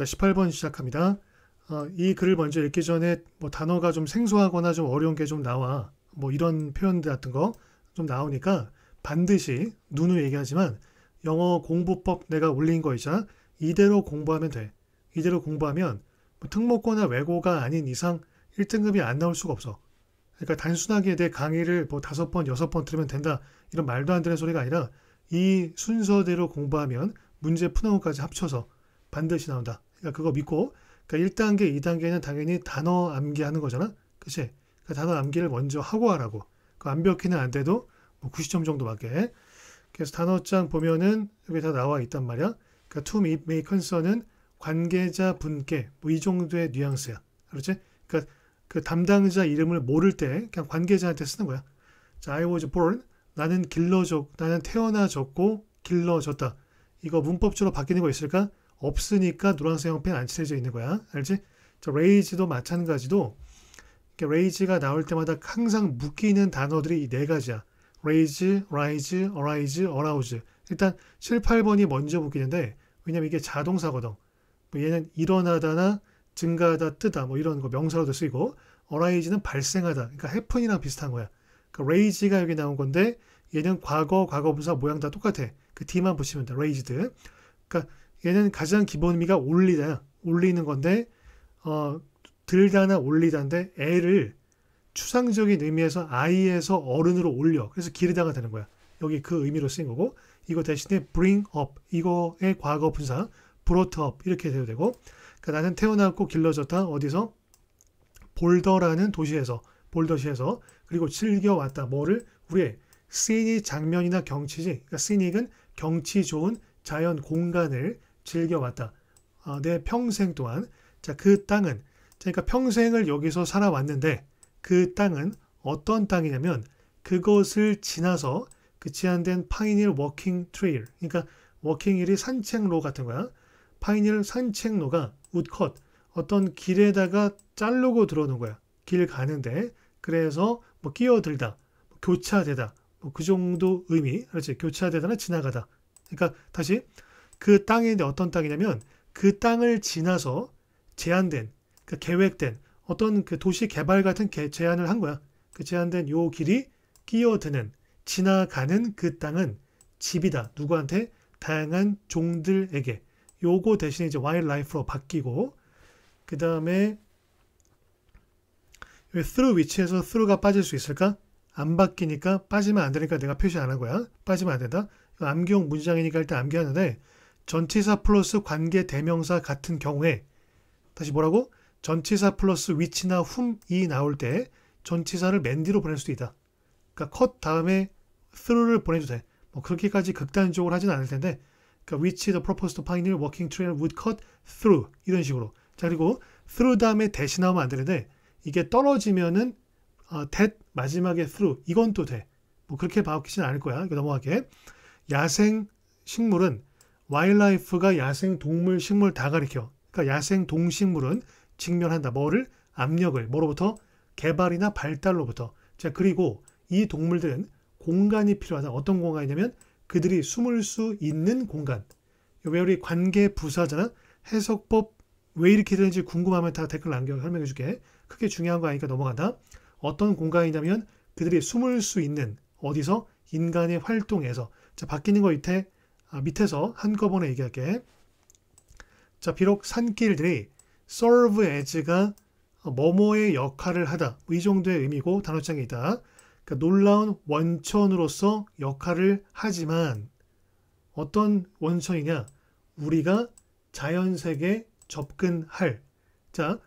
자, 18번 시작합니다. 어, 이 글을 먼저 읽기 전에 뭐 단어가 좀 생소하거나 좀 어려운 게 좀 나와. 뭐 이런 표현 같은 거 좀 나오니까 반드시 누누 얘기하지만 영어 공부법 내가 올린 거이자 이대로 공부하면 돼. 이대로 공부하면 뭐 특목고나 외고가 아닌 이상 1등급이 안 나올 수가 없어. 그러니까 단순하게 내 강의를 뭐 다섯 번, 여섯 번 들으면 된다. 이런 말도 안 되는 소리가 아니라 이 순서대로 공부하면 문제 푸는 것까지 합쳐서 반드시 나온다. 그러니까 그거 믿고 그러니까 1단계, 2단계는 당연히 단어 암기하는 거잖아. 그치? 그러니까 단어 암기를 먼저 하고 하라고. 그 암벽히는 안 돼도 뭐 90점 정도 맞게. 그래서 단어장 보면은 여기 다 나와 있단 말이야. 그러니까 to meet may concern은 관계자 분께 뭐 이 정도의 뉘앙스야. 그렇지? 그러니까 그 담당자 이름을 모를 때 그냥 관계자한테 쓰는 거야. 자, I was born. 나는 길러졌, 나는 태어나졌고 길러졌다. 이거 문법적으로 바뀌는 거 있을까? 없으니까 노란색 형편 안 칠해져 있는 거야. 알지? 저레이즈도 마찬가지도 레이즈가 나올 때마다 항상 묶이는 단어들이 네 가지야. 레이즈 라이즈, 어라이즈, 어라우즈. 일단 7, 8번이 먼저 묶이는데 왜냐면 이게 자동사거든. 뭐 얘는 일어나다나 증가하다, 뜨다 뭐 이런 거 명사로도 쓰이고 어라이즈는 발생하다. 그러니까 해프닝이랑 비슷한 거야. 그러니까 레이즈가 여기 나온 건데 얘는 과거, 과거분사 모양 다 똑같아. 그 D만 붙이면 돼. 레이즈드 그러니까 얘는 가장 기본 의미가 올리다, 올리는 건데 어, 들다나 올리다인데 애를 추상적인 의미에서 아이에서 어른으로 올려. 그래서 기르다가 되는 거야. 여기 그 의미로 쓰인 거고 이거 대신에 bring up 이거의 과거 분사 brought up 이렇게 돼도 되고 그러니까 나는 태어났고 길러졌다 어디서 볼더라는 도시에서 볼더시에서 그리고 즐겨왔다 뭐를 우리의 씬이 장면이나 경치지 그러니까 시닉은 경치 좋은 자연 공간을 즐겨왔다. 아, 내 평생 동안 자, 그 땅은 그러니까 평생을 여기서 살아왔는데 그 땅은 어떤 땅이냐면 그것을 지나서 그 제한된 파이닐 워킹 트레일 그러니까 워킹힐이 산책로 같은 거야. 파이닐 산책로가 우컷 어떤 길에다가 자르고 들어오는 거야. 길 가는데 그래서 뭐 끼어들다, 뭐 교차되다, 뭐그 정도 의미, 그렇지? 교차되다는 지나가다. 그러니까 다시 그 땅이 어떤 땅이냐면 그 땅을 지나서 제한된 그 계획된 어떤 그 도시 개발 같은 개, 제한을 한 거야. 그 제한된 요 길이 끼어드는 지나가는 그 땅은 집이다. 누구한테? 다양한 종들에게. 요거 대신에 이제 와일드라이프로 바뀌고 그 다음에 여기 through 위치에서 through가 빠질 수 있을까? 안 바뀌니까 빠지면 안 되니까 내가 표시 안 한 거야. 빠지면 안 된다. 암기용 문장이니까 일단 암기하는데 전치사 플러스 관계 대명사 같은 경우에 다시 뭐라고? 전치사 플러스 위치나 훔이 나올 때 전치사를 맨 뒤로 보낼 수도 있다. 그러니까 컷 다음에 through를 보내도 돼. 뭐 그렇게까지 극단적으로 하진 않을 텐데 그러니까 which the proposed p i o n e e working trail would cut through 이런 식으로 자 그리고 through 다음에 대신하면 안 되는데 이게 떨어지면은 어, that 마지막에 through 이건 또 돼. 뭐 그렇게 바뀌진 않을 거야. 넘어가게. 야생 식물은 와일라이프가 야생 동물, 식물 다 가리켜. 그러니까 야생 동식물은 직면한다. 뭐를? 압력을. 뭐로부터? 개발이나 발달로부터. 자, 그리고 이 동물들은 공간이 필요하다. 어떤 공간이냐면 그들이 숨을 수 있는 공간. 왜 우리 관계 부사자아 해석법 왜 이렇게 되는지 궁금하면 다 댓글 남겨 설명해 줄게. 크게 중요한 거 아니니까 넘어간다. 어떤 공간이냐면 그들이 숨을 수 있는 어디서 인간의 활동에서 자 바뀌는 거이에 아, 밑에서 한꺼번에 얘기할게. 자, 비록 산길들이 serve as가 뭐뭐의 역할을 하다 뭐이 정도의 의미고 단어장이다 그러니까 놀라운 원천으로서 역할을 하지만 어떤 원천이냐? 우리가 자연세계 에 접근할. 자,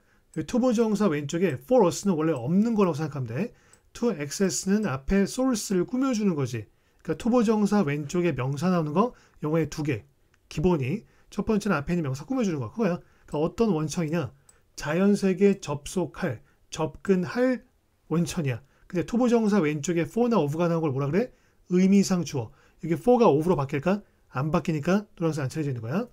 투부정사 왼쪽에 for us는 원래 없는 거라고 생각하면 돼. to access는 앞에 source를 꾸며주는 거지. 그러니까 투부정사 왼쪽에 명사 나오는 거 영어의 두 개. 기본이 첫 번째는 앞에 있는 명사 꾸며주는 거. 그거야. 그러니까 어떤 원천이냐. 자연세계 접속할, 접근할 원천이야. 근데 토보정사 왼쪽에 for나 of가 나온 걸 뭐라 그래? 의미상 주어. 이게 for가 of로 바뀔까? 안 바뀌니까 노란색 안차려져 있는 거야.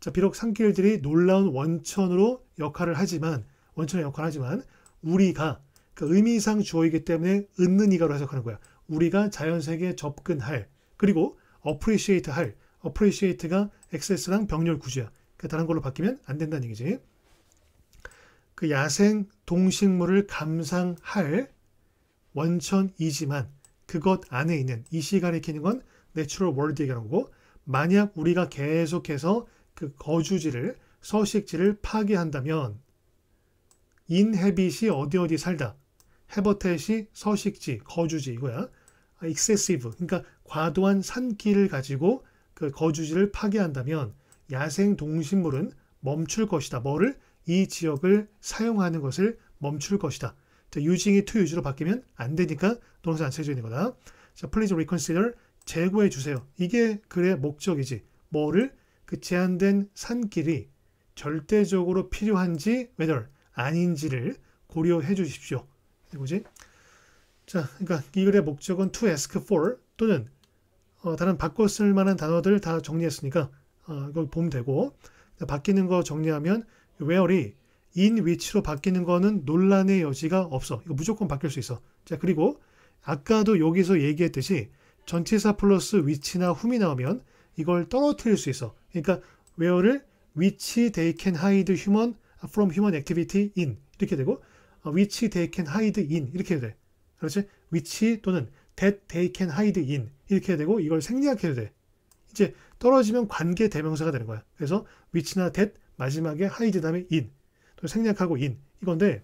자, 비록 산길들이 놀라운 원천으로 역할을 하지만, 원천의 역할을 하지만, 우리가, 그 의미상 주어이기 때문에 은는 이가로 해석하는 거야. 우리가 자연세계에 접근할, 그리고 appreciate 할, appreciate가 access랑 병렬 구조야. 그러니까 다른 걸로 바뀌면 안 된다는 얘기지. 그 야생 동식물을 감상할 원천이지만 그것 안에 있는 이 시간에 키는 건 내추럴 월드 얘기하는 거고 만약 우리가 계속해서 그 거주지를 서식지를 파괴한다면 인헤빗이 어디 어디 살다 해버텟이 서식지 거주지 이거야 익세시브 아, 그러니까 과도한 산길을 가지고 그 거주지를 파괴한다면 야생 동식물은 멈출 것이다. 뭐를? 이 지역을 사용하는 것을 멈출 것이다. 자, u s 이 to u 로 바뀌면 안 되니까 동사 안 쳐져 있는 거다. 자, please reconsider 제고해 주세요. 이게 글의 목적이지. 뭐를? 그 제한된 산길이 절대적으로 필요한지 whether 아닌지를 고려해 주십시오. 이거지? 자, 그러니까 이 글의 목적은 to ask for 또는 어, 다른 바꿔 쓸 만한 단어들 다 정리했으니까 어, 이걸 보면 되고 바뀌는 거 정리하면 where이 in which로 바뀌는 거는 논란의 여지가 없어. 이거 무조건 바뀔 수 있어. 자 그리고 아까도 여기서 얘기했듯이 전체사 플러스 위치나 w 이 나오면 이걸 떨어뜨릴 수 있어. 그러니까 where를 which they can hide human from human activity in 이렇게 되고 어, which they can hide in 이렇게 돼. 그렇지? which 또는 that they can hide in 이렇게 해야 되고 이걸 생략해야 돼. 이제 떨어지면 관계 대명사가 되는 거야. 그래서 which나 that 마지막에 hide 다음에 in 또 생략하고 in 이건데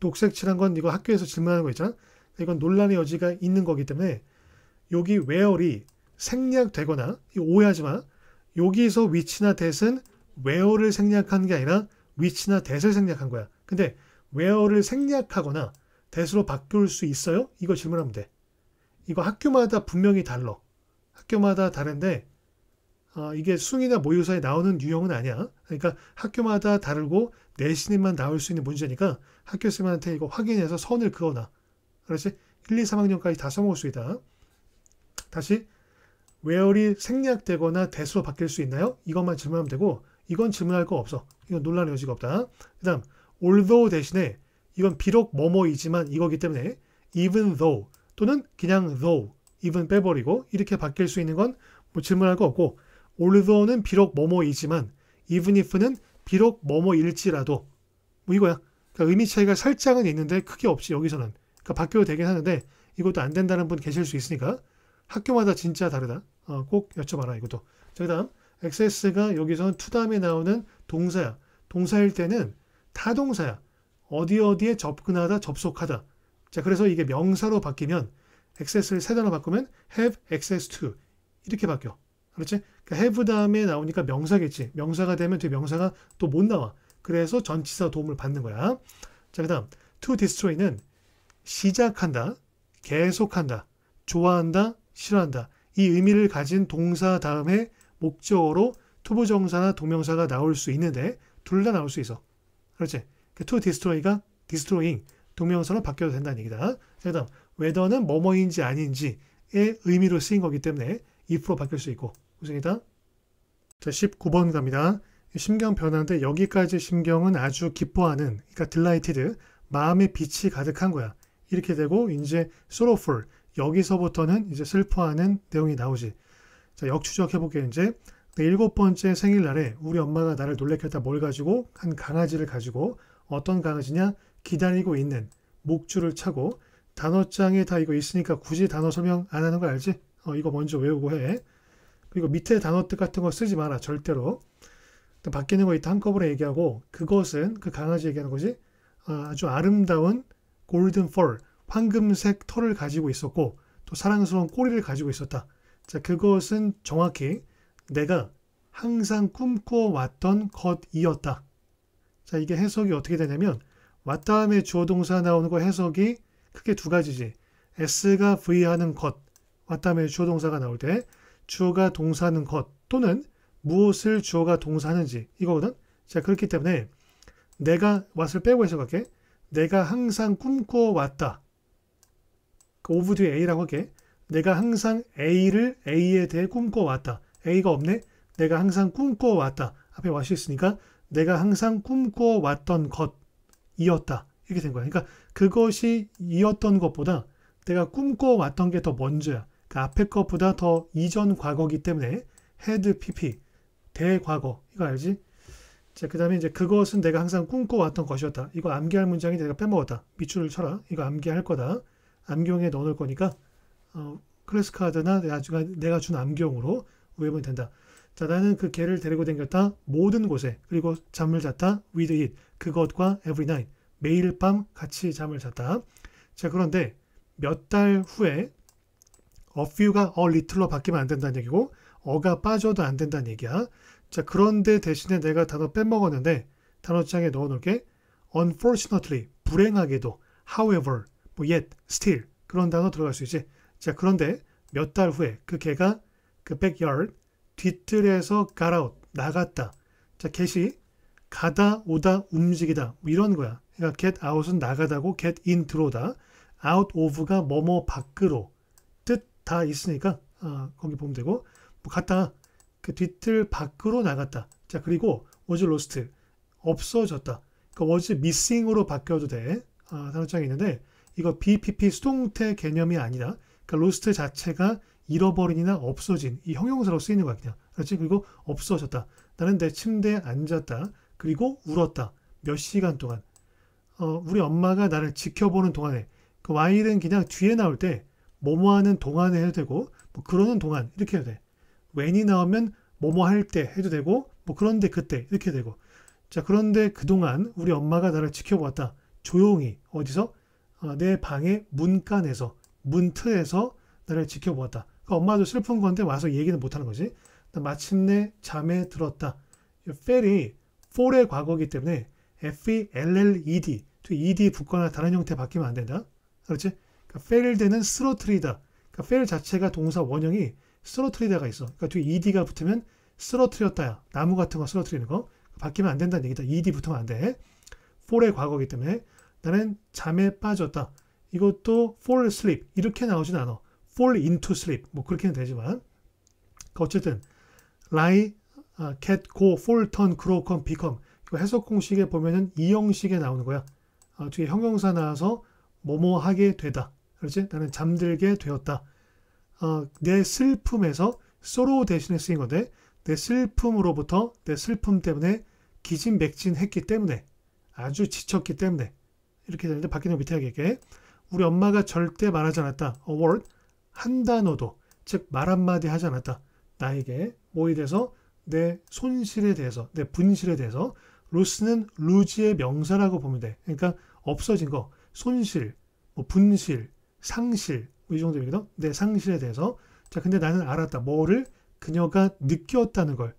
녹색 칠한 건 이거 학교에서 질문하는 거 있잖아. 그러니까 이건 논란의 여지가 있는 거기 때문에 여기 where이 생략되거나 오해하지 마. 여기서 위치나 t 은 where를 생략한 게 아니라 위치나 t 을 생략한 거야. 근데 where를 생략하거나 t 으로 바꿀 수 있어요? 이거 질문하면 돼. 이거 학교마다 분명히 달러 학교마다 다른데 어, 이게 수능이나 모의고사에 나오는 유형은 아니야. 그러니까 학교마다 다르고 내신에만 나올 수 있는 문제니까 학교 선생님한테 이거 확인해서 선을 그어놔. 그렇지? 1, 2, 3학년까지 다 써먹을 수 있다. 다시 외어리 생략되거나 대수로 바뀔 수 있나요? 이것만 질문하면 되고 이건 질문할 거 없어. 이건 논란의 여지가 없다. 그 다음 although 대신에 이건 비록 뭐뭐이지만 이거기 때문에 even though 또는 그냥 though, even 빼버리고 이렇게 바뀔 수 있는 건 뭐 질문할 거 없고 although는 비록 뭐뭐이지만 even if는 비록 뭐뭐일지라도 뭐 이거야. 그러니까 의미 차이가 살짝은 있는데 크게 없이 여기서는 그러니까 바뀌어도 되긴 하는데 이것도 안 된다는 분 계실 수 있으니까 학교마다 진짜 다르다. 어, 꼭 여쭤봐라 이것도. 자, 그 다음 xs가 여기서는 to 다음에 나오는 동사야. 동사일 때는 타동사야. 어디 어디에 접근하다 접속하다. 자, 그래서 이게 명사로 바뀌면 access를 세 단어 바꾸면 have access to 이렇게 바뀌어. 그렇지? 그러니까 have 다음에 나오니까 명사겠지. 명사가 되면 뒤에 명사가 또 못 나와. 그래서 전치사 도움을 받는 거야. 자, 그다음 to destroy는 시작한다, 계속한다, 좋아한다, 싫어한다. 이 의미를 가진 동사 다음에 목적어로 투부정사나 동명사가 나올 수 있는데 둘 다 나올 수 있어. 그렇지? 그러니까 to destroy가 destroying 동명사로 바뀌어도 된다는 얘기다. 그 다음 웨더는 뭐뭐인지 아닌지의 의미로 쓰인 거기 때문에 if로 바뀔 수 있고 우승이다. 자 19번 갑니다. 심경 변화인데 여기까지 심경은 아주 기뻐하는 그러니까 delighted 마음의 빛이 가득한 거야. 이렇게 되고 이제 sorrowful 여기서부터는 이제 슬퍼하는 내용이 나오지. 자 역추적해 볼게요. 이제 네, 일곱 번째 생일날에 우리 엄마가 나를 놀래켰다 뭘 가지고 한 강아지를 가지고 어떤 강아지냐 기다리고 있는 목줄을 차고 단어장에 다 이거 있으니까 굳이 단어 설명 안 하는 거 알지? 어, 이거 먼저 외우고 해. 그리고 밑에 단어 뜻 같은 거 쓰지 마라 절대로. 바뀌는 거 있다 한꺼번에 얘기하고 그것은 그 강아지 얘기하는 거지 아, 아주 아름다운 골든 펄 황금색 털을 가지고 있었고 또 사랑스러운 꼬리를 가지고 있었다. 자 그것은 정확히 내가 항상 꿈꿔왔던 것이었다. 자 이게 해석이 어떻게 되냐면 왔 다음에 주어 동사 나오는 거 해석이 크게 두 가지지. S가 V하는 것, 왔 다음에 주어 동사가 나올 때 주어가 동사하는 것 또는 무엇을 주어가 동사하는지 이거거든. 자 그렇기 때문에 내가 왔을 빼고 해석할게. 내가 항상 꿈꿔왔다. 그 오브 뒤에 A라고 할게. 내가 항상 A를 A에 대해 꿈꿔왔다. A가 없네. 내가 항상 꿈꿔왔다. 앞에 와시 있으니까 내가 항상 꿈꿔왔던 것. 이었다. 이렇게 된 거야. 그러니까 그것이 이었던 것보다 내가 꿈꿔왔던 게 더 먼저야. 그 앞에 것보다 더 이전 과거기 때문에 헤드 PP 대과거 이거 알지? 자, 그 다음에 이제 그것은 내가 항상 꿈꿔왔던 것이었다. 이거 암기할 문장이 내가 빼먹었다. 밑줄을 쳐라. 이거 암기할 거다. 암기용에 넣어놓을 거니까 어, 클래스 카드나 내가, 내가 준 암기용으로 외우면 된다. 자, 나는 그 개를 데리고 댕겼다. 모든 곳에. 그리고 잠을 잤다. with it. 그것과 every night 매일 밤 같이 잠을 잤다. 자 그런데 몇 달 후에 a few가 a little로 바뀌면 안 된다는 얘기고 어가 빠져도 안 된다는 얘기야. 자 그런데 대신에 내가 단어 빼먹었는데 단어장에 넣어놓게 unfortunately 불행하게도 however 뭐 yet still 그런 단어 들어갈 수 있지. 자 그런데 몇 달 후에 그 개가 그 backyard 뒤뜰에서 got out 나갔다. 자 개시 가다, 오다, 움직이다. 뭐 이런 거야. 그러니까 get out은 나가다고 get in 들어오다. out of가 뭐뭐 밖으로 뜻 다 있으니까 아, 거기 보면 되고 뭐 갔다 그 뒤틀 밖으로 나갔다. 자 그리고 was lost 없어졌다. 그니까 was missing으로 바뀌어도 돼. 아, 단어장이 있는데 이거 BPP 수동태 개념이 아니다. 그러니까 lost 자체가 잃어버린이나 없어진 이 형용사로 쓰이는 거야 그냥. 그렇지? 그리고 없어졌다. 나는 내 침대에 앉았다. 그리고 울었다. 몇 시간 동안. 어, 우리 엄마가 나를 지켜보는 동안에 그 while은 그냥 뒤에 나올 때 뭐뭐 하는 동안에 해도 되고 뭐 그러는 동안 이렇게 해도 돼. when이 나오면 뭐뭐 할 때 해도 되고 뭐 그런데 그때 이렇게 되고 자 그런데 그동안 우리 엄마가 나를 지켜보았다. 조용히 어디서? 어, 내 방의 문간에서 문틀에서 나를 지켜보았다. 그러니까 엄마도 슬픈 건데 와서 얘기는 못하는 거지. 마침내 잠에 들었다. 펠이 for의 과거기 이 때문에 f LLED, ED 붙거나 다른 형태 바뀌면 안 된다. 그렇지? 그러니까 failed는 쓰러트리다. 그러니까 fail 자체가 동사 원형이 o 쓰 t 트리 d 가 있어. 그러니까 뒤에 ED가 붙으면 o t 쓰러 d 였다야 나무 같은 거 o t 러트 d 는 거. 그러니까 바뀌면 안 된다는 얘기다. ED 붙으면 안 돼. for의 과거기 이 때문에 나는 잠에 빠졌다. 이것도 fall asleep 이렇게 나오진 않아. fall into sleep 뭐 그렇게는 되지만 그러니까 어쨌든 lie 아, get, go, fall, turn, grow, come, become 해석 공식에 보면은 이 형식에 나오는 거야. 아, 뒤에 형용사 나와서 뭐뭐 하게 되다. 그렇지? 나는 잠들게 되었다. 아, 내 슬픔에서 sorrow 대신에 쓰인 건데 내 슬픔으로부터 내 슬픔 때문에 기진맥진했기 때문에 아주 지쳤기 때문에 이렇게 되는데 바뀌는 밑에 하게 우리 엄마가 절대 말하지 않았다. a word 한 단어도 즉 말 한마디 하지 않았다. 나에게 모이 돼서 내 손실에 대해서, 내 분실에 대해서 로스는 루즈의 명사라고 보면 돼. 그러니까 없어진 거, 손실, 뭐 분실, 상실 뭐이 정도이거든. 내 상실에 대해서. 자, 근데 나는 알았다. 뭐를 그녀가 느꼈다는 걸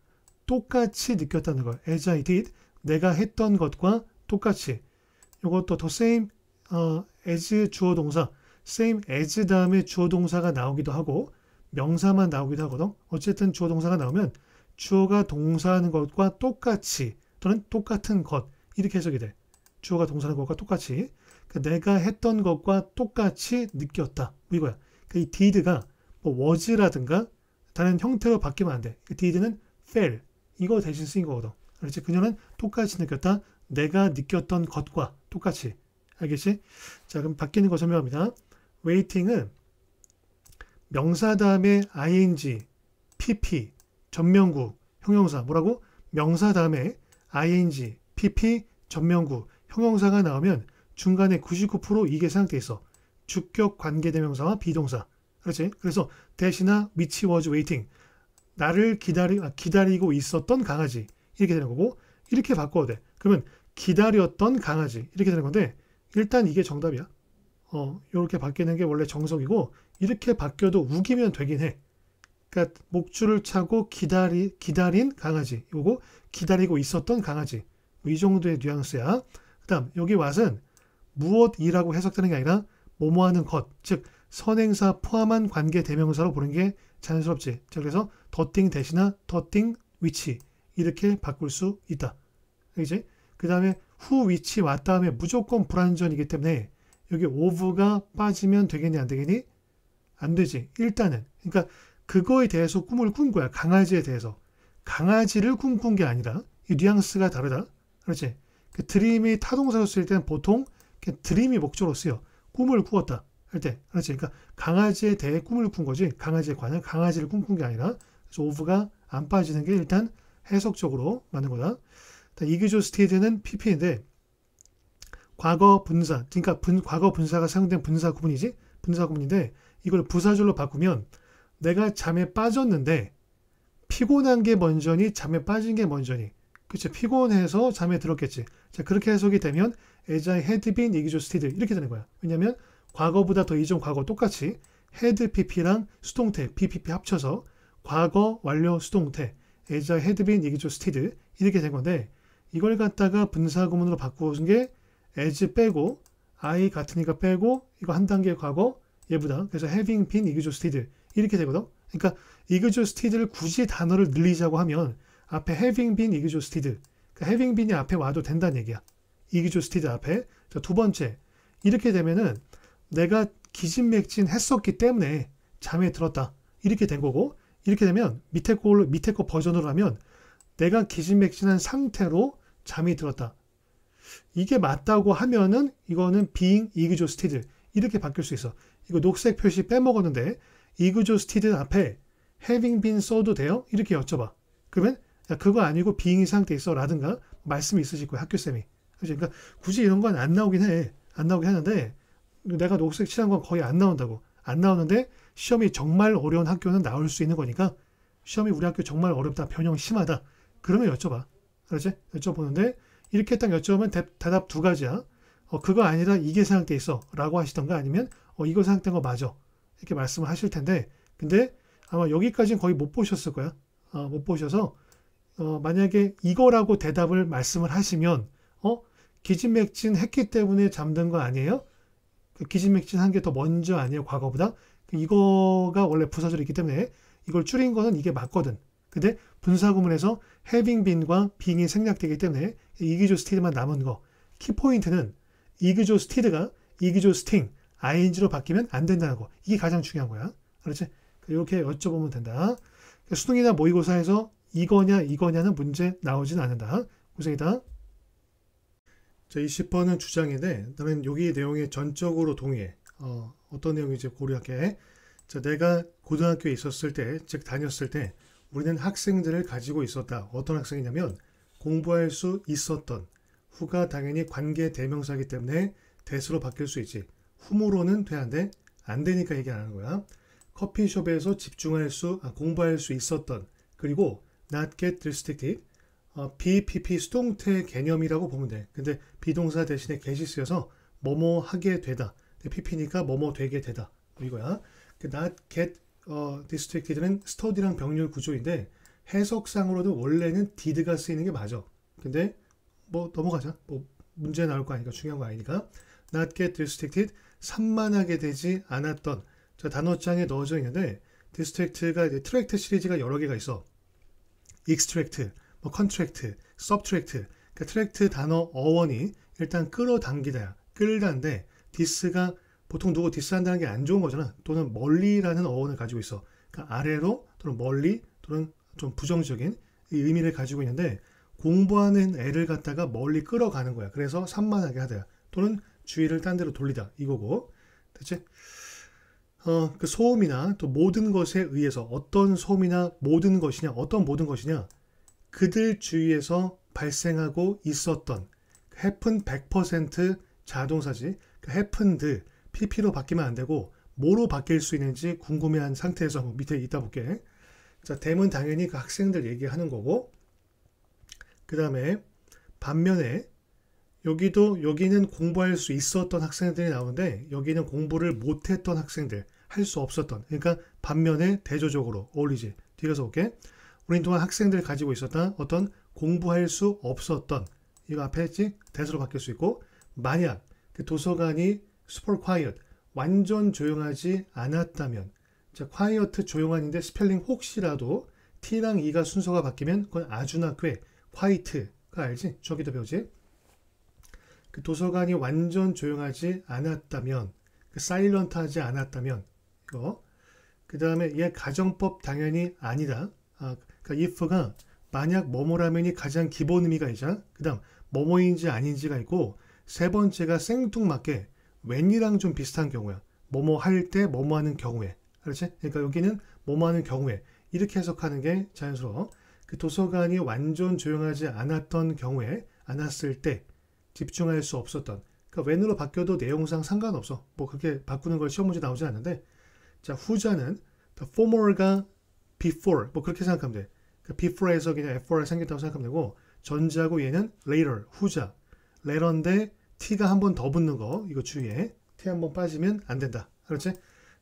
똑같이 느꼈다는 걸 as I did 내가 했던 것과 똑같이 이것도 더 same 어, as 주어 동사 same as 다음에 주어 동사가 나오기도 하고 명사만 나오기도 하거든. 어쨌든 주어 동사가 나오면 주어가 동사하는 것과 똑같이 또는 똑같은 것 이렇게 해석이 돼. 주어가 동사하는 것과 똑같이 그러니까 내가 했던 것과 똑같이 느꼈다. 뭐 이거야. 그러니까 이 did가 뭐 was라든가 다른 형태로 바뀌면 안 돼. 그 did는 fell 이거 대신 쓰인 거거든. 그렇지 그녀는 똑같이 느꼈다. 내가 느꼈던 것과 똑같이. 알겠지? 자 그럼 바뀌는 거 설명합니다. waiting은 명사 다음에 ing, pp 전명구 형용사 뭐라고 명사 다음에 ing pp 전명구 형용사가 나오면 중간에 99% 이게 상태에서 주격 관계대명사와 비동사. 그렇지? 그래서 대신나 미치 워즈 웨이팅 나를 기다리, 아, 기다리고 있었던 강아지 이렇게 되는 거고 이렇게 바꿔도 돼. 그러면 기다렸던 강아지 이렇게 되는 건데 일단 이게 정답이야. 어, 이렇게 바뀌는 게 원래 정석이고 이렇게 바뀌어도 우기면 되긴 해. 그러니까 목줄을 차고 기다리, 기다린 강아지. 요거 기다리고 있었던 강아지. 뭐이 정도의 뉘앙스야. 그 다음 여기 왓은 무엇이라고 해석되는 게 아니라 뭐뭐 하는 것. 즉 선행사 포함한 관계 대명사로 보는 게 자연스럽지. 자, 그래서 더 띵 대신나 더띵 위치 이렇게 바꿀 수 있다. 이제 그 다음에 후 위치 왔 다음에 무조건 불완전이기 때문에 여기 오브가 빠지면 되겠니 안 되겠니? 안 되지. 일단은 그러니까 그거에 대해서 꿈을 꾼 거야. 강아지에 대해서. 강아지를 꿈꾼 게 아니라 이 뉘앙스가 다르다. 그렇지? 그 드림이 타동사로 쓰일 때는 보통 드림이 목적으로 쓰여. 꿈을 꾸었다. 할 때. 그렇지? 그러니까 강아지에 대해 꿈을 꾼 거지. 강아지에 관한 강아지를 꿈꾼 게 아니라 그래서 오브가 안 빠지는 게 일단 해석적으로 맞는 거다. 이규조 스테이트는 PP인데 과거 분사, 그러니까 분, 과거 분사가 사용된 분사 구분이지 분사 구분인데 이걸 부사절로 바꾸면 내가 잠에 빠졌는데 피곤한 게 먼저니 잠에 빠진 게 먼저니 그치 피곤해서 잠에 들었겠지 자 그렇게 해석이 되면 에자의 헤드빈 이기조 스티드 이렇게 되는 거야 왜냐면 과거보다 더 이전 과거 똑같이 헤드 PP랑 수동태 PPP 합쳐서 과거 완료 수동태 에자 헤드빈 이기조 스티드 이렇게 된 건데 이걸 갖다가 분사구문으로 바꾸어준 게 as 빼고 I 같으니까 빼고 이거 한 단계 과거 예보다 그래서 having been 이기조 스티드 이렇게 되거든. 그러니까 exhausted를 굳이 단어를 늘리자고 하면 앞에 having been exhausted, 그러니까 having been이 앞에 와도 된다는 얘기야. exhausted 앞에. 자, 두 번째. 이렇게 되면은 내가 기진맥진 했었기 때문에 잠에 들었다. 이렇게 된 거고 이렇게 되면 밑에 거 밑에 거 버전으로 하면 내가 기진맥진한 상태로 잠이 들었다. 이게 맞다고 하면은 이거는 being exhausted 이렇게 바뀔 수 있어. 이거 녹색 표시 빼먹었는데 이 x 조스티드 앞에 having been 써도 돼요? 이렇게 여쭤봐. 그러면 야, 그거 아니고 being 상태 있어 라든가 말씀이 있으실 거예요. 학교쌤이. 그러니까 굳이 이런 건 안 나오긴 해. 안 나오긴 하는데 내가 녹색 칠한 건 거의 안 나온다고. 안 나오는데 시험이 정말 어려운 학교는 나올 수 있는 거니까 시험이 우리 학교 정말 어렵다. 변형 심하다. 그러면 여쭤봐. 알았지? 여쭤보는데 이렇게 딱 여쭤보면 대, 답두 가지야. 어, 그거 아니라 이게 상태 있어. 라고 하시던가 아니면 어, 이거 상태인 거 맞아. 이렇게 말씀을 하실 텐데 근데 아마 여기까지는 거의 못 보셨을 거야. 어, 못 보셔서 어, 만약에 이거라고 대답을 말씀을 하시면 어 기진맥진 했기 때문에 잠든 거 아니에요? 그 기진맥진 한 게 더 먼저 아니에요 과거보다 그 이거가 원래 부사절이기 때문에 이걸 줄인 거는 이게 맞거든. 근데 분사구문에서 having been과 being이 생략되기 때문에 이기조 스티드만 남은 거 키포인트는 이기조 스티드가 이기조 스팅 ing로 바뀌면 안 된다는 거. 이게 가장 중요한 거야. 그렇지? 그러니까 이렇게 여쭤보면 된다. 그러니까 수능이나 모의고사에서 이거냐 이거냐는 문제 나오진 않는다. 고생이다. 자, 이0번은 주장인데 나는 여기 내용에 전적으로 동의해. 어, 어떤 내용인지 고려할게. 자, 내가 고등학교에 있었을 때, 즉 다녔을 때 우리는 학생들을 가지고 있었다. 어떤 학생이냐면 공부할 수 있었던 후가 당연히 관계 대명사이기 때문에 대수로 바뀔 수 있지. 후모로는 되는데 안 되니까 얘기 안 하는 거야. 커피숍에서 집중할 수, 아, 공부할 수 있었던 그리고 not get restricted 어, BPP 수동태 개념이라고 보면 돼. 근데 비동사 대신에 get이 쓰여서 뭐뭐 하게 되다. PP니까 뭐뭐 되게 되다. 뭐 이거야. 그 not get 어, districted는 study랑 병렬 구조인데 해석상으로도 원래는 did가 쓰이는 게 맞아. 근데 뭐 넘어가자. 뭐 문제 나올 거 아니니까 중요한 거 아니니까 not get distracted 산만하게 되지 않았던 저 단어장에 넣어져 있는데 디스트랙트가 트랙트 시리즈가 여러 개가 있어. 익스트랙트, 뭐 컨트랙트, 서브트랙트. 그러니까 트랙트 단어 어원이 일단 끌어당기다, 끌다인데 디스가 보통 누구 디스한다는 게 안 좋은 거잖아. 또는 멀리라는 어원을 가지고 있어. 그러니까 아래로 또는 멀리 또는 좀 부정적인 의미를 가지고 있는데 공부하는 애를 갖다가 멀리 끌어가는 거야. 그래서 산만하게 하다. 또는 주의를 딴 데로 돌리다 이거고 대체 어, 그 소음이나 또 모든 것에 의해서 어떤 소음이나 모든 것이냐 어떤 모든 것이냐 그들 주위에서 발생하고 있었던 그 해픈 100% 자동사지 그 해픈드 pp로 바뀌면 안 되고 뭐로 바뀔 수 있는지 궁금해한 상태에서 한번 밑에 있다 볼게. 자, 댐은 당연히 그 학생들 얘기하는 거고 그 다음에 반면에 여기도 여기는 공부할 수 있었던 학생들이 나오는데 여기는 공부를 못했던 학생들 할 수 없었던 그러니까 반면에 대조적으로 어울리지 뒤에서 올게 우린 동안 학생들 가지고 있었던 어떤 공부할 수 없었던 이거 앞에 했지 대수로 바뀔 수 있고 만약 그 도서관이 super quiet 완전 조용하지 않았다면 자 quiet 조용한인데 스펠링 혹시라도 t랑 e가 순서가 바뀌면 그건 아주나 꽤 quiet가 알지 저기도 배우지 그 도서관이 완전 조용하지 않았다면 그 사일런트하지 않았다면 이거 그 다음에 얘 가정법 당연히 아니다. 아, 그니까 if가 만약 뭐뭐라면이 가장 기본 의미가 있잖그 다음 뭐뭐인지 아닌지가 있고 세 번째가 생뚱맞게 웬이랑 좀 비슷한 경우야. 뭐뭐 할 때 뭐뭐 하는 경우에. 그렇지? 그러니까 여기는 뭐뭐 하는 경우에 이렇게 해석하는 게 자연스러워. 그 도서관이 완전 조용하지 않았던 경우에 않았을 때 집중할 수 없었던 그러니까 웬으로 바뀌어도 내용상 상관없어 뭐 그렇게 바꾸는 걸 시험 문제 나오지 않는데 자 후자는 former가 before 뭐 그렇게 생각하면 돼 그러니까 before에서 그냥 for가 생겼다고 생각하면 되고 전자고 얘는 later 후자 later인데 t가 한 번 더 붙는 거 이거 주의해 t 한 번 빠지면 안 된다 그렇지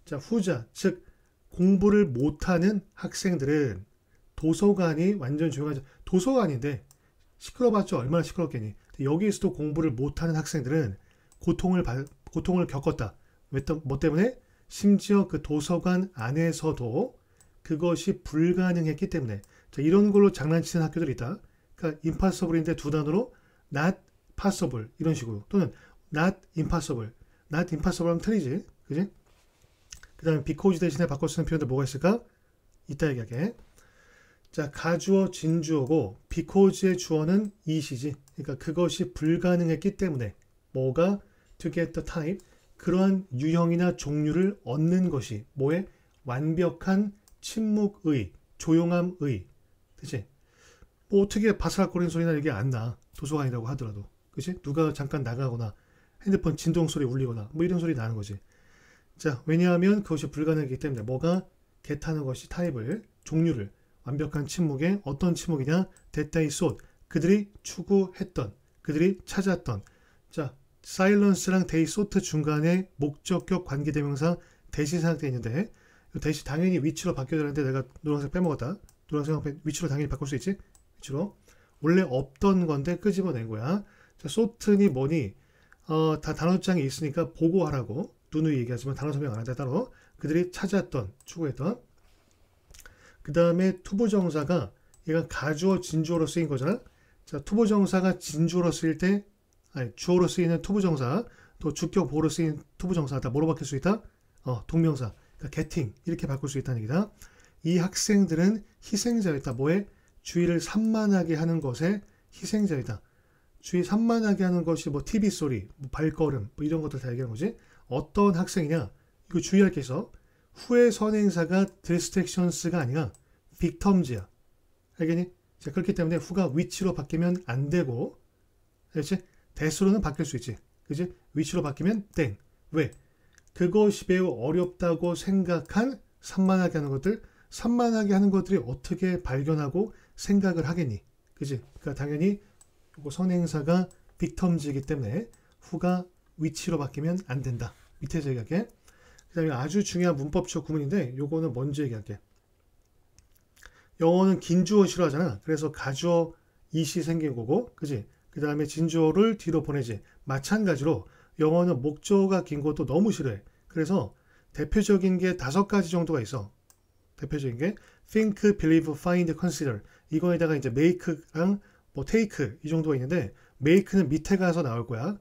자 후자 즉 공부를 못하는 학생들은 도서관이 완전 중요하죠 도서관인데 시끄러봤죠 얼마나 시끄럽겠니? 여기에서도 공부를 못하는 학생들은 고통을 고통을 겪었다. 뭐 때문에? 심지어 그 도서관 안에서도 그것이 불가능했기 때문에 자, 이런 걸로 장난치는 학교들이 있다. 그러니까 impossible인데 두 단어로 not possible 이런 식으로 또는 not impossible not impossible 하면 틀리지 그지? 그다음 because 대신에 바꿔 쓰는 표현들 뭐가 있을까? 이따 얘기하게 자 가주어 진주어고 because의 주어는 이시지 그러니까 그것이 불가능했기 때문에 뭐가 to get the type 그러한 유형이나 종류를 얻는 것이 뭐의 완벽한 침묵의 조용함의 그치? 뭐 어떻게 바스락거리는 소리나 이게 안 나. 도서관이라고 하더라도. 그치? 누가 잠깐 나가거나 핸드폰 진동 소리 울리거나 뭐 이런 소리 나는 거지. 자, 왜냐하면 그것이 불가능하기 때문에 뭐가 개타는 것이 타입을, 종류를 완벽한 침묵의 어떤 침묵이냐? That they sought. 그들이 추구했던, 그들이 찾았던, 자, 사일런스랑 데이 소트 중간에 목적격 관계대명사 대시 상태 있는데, 대시 당연히 위치로 바뀌어야 되는데 내가 노란색 빼먹었다. 노란색 위치로 당연히 바꿀 수 있지? 위치로. 원래 없던 건데 끄집어낸 거야. 자, 소트니 뭐니, 어, 다단어장이 있으니까 보고하라고. 누누이 얘기하지만 단어 설명 안 한다 따로. 그들이 찾았던, 추구했던. 그 다음에 투부정사가 얘가 가주어 진주어로 쓰인 거잖아. 자, 투보 정사가 진주로 쓰일 때 아니 주어로 쓰이는 투부 정사 또 주격 보로 쓰인 투부 정사 다 뭐로 바뀔 수 있다? 어, 동명사 그러니까 getting 이렇게 바꿀 수 있다는 얘기다. 이 학생들은 희생자였다. 뭐에 주의를 산만하게 하는 것에 희생자이다. 주의 산만하게 하는 것이 뭐 TV 소리, 뭐 발걸음 뭐 이런 것들 다 얘기하는 거지. 어떤 학생이냐? 이거 주의할 게 있어. 후의 선행사가 distractions가 아니라 빅텀즈야. 알겠니? 자, 그렇기 때문에 후가 위치로 바뀌면 안 되고, 그렇지? 대수로는 바뀔 수 있지. 그지? 위치로 바뀌면 땡. 왜? 그것이 매우 어렵다고 생각한 산만하게 하는 것들, 산만하게 하는 것들이 어떻게 발견하고 생각을 하겠니? 그지? 그러니까 당연히 요거 선행사가 빅텀지이기 때문에 후가 위치로 바뀌면 안 된다. 밑에서 얘기할게. 그 다음에 아주 중요한 문법적 구문인데 요거는 먼저 얘기할게. 영어는 긴 주어 싫어하잖아. 그래서 가주어 이시 생긴 거고, 그지? 그 다음에 진주어를 뒤로 보내지. 마찬가지로 영어는 목조가 긴 것도 너무 싫어해. 그래서 대표적인 게 다섯 가지 정도가 있어. 대표적인 게 think, believe, find, consider. 이거에다가 이제 make랑 뭐 take 이 정도가 있는데 make는 밑에 가서 나올 거야.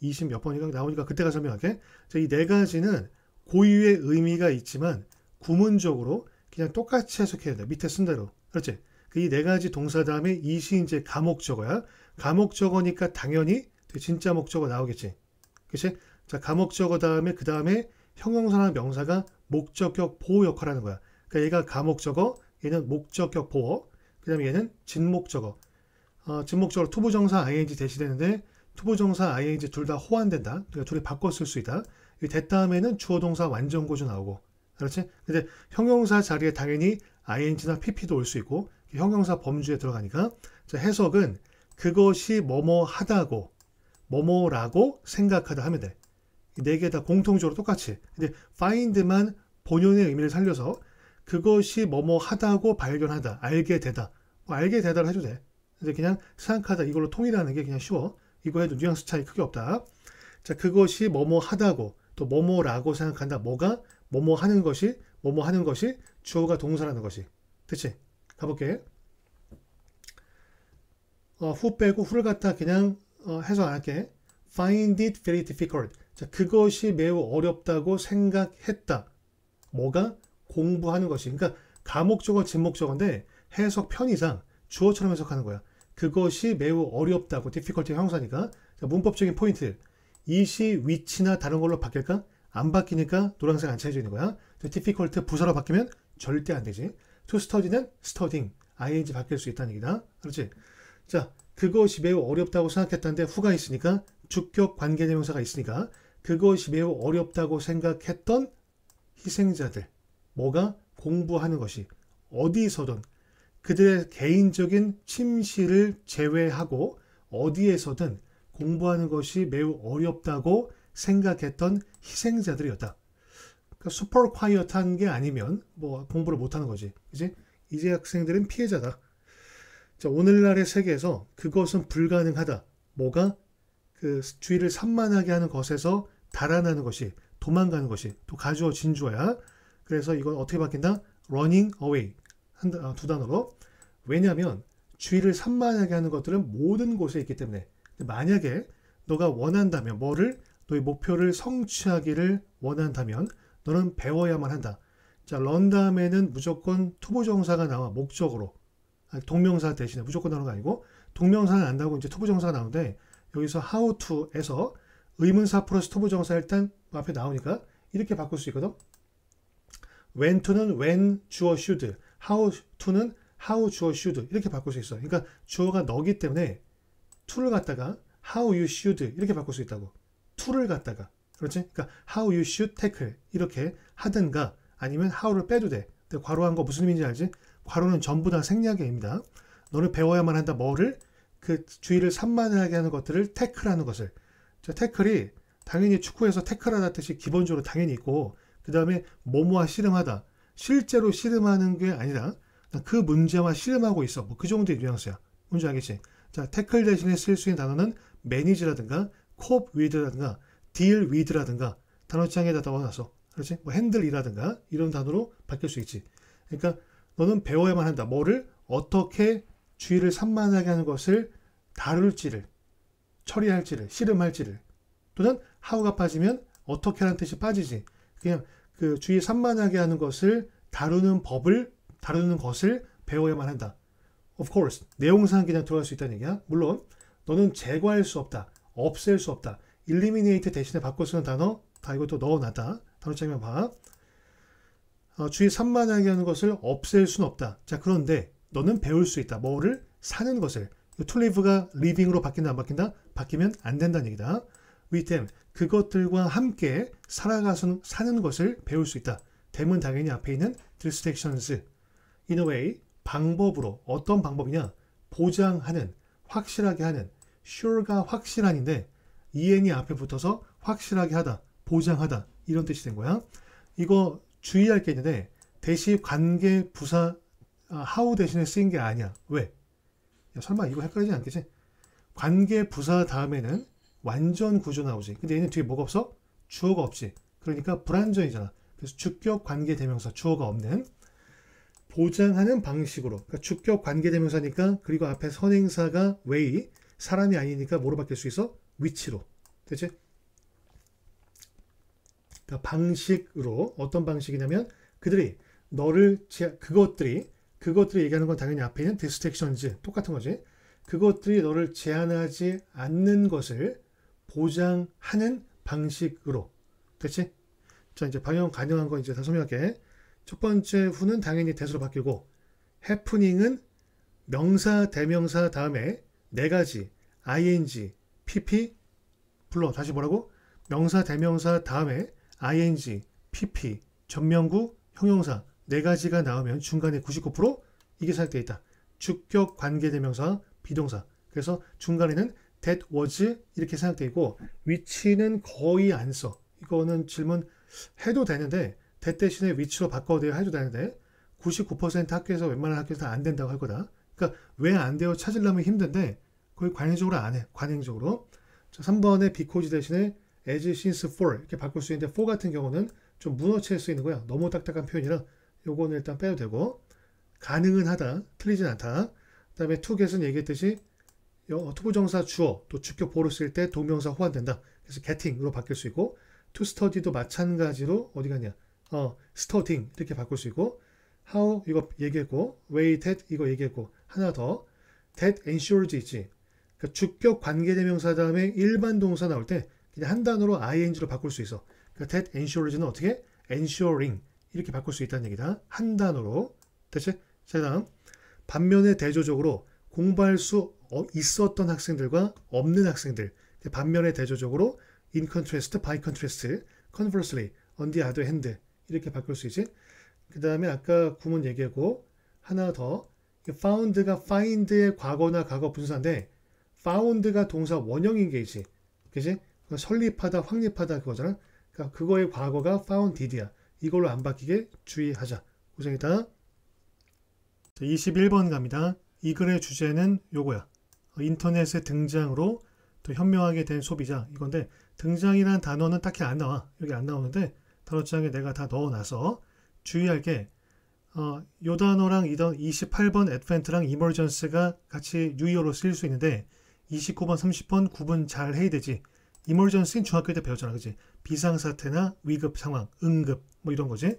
20 몇 번이가 나오니까 그때가 설명할게. 이 네 가지는 고유의 의미가 있지만 구문적으로 그냥 똑같이 해석해야 돼. 밑에 쓴 대로. 그렇지? 그 이 네 가지 동사 다음에 이 시 이제 가목적어야. 가목적어니까 당연히 진짜 목적어 나오겠지. 그치? 자, 가목적어 다음에 그 다음에 형용사나 명사가 목적격 보호 역할하는 거야. 그러니까 얘가 가목적어, 얘는 목적격 보호, 그 다음에 얘는 진목적어. 어, 진목적으로 투부정사 ing 대시되는데 투부정사 ing 둘 다 호환된다. 그러니까 둘이 바꿨을수 있다. 이 됐다음에는 주어동사 완전고조 나오고 그렇지? 근데 형용사 자리에 당연히 ing나 pp도 올 수 있고 형용사 범주에 들어가니까 자, 해석은 그것이 뭐뭐 하다고 뭐뭐라고 생각하다 하면 돼. 네 개 다 공통적으로 똑같이. 근데 find만 본연의 의미를 살려서 그것이 뭐뭐 하다고 발견하다, 알게 되다. 뭐 알게 되다를 해도 돼. 근데 그냥 생각하다 이걸로 통일하는 게 그냥 쉬워. 이거 해도 뉘앙스 차이 크게 없다. 자, 그것이 뭐뭐 하다고 또 뭐뭐라고 생각한다. 뭐가 뭐뭐 하는 것이 뭐뭐 하는 것이 주어가 동사라는 것이 그치 가볼게 어, 후 빼고 후를 갖다 그냥 어, 해석 안 할게 find it very difficult 자, 그것이 매우 어렵다고 생각했다 뭐가 공부하는 것이 그러니까 감목적어 진목적어인데 해석 편의상 주어처럼 해석하는 거야 그것이 매우 어렵다고 d i f f i c u l t 형사니까 자, 문법적인 포인트 이 시 위치나 다른 걸로 바뀔까 안 바뀌니까 노란색 안 칠해지는 거야. difficult 부사로 바뀌면 절대 안 되지. to study는 studying, ing 바뀔 수 있다는 얘기다. 그렇지? 자, 그것이 매우 어렵다고 생각했다는데 후가 있으니까 주격 관계대명사가 있으니까 그것이 매우 어렵다고 생각했던 희생자들 뭐가 공부하는 것이 어디서든 그들의 개인적인 침실을 제외하고 어디에서든 공부하는 것이 매우 어렵다고 생각했던 희생자들이었다. 그러니까 슈퍼 콰이어한게 아니면 뭐 공부를 못하는 거지. 이제 이제 학생들은 피해자다. 자, 오늘날의 세계에서 그것은 불가능하다. 뭐가 그 주의를 산만하게 하는 것에서 달아나는 것이 도망가는 것이 또 가주어 진주어야. 그래서 이건 어떻게 바뀐다? running away 한, 아, 단어로. 왜냐하면 주의를 산만하게 하는 것들은 모든 곳에 있기 때문에 만약에 너가 원한다면 뭐를 너의 목표를 성취하기를 원한다면 너는 배워야만 한다. 자, 런 다음에는 무조건 투보 정사가 나와 목적으로 아니, 동명사 대신에 무조건 나오는 거 아니고 동명사는 안 나오고 이제 투보 정사가 나오는데 여기서 how to에서 의문사 플러스 투보 정사 일단 앞에 나오니까 이렇게 바꿀 수 있거든. when to는 when 주어 should, how to는 how 주어 should 이렇게 바꿀 수 있어. 그러니까 주어가 너기 때문에 to를 갖다가 how you should 이렇게 바꿀 수 있다고. t 을 갖다가 그렇지? 그러니까 how you should tackle 이렇게 하든가 아니면 how를 빼도 돼. 근데 괄호한 거 무슨 의미인지 알지? 괄호는 전부 다 생략의입니다. 너는 배워야만 한다. 뭐를? 그 주의를 산만하게 하는 것들을 태클하는 것을. 자, 태클이 당연히 축구에서 태클하다 뜻이 기본적으로 당연히 있고 그 다음에 뭐뭐와 씨름하다. 실제로 씨름하는 게 아니라 그 문제와 씨름하고 있어. 뭐 그 정도의 뉘앙스야. 뭔지 알겠지? 자, 태클 대신에 쓸 수 있는 단어는 매니지라든가 cope with라든가 deal with라든가 단어장에 다넣어서 그렇지? 뭐 h a 이라든가 이런 단어로 바뀔 수 있지. 그러니까 너는 배워야만 한다. 뭐를 어떻게 주의를 산만하게 하는 것을 다룰지를 처리할지를 씨름할지를 또는 하우가 빠지면 어떻게라는 뜻이 빠지지. 그냥 그 주의 산만하게 하는 것을 다루는 법을 다루는 것을 배워야만 한다. Of course 내용상 그냥 들어갈 수 있다는 얘기야. 물론 너는 제거할 수 없다. 없앨 수 없다. eliminate 대신에 바꿔 쓰는 단어 다 이것도 넣어놨다. 단어장면 봐. 어, 주의 산만하게 하는 것을 없앨 수는 없다. 자 그런데 너는 배울 수 있다. 뭐를? 사는 것을. to live가 living으로 바뀐다 안 바뀐다? 바뀌면 안 된다는 얘기다. with them. 그것들과 함께 살아가서 사는 것을 배울 수 있다. 됨은 당연히 앞에 있는 distractions. in a way, 방법으로 어떤 방법이냐? 보장하는, 확실하게 하는, sure가 확실한인데 en이 앞에 붙어서 확실하게 하다, 보장하다 이런 뜻이 된 거야. 이거 주의할 게 있는데 대시 관계 부사 아, how 대신에 쓰인 게 아니야. 왜? 야, 설마 이거 헷갈리지 않겠지? 관계 부사 다음에는 완전 구조 나오지. 근데 얘는 뒤에 뭐가 없어? 주어가 없지. 그러니까 불완전이잖아. 그래서 주격 관계 대명사 주어가 없는 보장하는 방식으로. 그러니까 주격 관계 대명사니까 그리고 앞에 선행사가 way 사람이 아니니까 뭐로 바뀔 수 있어? 위치로. 되지 그러니까 방식으로 어떤 방식이냐면 그들이 너를 제, 그것들이 그것들이 얘기하는 건 당연히 앞에 있는 디스트랙션지 똑같은 거지. 그것들이 너를 제한하지 않는 것을 보장하는 방식으로. 그렇지 자, 이제 방영 가능한 거 이제 다 설명할게. 첫 번째 후는 당연히 대수로 바뀌고, 해프닝은 명사, 대명사 다음에 네 가지 ing, pp 불러 다시 뭐라고? 명사 대명사 다음에 ing, pp 전명구 형용사 네 가지가 나오면 중간에 99% 이게 선택되 있다. 주격 관계 대명사 비동사 그래서 중간에는 that was 이렇게 생각되 있고 위치는 거의 안 써. 이거는 질문 해도 되는데 that 대신에 위치로 바꿔도 해도 되는데 99% 학교에서 웬만한 학교에서 안 된다고 할 거다. 그러니까 왜 안 돼요? 찾으려면 힘든데 그걸 관행적으로 안 해. 관행적으로. 자, 3번에 because 대신에 as since for 이렇게 바꿀 수 있는데 for 같은 경우는 좀 문어체에 쓰는 거야. 너무 딱딱한 표현이라 요거는 일단 빼도 되고 가능은 하다. 틀리진 않다. 그 다음에 to get은 얘기했듯이 투부정사 주어 또 주격 보로 쓸때 동명사 호환된다. 그래서 getting으로 바뀔 수 있고 to study도 마찬가지로 어디 가냐 어, starting 이렇게 바꿀 수 있고 how 이거 얘기했고 way that 이거 얘기했고 하나 더 that ensures 있지 그러니까 주격 관계대명사 다음에 일반 동사 나올 때 그냥 한 단어로 ing로 바꿀 수 있어. 그러니까 that ensures는 어떻게? ensuring 이렇게 바꿀 수 있다는 얘기다. 한 단어로. 대체 자 다음 반면에 대조적으로 공부할 수 어, 있었던 학생들과 없는 학생들 반면에 대조적으로 in contrast, by contrast, conversely, on the other hand 이렇게 바꿀 수 있지. 그 다음에 아까 구문 얘기하고 하나 더 found가 find의 과거나 과거 분사인데 found가 동사 원형인 게 있지. 그지? 설립하다, 확립하다 그거잖아. 그러니까 그거의 과거가 founded야. 이걸로 안 바뀌게 주의하자. 고생했다. 21번 갑니다. 이 글의 주제는 요거야. 인터넷의 등장으로 또 현명하게 된 소비자 이건데 등장이란 단어는 딱히 안 나와. 여기 안 나오는데 단어장에 내가 다 넣어놔서 주의할 게 어, 요 단어랑 이던 28번 advent랑 emergence가 같이 유의어로 쓰일 수 있는데 29번, 30번 구분 잘 해야 되지. 이멀전스는 중학교 때 배웠잖아, 그지? 비상사태나 위급 상황, 응급 뭐 이런 거지.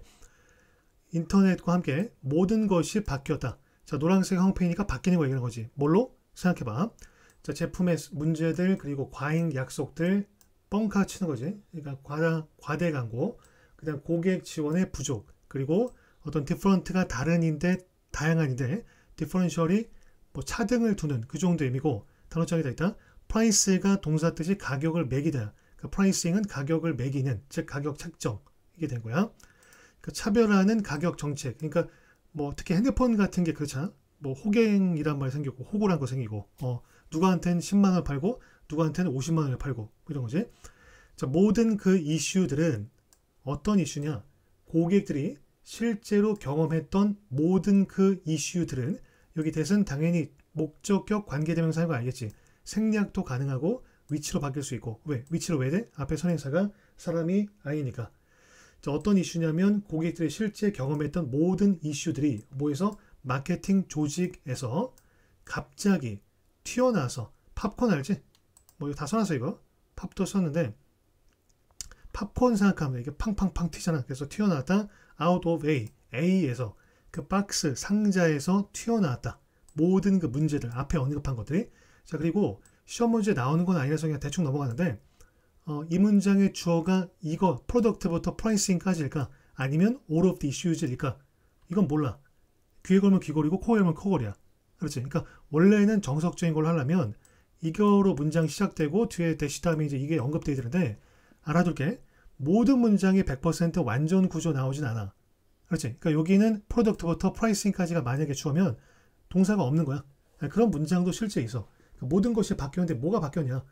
인터넷과 함께 모든 것이 바뀌었다. 자, 노란색 형페이니까 바뀌는 거 얘기하는 거지. 뭘로? 생각해봐. 자, 제품의 문제들, 그리고 과잉 약속들, 뻥카 치는 거지. 그러니까 과다, 과대 광고, 그 다음 고객 지원의 부족, 그리고 어떤 디퍼런트가 다른인데, 다양한인데, 디퍼런셜이 뭐 차등을 두는 그 정도 의미고, 단어적이다 있다. price가 동사 뜻이 가격을 매기다. 그러니까 pricing은 가격을 매기는, 즉 가격 책정 이게 되고요. 그러니까 차별하는 화 가격 정책. 그러니까 뭐 특히 핸드폰 같은 게 그렇잖아. 뭐 호갱이란 말이 생겼고 호구란 거 생기고 어, 누구한테는 10만 원 팔고 누구한테는 50만 원을 팔고 이런 거지. 자, 모든 그 이슈들은 어떤 이슈냐? 고객들이 실제로 경험했던 모든 그 이슈들은 여기 대신 당연히 목적격 관계대명사인 거 알겠지? 생략도 가능하고 위치로 바뀔 수 있고 왜? 위치로 왜 돼? 앞에 선행사가 사람이 아니니까 자, 어떤 이슈냐면 고객들의 실제 경험했던 모든 이슈들이 모여서 마케팅 조직에서 갑자기 튀어나와서 팝콘 알지? 뭐 이거 다 써놨어 이거 팝도 썼는데 팝콘 생각하면 이게 팡팡팡 튀잖아 그래서 튀어나왔다 out of A A에서 그 박스 상자에서 튀어나왔다 모든 그 문제들 앞에 언급한 것들이 자 그리고 시험 문제 나오는 건 아니라서 그냥 대충 넘어가는데 어, 이 문장의 주어가 이거 프로덕트부터 프라이싱까지일까 아니면 all of the issues일까 이건 몰라 귀에 걸면 귀걸이고 코에 걸면 코걸이야 그렇지 그러니까 원래는 정석적인 걸 하려면 이거로 문장 시작되고 뒤에 대시 다음에 이제 이게 언급돼야 되는데 알아둘게 모든 문장이 100% 완전 구조 나오진 않아 그렇지 그러니까 여기는 프로덕트부터 프라이싱까지가 만약에 주어면 동사가 없는 거야. 그런 문장도 실제 있어. 그러니까 모든 것이 바뀌었는데 뭐가 바뀌었냐.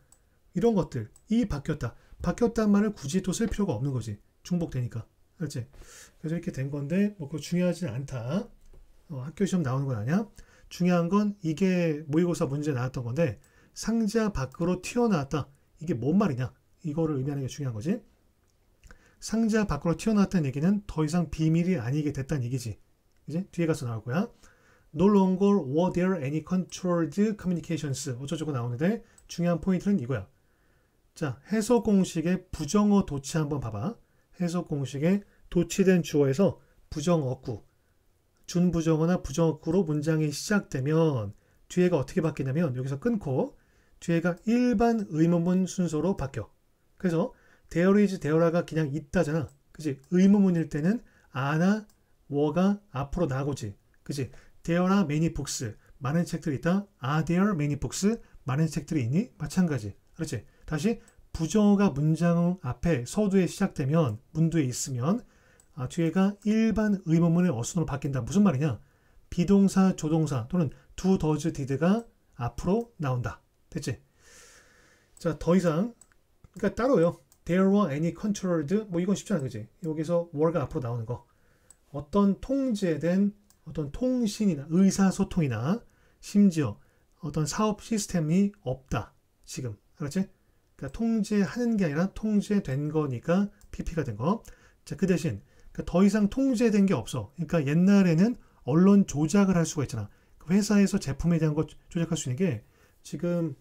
이런 것들. 이 바뀌었다. 바뀌었단 말을 굳이 또 쓸 필요가 없는 거지. 중복되니까. 알지? 그래서 이렇게 된 건데 뭐 그거 중요하진 않다. 어, 학교 시험 나오는 건 아니야. 중요한 건 이게 모의고사 문제 나왔던 건데 상자 밖으로 튀어나왔다. 이게 뭔 말이냐? 이거를 의미하는 게 중요한 거지. 상자 밖으로 튀어나왔다는 얘기는 더 이상 비밀이 아니게 됐다는 얘기지. 이제 뒤에 가서 나올 거야. no longer were there any controlled communications 어쩌고 나오는데 중요한 포인트는 이거야. 자, 해석 공식의 부정어 도치 한번 봐봐. 해석 공식의 도치된 주어에서 부정어구, 준부정어나 부정어구로 문장이 시작되면 뒤에가 어떻게 바뀌냐면 여기서 끊고 뒤에가 일반 의문문 순서로 바뀌어. 그래서 there is, there가 그냥 있다잖아. 그지? 의문문일 때는 아나 워가 앞으로 나고지. 그지? There are many books. 많은 책들이 있다. 아, are there many books? 많은 책들이 있니? 마찬가지. 그렇지. 다시 부정어가 문장 앞에 서두에 시작되면 문두에 있으면 아, 뒤에가 일반 의문문의 어순으로 바뀐다. 무슨 말이냐? 비동사, 조동사 또는 두 더즈 디드가 앞으로 나온다. 됐지? 자, 더 이상 그러니까 따로요. There were any controlled 뭐 이건 쉽지않아 그지? 여기서 were가 앞으로 나오는 거. 어떤 통제된 어떤 통신이나 의사소통이나 심지어 어떤 사업 시스템이 없다. 지금. 그렇지 그러니까 통제하는 게 아니라 통제된 거니까 PP가 된 거. 자, 그 대신 그러니까 더 이상 통제된 게 없어. 그러니까 옛날에는 언론 조작을 할 수가 있잖아. 그 회사에서 제품에 대한 것 조작할 수 있는 게 지금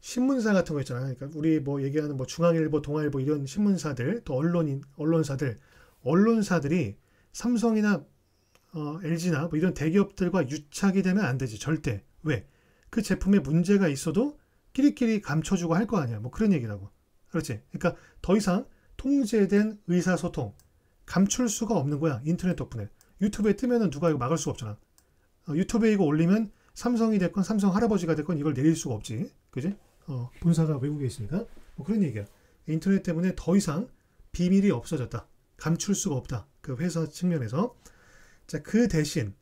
신문사 같은 거 있잖아. 그러니까 우리 뭐 얘기하는 뭐 중앙일보, 동아일보 이런 신문사들, 또 언론인, 언론사들, 언론사들이 삼성이나 어, LG나 뭐 이런 대기업들과 유착이 되면 안 되지 절대 왜그 제품에 문제가 있어도 끼리끼리 감춰주고 할 거 아니야 뭐 그런 얘기라고 그렇지 그러니까 더 이상 통제된 의사소통 감출 수가 없는 거야 인터넷 덕분에 유튜브에 뜨면 누가 이거 막을 수가 없잖아 어, 유튜브에 이거 올리면 삼성이 됐건 삼성 할아버지가 됐건 이걸 내릴 수가 없지 그지 어, 본사가 외국에 있으니까 뭐 그런 얘기야 인터넷 때문에 더 이상 비밀이 없어졌다 감출 수가 없다 그 회사 측면에서 자, 그 대신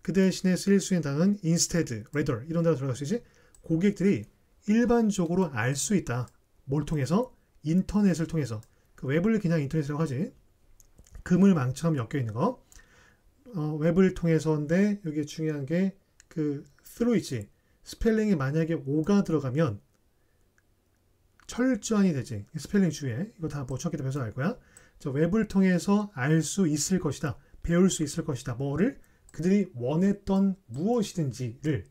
그 대신에 쓰일 수 있는 단어는 instead, rather 이런 단어 들어갈 수 있지. 고객들이 일반적으로 알 수 있다. 뭘 통해서? 인터넷을 통해서. 그 웹을 그냥 인터넷이라고 하지. 금을 망처럼 엮여 있는 거. 어, 웹을 통해서인데 여기 중요한 게그 through 있지. 스펠링이 만약에 오가 들어가면 철저한이 되지. 스펠링 주의해. 이거 다뭐 쳤기 때문에 알거야저 웹을 통해서 알 수 있을 것이다. 배울 수 있을 것이다. 뭐를? 그들이 원했던 무엇이든지를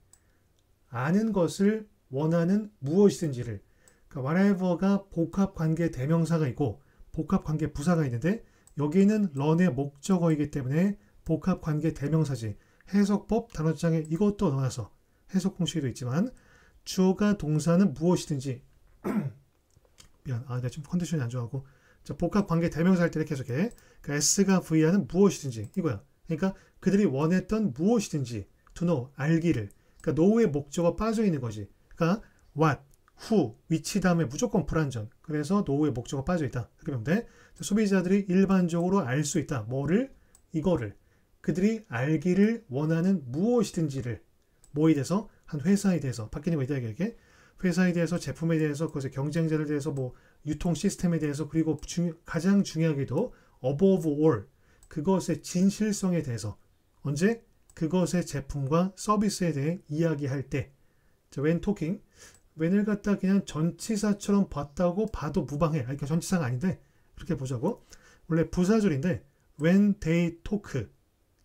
아는 것을 원하는 무엇이든지를 그러니까 whatever가 복합 관계 대명사가 있고 복합 관계 부사가 있는데 여기는 런의 목적어이기 때문에 복합 관계 대명사지 해석법 단어장에 이것도 넣어서 해석 공식도 있지만 주어가 동사는 무엇이든지 미안 아 내가 지금 컨디션이 안 좋아하고 자, 복합 관계 대명사 할 때는 계속해. 그 S가 V하는 무엇이든지 이거야. 그러니까 그들이 원했던 무엇이든지 to know, 알기를. 그러니까 know의 목적어 빠져 있는 거지. 그러니까 what, who, 위치 다음에 무조건 불완전 그래서 know의 목적어 빠져 있다. 그러면 돼. 자, 소비자들이 일반적으로 알 수 있다. 뭐를? 이거를. 그들이 알기를 원하는 무엇이든지를 뭐에 대해서? 한 회사에 대해서. 바뀌는 거에 대얘기할게 회사에 대해서, 제품에 대해서, 그것의 경쟁자를 대해서, 뭐 유통 시스템에 대해서 그리고 주, 가장 중요하게도 above all 그것의 진실성에 대해서 언제 그것의 제품과 서비스에 대해 이야기할 때 자, when talking when을 갖다 그냥 전치사처럼 봤다고 봐도 무방해. 아니, 그러니까 전치사가 아닌데 그렇게 보자고. 원래 부사절인데 when they talk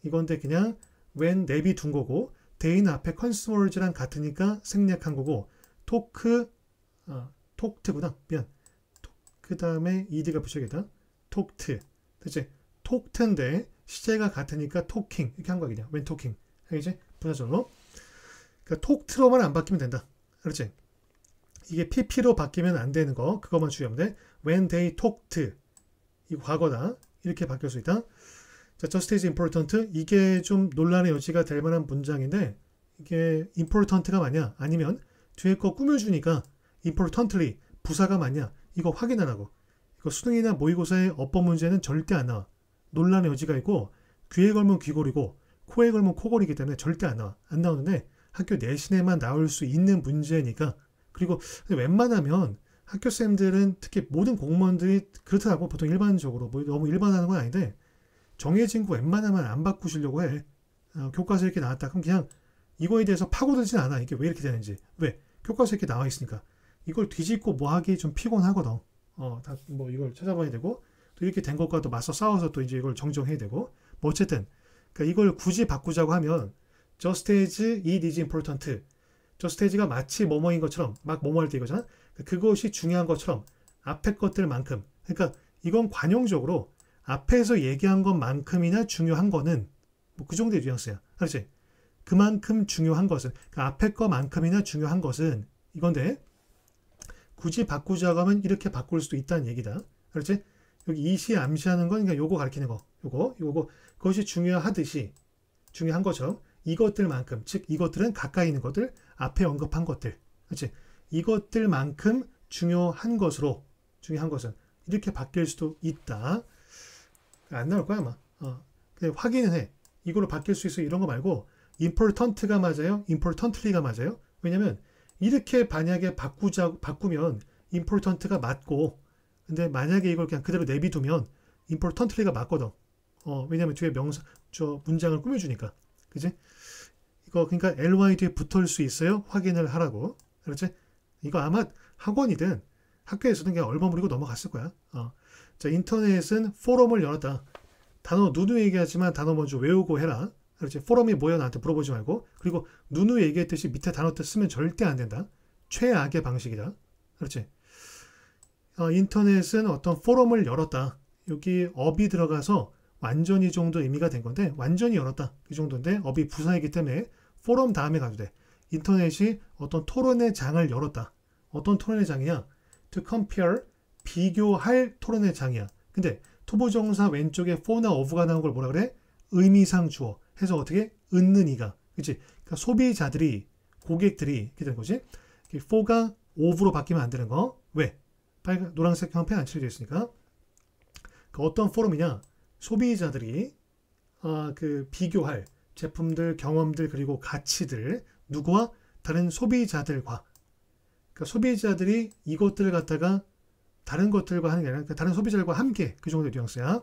이건데 그냥 when 내비둔 거고 d a 는 앞에 컨스 n 즈랑 같으니까 생략한 거고 토크 l k 아, t a 구나 미안. 그 다음에 ed가 부족이다 t 트 l 대체 t 트인데 시제가 같으니까 토킹. 이렇게 한거 아니냐. when talking. 알겠지? 분사절로. 그러니까 t a 로만안 바뀌면 된다. 알았지? 이게 pp로 바뀌면 안 되는 거 그것만 주의하면 돼. when they talked 이 과거다. 이렇게 바뀔 수 있다. 자, just is important. 이게 좀 논란의 여지가 될 만한 문장인데, 이게 important가 맞냐? 아니면 뒤에 거 꾸며주니까 importantly 부사가 맞냐? 이거 확인 안 하고 이거 수능이나 모의고사의 어법 문제는 절대 안 나와. 논란의 여지가 있고 귀에 걸면 귀걸이고 코에 걸면 코걸이기 때문에 절대 안 나와. 안 나오는데 학교 내신에만 나올 수 있는 문제니까 그리고 웬만하면 학교 쌤들은 특히 모든 공무원들이 그렇다고 보통 일반적으로 뭐 너무 일반하는 건 아닌데 정해진 거 웬만하면 안 바꾸시려고 해. 어, 교과서 이렇게 나왔다 그럼 그냥 이거에 대해서 파고들진 않아. 이게 왜 이렇게 되는지. 왜? 교과서 이렇게 나와 있으니까. 이걸 뒤집고 뭐 하기 좀 피곤하거든. 어, 다 뭐 이걸 찾아봐야 되고 또 이렇게 된 것과 또 맞서 싸워서 또 이제 이걸 정정해야 되고 뭐 어쨌든 그러니까 이걸 굳이 바꾸자고 하면 just as it is important just as가 마치 뭐뭐인 것처럼 막 뭐뭐 할때 이거잖아. 그러니까 그것이 중요한 것처럼 앞에 것들만큼 그러니까 이건 관용적으로 앞에서 얘기한 것만큼이나 중요한 거는 뭐 그 정도의 뉘앙스야. 알지? 그만큼 중요한 것은 그 앞에 것만큼이나 중요한 것은 이건데 굳이 바꾸자고 하면 이렇게 바꿀 수도 있다는 얘기다. 그렇지? 여기 이시 암시하는 건그러 그러니까 요거 가리키는 거. 요거, 요거. 그것이 중요하듯이 중요한 거죠. 이것들만큼, 즉 이것들은 가까이 있는 것들, 앞에 언급한 것들. 그렇지? 이것들만큼 중요한 것으로 중요한 것은 이렇게 바뀔 수도 있다. 안 나올 거야 아마. 어. 확인은 해. 이걸로 바뀔 수 있어 이런 거 말고 important가 맞아요. importantly가 맞아요. 왜냐면 이렇게 만약에 바꾸자 바꾸면 임 m 턴트가 맞고 근데 만약에 이걸 그냥 그대로 내비두면 임 m 턴트리가 맞거든. 어, 왜냐면 뒤에 명사 저 문장을 꾸며 주니까. 그지 이거 그러니까 ly 뒤에 붙을 수 있어요. 확인을 하라고. 그렇지? 이거 아마 학원이든 학교에서는 그냥 얼버무리고 넘어갔을 거야. 어. 자, 인터넷은 포럼을 열었다. 단어 누누 얘기하지만 단어 먼저 외우고 해라. 그렇지. 포럼이 뭐야? 나한테 물어보지 말고. 그리고 누누 얘기했듯이 밑에 단어 뜻 쓰면 절대 안 된다. 최악의 방식이다. 그렇지. 어, 인터넷은 어떤 포럼을 열었다. 여기 업이 들어가서 완전히 정도 의미가 된 건데 완전히 열었다. 이 정도인데 업이 부사이기 때문에 포럼 다음에 가도 돼. 인터넷이 어떤 토론의 장을 열었다. 어떤 토론의 장이야? To compare, 비교할 토론의 장이야. 근데 토보정사 왼쪽에 for나 of가 나온 걸 뭐라 그래? 의미상 주어. 해서 어떻게 얻는 이가 그치? 그러니까 소비자들이 고객들이 이렇게 된 거지. 이게 4가 5로 바뀌면 안 되는 거. 왜? 빨간 노란색 형태 안 칠해져 있으니까. 그 어떤 포럼이냐? 소비자들이 아, 그 비교할 제품들, 경험들 그리고 가치들 누구와 다른 소비자들과 그러니까 소비자들이 이것들을 갖다가 다른 것들과 하는 게 아니라 그러니까 다른 소비자들과 함께 그 정도의 뉘앙스야.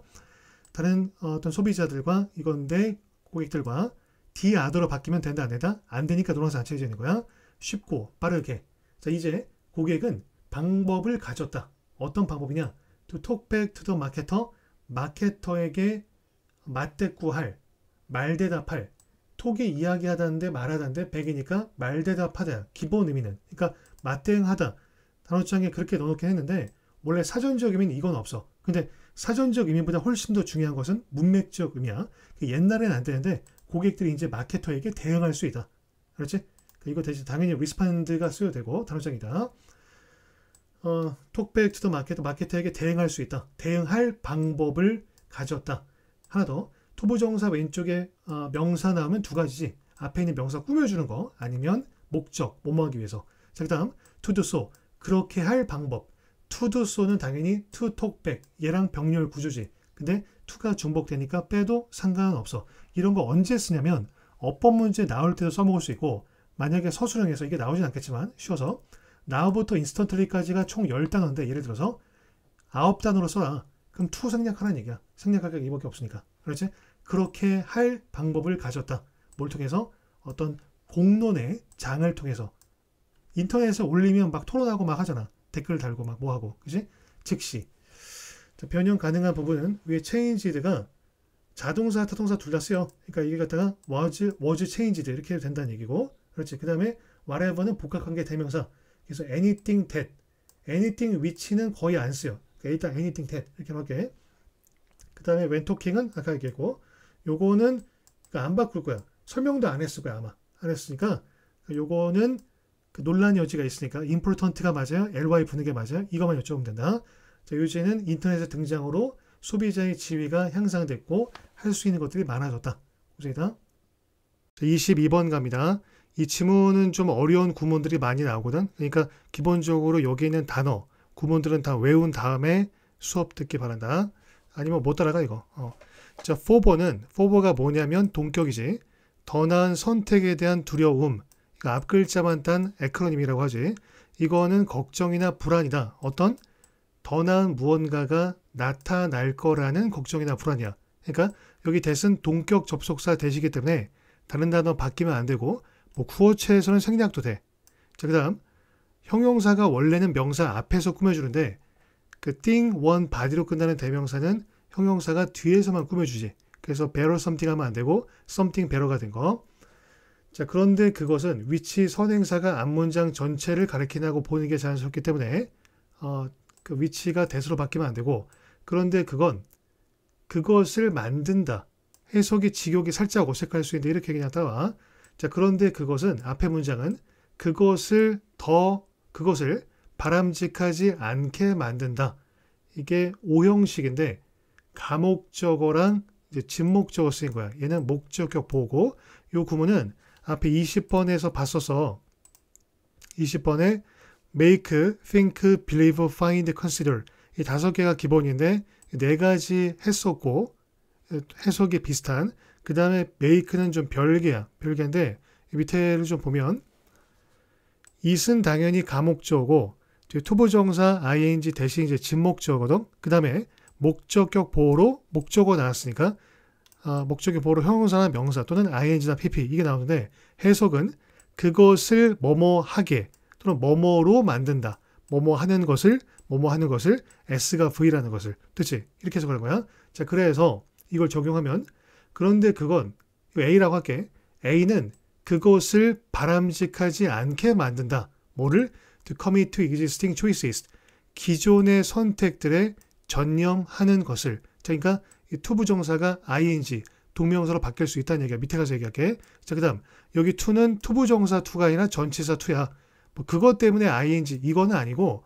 다른 어, 어떤 소비자들과 이건데 고객들과 디아더로 바뀌면 된다 안 된다? 안 되니까 노란색 안 칠해지는 거야. 쉽고 빠르게. 자 이제 고객은 방법을 가졌다. 어떤 방법이냐? To talk back to the marketer. 마케터에게 맞대꾸할, 말대답할, 톡이 이야기하다는데 말하다는데 백이니까 말대답하다. 기본 의미는. 그러니까 맞대응하다. 단어장에 그렇게 넣어놓긴 했는데 원래 사전적 의미는 이건 없어. 근데 사전적 의미보다 훨씬 더 중요한 것은 문맥적 의미야. 그 옛날에는 안 되는데 고객들이 이제 마케터에게 대응할 수 있다. 그렇지? 그 이거 대신 당연히 리스판드가 쓰여되고 단어장이다. 어, 톡백 투더 마케터 마케터에게 대응할 수 있다. 대응할 방법을 가졌다. 하나 더 토부정사 왼쪽에 어, 명사 나오면 두 가지지. 앞에 있는 명사 꾸며주는 거 아니면 목적 뭐뭐 하기 위해서. 자 그다음 투두소 so 그렇게 할 방법 투두소는 당연히 투톡백 얘랑 병렬 구조지. 근데 투가 중복되니까 빼도 상관은 없어. 이런 거 언제 쓰냐면 어법 문제 나올 때도 써먹을 수 있고 만약에 서술형에서 이게 나오진 않겠지만 쉬워서 나우부터 인스턴트리까지가 총 10단어인데 예를 들어서 9단어로 써라. 그럼 투 생략하라는 얘기야. 생략할 게 이밖에 없으니까. 그렇지? 그렇게 할 방법을 가졌다. 뭘 통해서? 어떤 공론의 장을 통해서. 인터넷에 올리면 막 토론하고 막 하잖아. 댓글 달고 막 뭐하고 그지? 즉시 자, 변형 가능한 부분은 위에 체인지 n 가 자동사, 타동사 둘 다 쓰여. 그러니까 이게 갖다가 was, was changed 이렇게 해도 된다는 얘기고 그렇지. 그 다음에 whatever는 복합관계 대명사 그래서 anything that, anything which는 거의 안 쓰여. 그러니까 일단 anything that 이렇게 할게. 그 다음에 when talking은 아까 얘기했고 요거는 그러니까 안 바꿀 거야. 설명도 안 했을 거야 아마. 안 했으니까 그러니까 요거는 그 논란 여지가 있으니까 임포턴트가 맞아요? ly 분위기 맞아요? 이것만 여쭤보면 된다. 자, 요새는 인터넷의 등장으로 소비자의 지위가 향상됐고 할 수 있는 것들이 많아졌다. 고생이다. 22번 갑니다. 이 지문은 좀 어려운 구문들이 많이 나오거든. 그러니까 기본적으로 여기 있는 단어, 구문들은 다 외운 다음에 수업 듣기 바란다. 아니면 못 따라가 이거. 어. 자, 4번은 4번가 뭐냐면 동격이지. 더 나은 선택에 대한 두려움, 그앞 글자만 딴 에크로님이라고 하지. 이거는 걱정이나 불안이다. 어떤 더 나은 무언가가 나타날 거라는 걱정이나 불안이야. 그러니까 여기 대신 동격 접속사 대시기 때문에 다른 단어 바뀌면 안 되고 뭐 구어체에서는 생략도 돼. 자, 그다음 형용사가 원래는 명사 앞에서 꾸며주는데 그 thing one body로 끝나는 대명사는 형용사가 뒤에서만 꾸며주지. 그래서 better something 하면 안 되고 something better가 된 거. 자, 그런데 그것은 위치 선행사가 앞문장 전체를 가리키냐고 보는 게 자연스럽기 때문에 어, 그 위치가 대수로 바뀌면 안 되고 그런데 그건 그것을 만든다. 해석이 직역이 살짝 어색할 수 있는데 이렇게 그냥 따와. 자, 그런데 그것은 앞에 문장은 그것을 더 그것을 바람직하지 않게 만든다. 이게 오형식인데 감옥적어랑 이제 진목적어 쓰인 거야. 얘는 목적격 보고 요 구문은 앞에 20번에서 봤어서 20번에 make, think, believe, find, consider 이 다섯 개가 기본인데 네 가지 했었고 해석이 비슷한 그 다음에 make는 좀 별개야 별개인데 밑에를 좀 보면 이은 당연히 감목적어고 투부정사 ing 대신 이제 진목적어거든 그 다음에 목적격 보호로 목적어 나왔으니까 어, 목적의 보호로 형용사나 명사 또는 ing나 pp 이게 나오는데 해석은 그것을 뭐뭐하게 또는 뭐뭐로 만든다. 뭐뭐하는 것을 뭐뭐하는 것을 s가 v라는 것을 됐지? 이렇게 해석하는 거야. 자 그래서 이걸 적용하면 그런데 그건 a라고 할게. a는 그것을 바람직하지 않게 만든다. 뭐를? To commit to existing choices. 기존의 선택들에 전념하는 것을. 자, 그러니까 이 투부정사가 ing 동명사로 바뀔 수 있다는 얘기야. 밑에 가서 얘기할게. 자, 그다음 여기 투는 투부정사 투가 아니라 전치사 투야. 뭐 그것 때문에 ing 이거는 아니고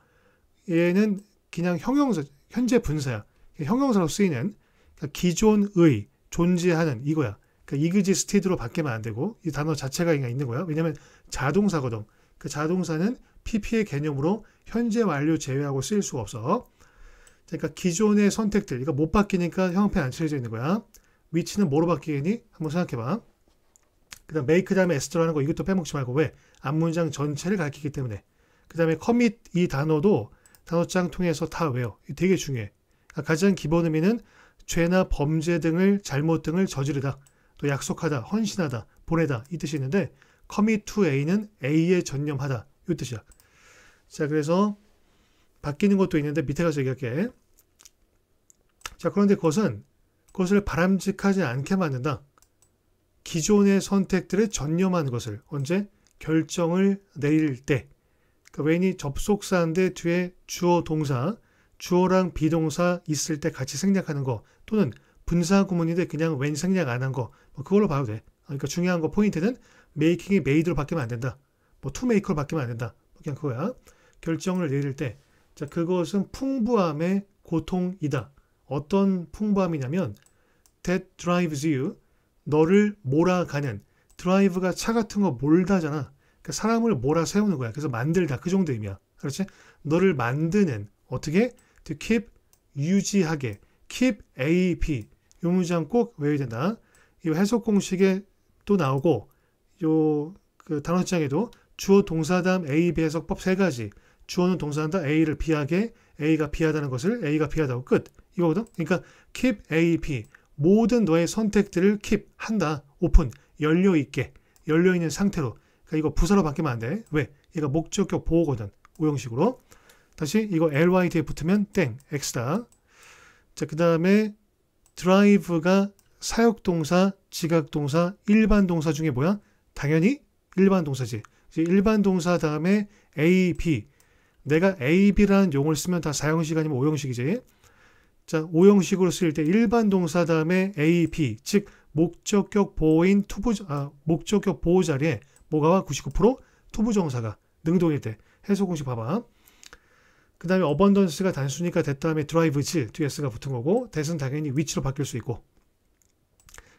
얘는 그냥 형용사 현재 분사야. 형용사로 쓰이는 그러니까 기존의 존재하는 이거야. 그러니까 existed로 바뀌면 안 되고 이 단어 자체가 그냥 있는 거야. 왜냐면 자동사거든. 그 자동사는 PP의 개념으로 현재 완료 제외하고 쓰일 수가 없어. 그러니까 기존의 선택들, 이거 못 바뀌니까 형편안 칠해져 있는 거야. 위치는 뭐로 바뀌니? 겠 한번 생각해봐. 그 다음 make 다음에 s라는 거 이것도 빼먹지 말고 왜? 앞문장 전체를 가리키기 때문에. 그 다음에 commit 이 단어도 단어장 통해서 다 외워. 되게 중요해. 그러니까 가장 기본 의미는 죄나 범죄 등을 잘못 등을 저지르다. 또 약속하다, 헌신하다, 보내다 이 뜻이 있는데 commit to A는 A에 전념하다 이 뜻이야. 자 그래서 바뀌는 것도 있는데 밑에 가서 얘기할게. 자, 그런데 그것은 그것을 바람직하지 않게 만든다. 기존의 선택들에 전념한 것을 언제 결정을 내릴 때. 그러니까 웬이 접속사인데 뒤에 주어 동사, 주어랑 비동사 있을 때 같이 생략하는 거 또는 분사 구문인데 그냥 왠 생략 안 한거뭐 그걸로 봐도 돼. 그러니까 중요한 거 포인트는 메이킹이 메이드로 바뀌면 안 된다. 뭐 투메이커로 바뀌면 안 된다. 뭐 그냥 그거야. 결정을 내릴 때. 자, 그것은 풍부함의 고통이다. 어떤 풍부함이냐면 that drives you 너를 몰아가는 드라이브가 차 같은 거 몰다잖아. 그러니까 사람을 몰아 세우는 거야. 그래서 만들다 그 정도 의미야. 그렇지? 너를 만드는 어떻게? to keep 유지하게 keep AP 요문장 꼭 외워야 된다. 이 해석 공식에 또 나오고 요 그 단어장에도 주어 동사담 A B 해석법 세 가지 주어는 동사한다 A를 B하게 A가 B하다는 것을 A가 B하다고 끝. 이거거든. 그러니까 keep A, B. 모든 너의 선택들을 keep 한다. 오픈. 열려 있게. 열려 있는 상태로. 그러니까 이거 부사로 바뀌면 안 돼. 왜? 얘가 목적격 보호거든. 오형식으로. 다시 이거 ly 뒤에 붙으면 땡. x다. 자, 그다음에 드라이브가 사역동사, 지각동사, 일반동사 중에 뭐야? 당연히 일반동사지. 일반동사 다음에 A, B 내가 A, B라는 용을 쓰면 다 4형식 아니면 5형식이지. 자, 5형식으로 쓰일 때 일반 동사 다음에 A, B, 즉 목적격 보호인 투부 아, 목적격 보호 자리에 뭐가와 99% 투부정사가 능동일 때 해소 공식 봐봐. 그 다음에 어번던스가 단순히가 됐다음에 드라이브지 뒤에 스가 붙은 거고 대은 당연히 위치로 바뀔 수 있고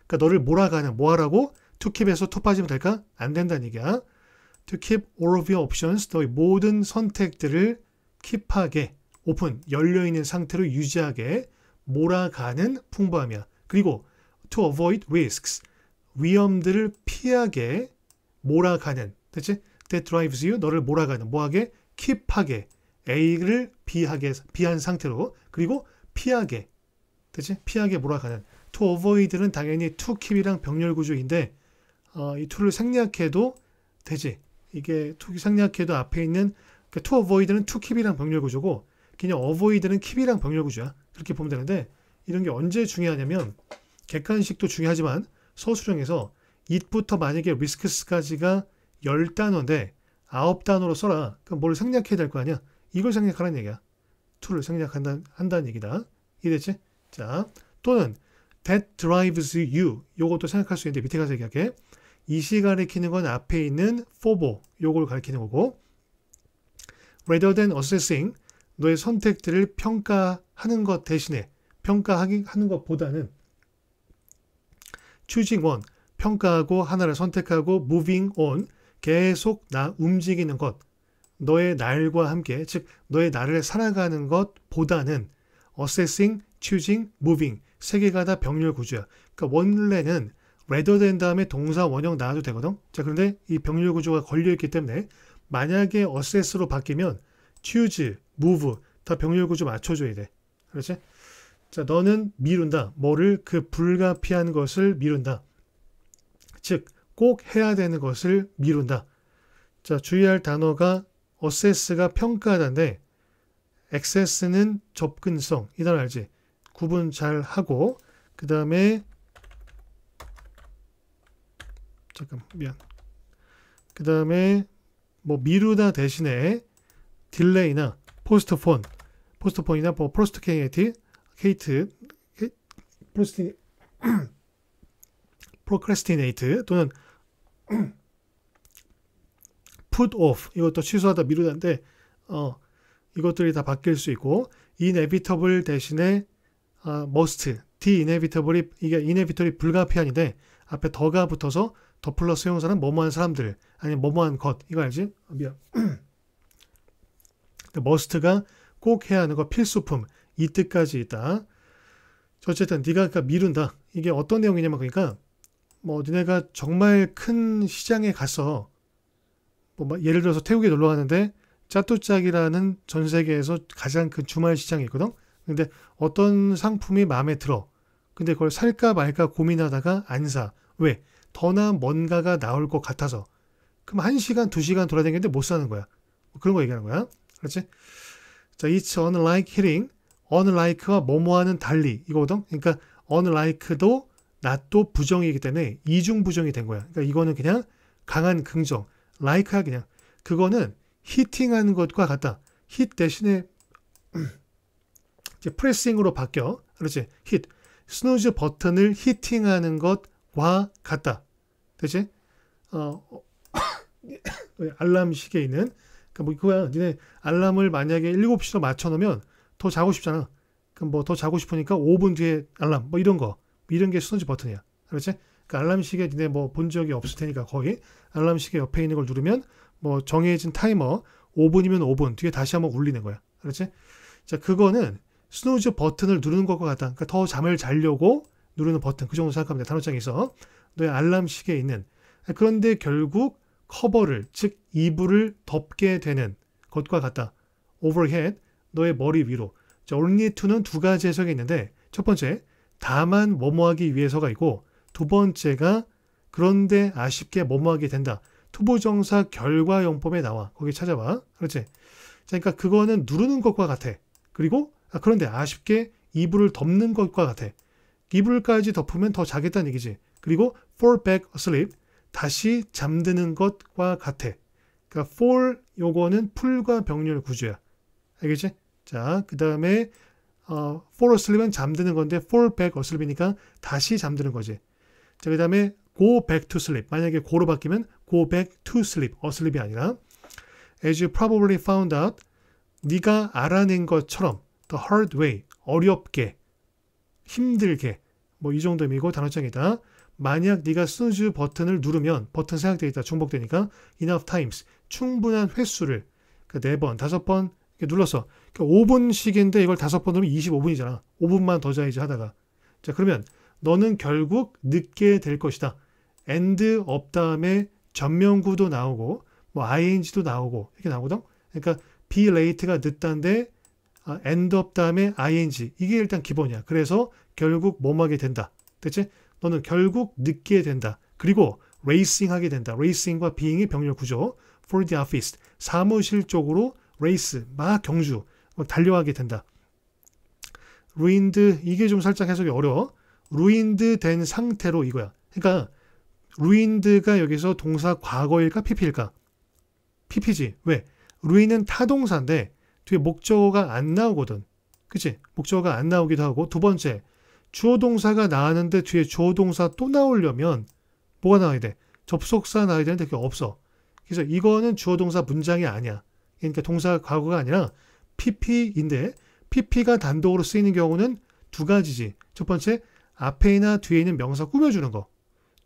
그러니까 너를 몰아가는 뭐하라고 투킵에서 투 빠지면 될까? 안 된다는 얘기야. to keep all of your options, 너의 모든 선택들을 keep하게, open, 열려있는 상태로 유지하게 몰아가는 풍부함이야. 그리고 to avoid risks, 위험들을 피하게 몰아가는, 그치? That drives you, 너를 몰아가는, 뭐하게? keep하게, A를 B하게, B한 상태로, 그리고 피하게, 그치? 피하게 몰아가는. to avoid는 당연히 to keep이랑 병렬 구조인데 어, 이 to를 생략해도 되지. 이게 투기 생략해도 앞에 있는 그러니까 to a v o 는투 o k 이랑 병렬 구조고 그냥 어보이드는 k e 이랑 병렬 구조야. 그렇게 보면 되는데 이런 게 언제 중요하냐면 객관식도 중요하지만 서술형에서 i 부터 만약에 r 스 s 스까지가 10단어인데 9단어로 써라. 그럼 뭘 생략해야 될 거 아니야. 이걸 생략하라는 얘기야. to를 생략한다는 한다는 얘기다. 이해됐지? 자, 또는 that drives you 요것도 생각할 수 있는데 밑에 가서 얘기할게. 이 시가리키는 건 앞에 있는 f 보 요걸 가리키는 거고 rather than assessing 너의 선택들을 평가하는 것 대신에 평가하는 것보다는 choosing one 평가하고 하나를 선택하고 moving on 계속 나 움직이는 것 너의 날과 함께 즉 너의 나를 살아가는 것보다는 assessing, choosing, moving 세 개가 다 병렬 구조야. 그러니까 원래는 rather than 다음에 동사 원형 나와도 되거든. 자, 그런데 이 병렬 구조가 걸려있기 때문에 만약에 어세스로 바뀌면 choose, move 다 병렬 구조 맞춰줘야 돼. 그렇지? 자, 너는 미룬다. 뭐를? 그 불가피한 것을 미룬다. 즉, 꼭 해야 되는 것을 미룬다. 자, 주의할 단어가 어세스가 평가하다인데 액세스는 접근성. 이 단어 알지? 구분 잘 하고 그 다음에 잠깐 미안. 그 다음에 뭐 미루다 대신에 딜레이나 포스트폰, 포스트폰이나 뭐 프로스트케이티, 케이트, 프로스티, 프로크레스티네이트 또는 put off 이것도 취소하다 미루다인데 어, 이것들이 다 바뀔 수 있고 inevitable 대신에 어, must, t inevitable이 이게 inevitable이 불가피한인데 앞에 더가 붙어서 더플러 스용사는 뭐뭐한 사람들 아니 뭐뭐한 것 이거 알지? 아, 미안. 머스트가 꼭 해야 하는 거 필수품 이 뜻까지 있다. 어쨌든 네가 그러니까 미룬다. 이게 어떤 내용이냐면 그러니까 뭐 니네가 정말 큰 시장에 가서 뭐 예를 들어서 태국에 놀러 가는데 짜뚜짝이라는 전 세계에서 가장 큰 주말 시장이 있거든. 근데 어떤 상품이 마음에 들어. 근데 그걸 살까 말까 고민하다가 안 사. 왜? 더 나은 뭔가가 나올 것 같아서 그럼 1시간, 2시간 돌아다니는데 못 사는 거야. 뭐 그런 거 얘기하는 거야. 그렇지? 자, it's unlike hearing. unlike와 뭐뭐와는 달리 이거거든. 그러니까 unlike도 낫도 부정이기 때문에 이중 부정이 된 거야. 그러니까 이거는 그냥 강한 긍정. like야 그냥. 그거는 히팅하는 것과 같다. 힛 대신에 이제 프레싱으로 바뀌어. 그렇지? 힛. i t 스누즈 버튼을 히팅하는 것와 같다. 대신 어, 어 알람 시계에 있는 그니까뭐 그거야. 니네 알람을 만약에 7시로 맞춰 놓으면 더 자고 싶잖아. 그럼 뭐 더 자고 싶으니까 5분 뒤에 알람 뭐 이런 거. 이런 게 수선지 버튼이야. 그렇지? 그 그러니까 알람 시계 니네 뭐 본 적이 없을 테니까 거의 알람 시계 옆에 있는 걸 누르면 뭐 정해진 타이머 5분이면 5분 뒤에 다시 한번 울리는 거야. 그렇지? 자, 그거는 스누즈 버튼을 누르는 것과 같다. 그러니까 더 잠을 자려고 누르는 버튼 그 정도 생각하면 돼 단어장에서 너의 알람 시계에 있는 그런데 결국 커버를 즉 이불을 덮게 되는 것과 같다. overhead 너의 머리 위로 자, only to는 두 가지 해석이 있는데 첫 번째 다만 뭐뭐하기 위해서가 있고 두 번째가 그런데 아쉽게 뭐뭐하게 된다. 투보정사 결과용법에 나와. 거기 찾아봐. 그렇지? 자, 그러니까 그거는 누르는 것과 같아. 그리고 아, 그런데 아쉽게 이불을 덮는 것과 같아. 이불까지 덮으면 더 자겠다는 얘기지. 그리고 fall back asleep 다시 잠드는 것과 같아. 그러니까 fall 요거는 풀과 병렬 구조야. 알겠지? 자, 그 다음에 어, fall asleep은 잠드는 건데 fall back asleep이니까 다시 잠드는 거지. 자, 그 다음에 go back to sleep. 만약에 고로 바뀌면 go back to sleep. asleep이 아니라 as you probably found out 네가 알아낸 것처럼 the hard way 어렵게 힘들게 뭐이 정도이고 단어장이다. 만약 네가 스누즈 버튼을 누르면 버튼 생각되어 있다. 중복되니까 enough times 충분한 횟수를 그러니까 네 번, 다섯 번 눌러서 5분씩인데 그러니까 이걸 다섯 번 누르면 25분이잖아. 5분만 더 자야지 하다가 자 그러면 너는 결국 늦게 될 것이다. end 업 다음에 전명구도 나오고 뭐 ing도 나오고 이렇게 나오거든. 그러니까 be late가 늦다인데 아, end 업 다음에 ing 이게 일단 기본이야. 그래서 결국 몸하게 된다. 대체 너는 결국 늦게 된다. 그리고 레이싱하게 된다. 레이싱과 비행이 병렬 구조. for the office 사무실 쪽으로 레이스 막 경주 어, 달려가게 된다. 루인드 이게 좀 살짝 해석이 어려워. 루인드 된 상태로 이거야. 그러니까 루인드가 여기서 동사 과거일까 PP일까? PP지. 왜? 루인은 타동사인데 뒤에 목적어가 안 나오거든. 그치? 목적어가 안 나오기도 하고 두 번째 주어 동사가 나왔는데 뒤에 주어 동사 또 나오려면 뭐가 나와야 돼? 접속사 나와야 되는데 그게 없어. 그래서 이거는 주어 동사 문장이 아니야. 그러니까 동사 과거가 아니라 PP인데 PP가 단독으로 쓰이는 경우는 두 가지지. 첫 번째 앞에나 뒤에 있는 명사 꾸며주는 거.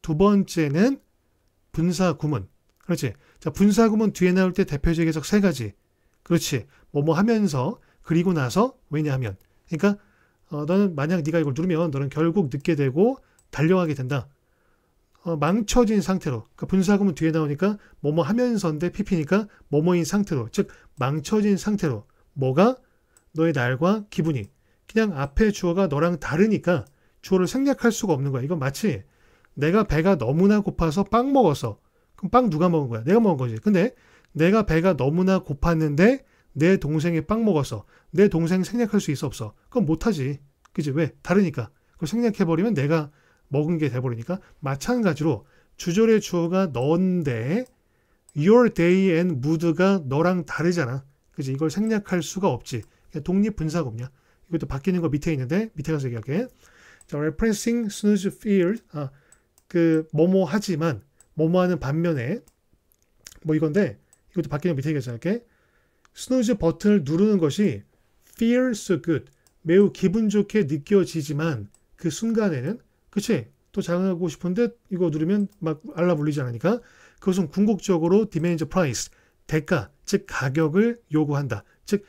두 번째는 분사 구문. 그렇지. 자, 분사 구문 뒤에 나올 때 대표적 해석 세 가지. 그렇지. 뭐뭐 뭐 하면서 그리고 나서 왜냐하면. 그러니까 어, 너는 만약 네가 이걸 누르면 너는 결국 늦게 되고 달려가게 된다. 어, 망쳐진 상태로 그러니까 분사구문 뒤에 나오니까 뭐뭐 하면서인데 PP니까 뭐뭐인 상태로 즉 망쳐진 상태로 뭐가 너의 날과 기분이 그냥 앞에 주어가 너랑 다르니까 주어를 생략할 수가 없는 거야. 이건 마치 내가 배가 너무나 고파서 빵 먹었어. 그럼 빵 누가 먹은 거야? 내가 먹은 거지. 근데 내가 배가 너무나 고팠는데 내 동생이 빵 먹어서 내 동생 생략할 수 있어 없어? 그건 못하지. 그지? 왜? 다르니까. 그걸 생략해버리면 내가 먹은 게 돼버리니까 마찬가지로 주절의 주어가 넌데 your day and mood가 너랑 다르잖아. 그지? 이걸 생략할 수가 없지. 독립분사구냐. 이것도 바뀌는 거 밑에 있는데 밑에 가서 얘기할게. 자, referencing snooze field. 아, 그 뭐뭐 하지만 뭐뭐 하는 반면에 뭐 이건데 이것도 바뀌는 거 밑에 얘기할게. 스누즈 버튼을 누르는 것이 feel s good, 매우 기분 좋게 느껴지지만 그 순간에는 그치? 또 자랑하고 싶은데 이거 누르면 막 알람 울리지 않으니까 그것은 궁극적으로 demand price, 대가, 즉 가격을 요구한다. 즉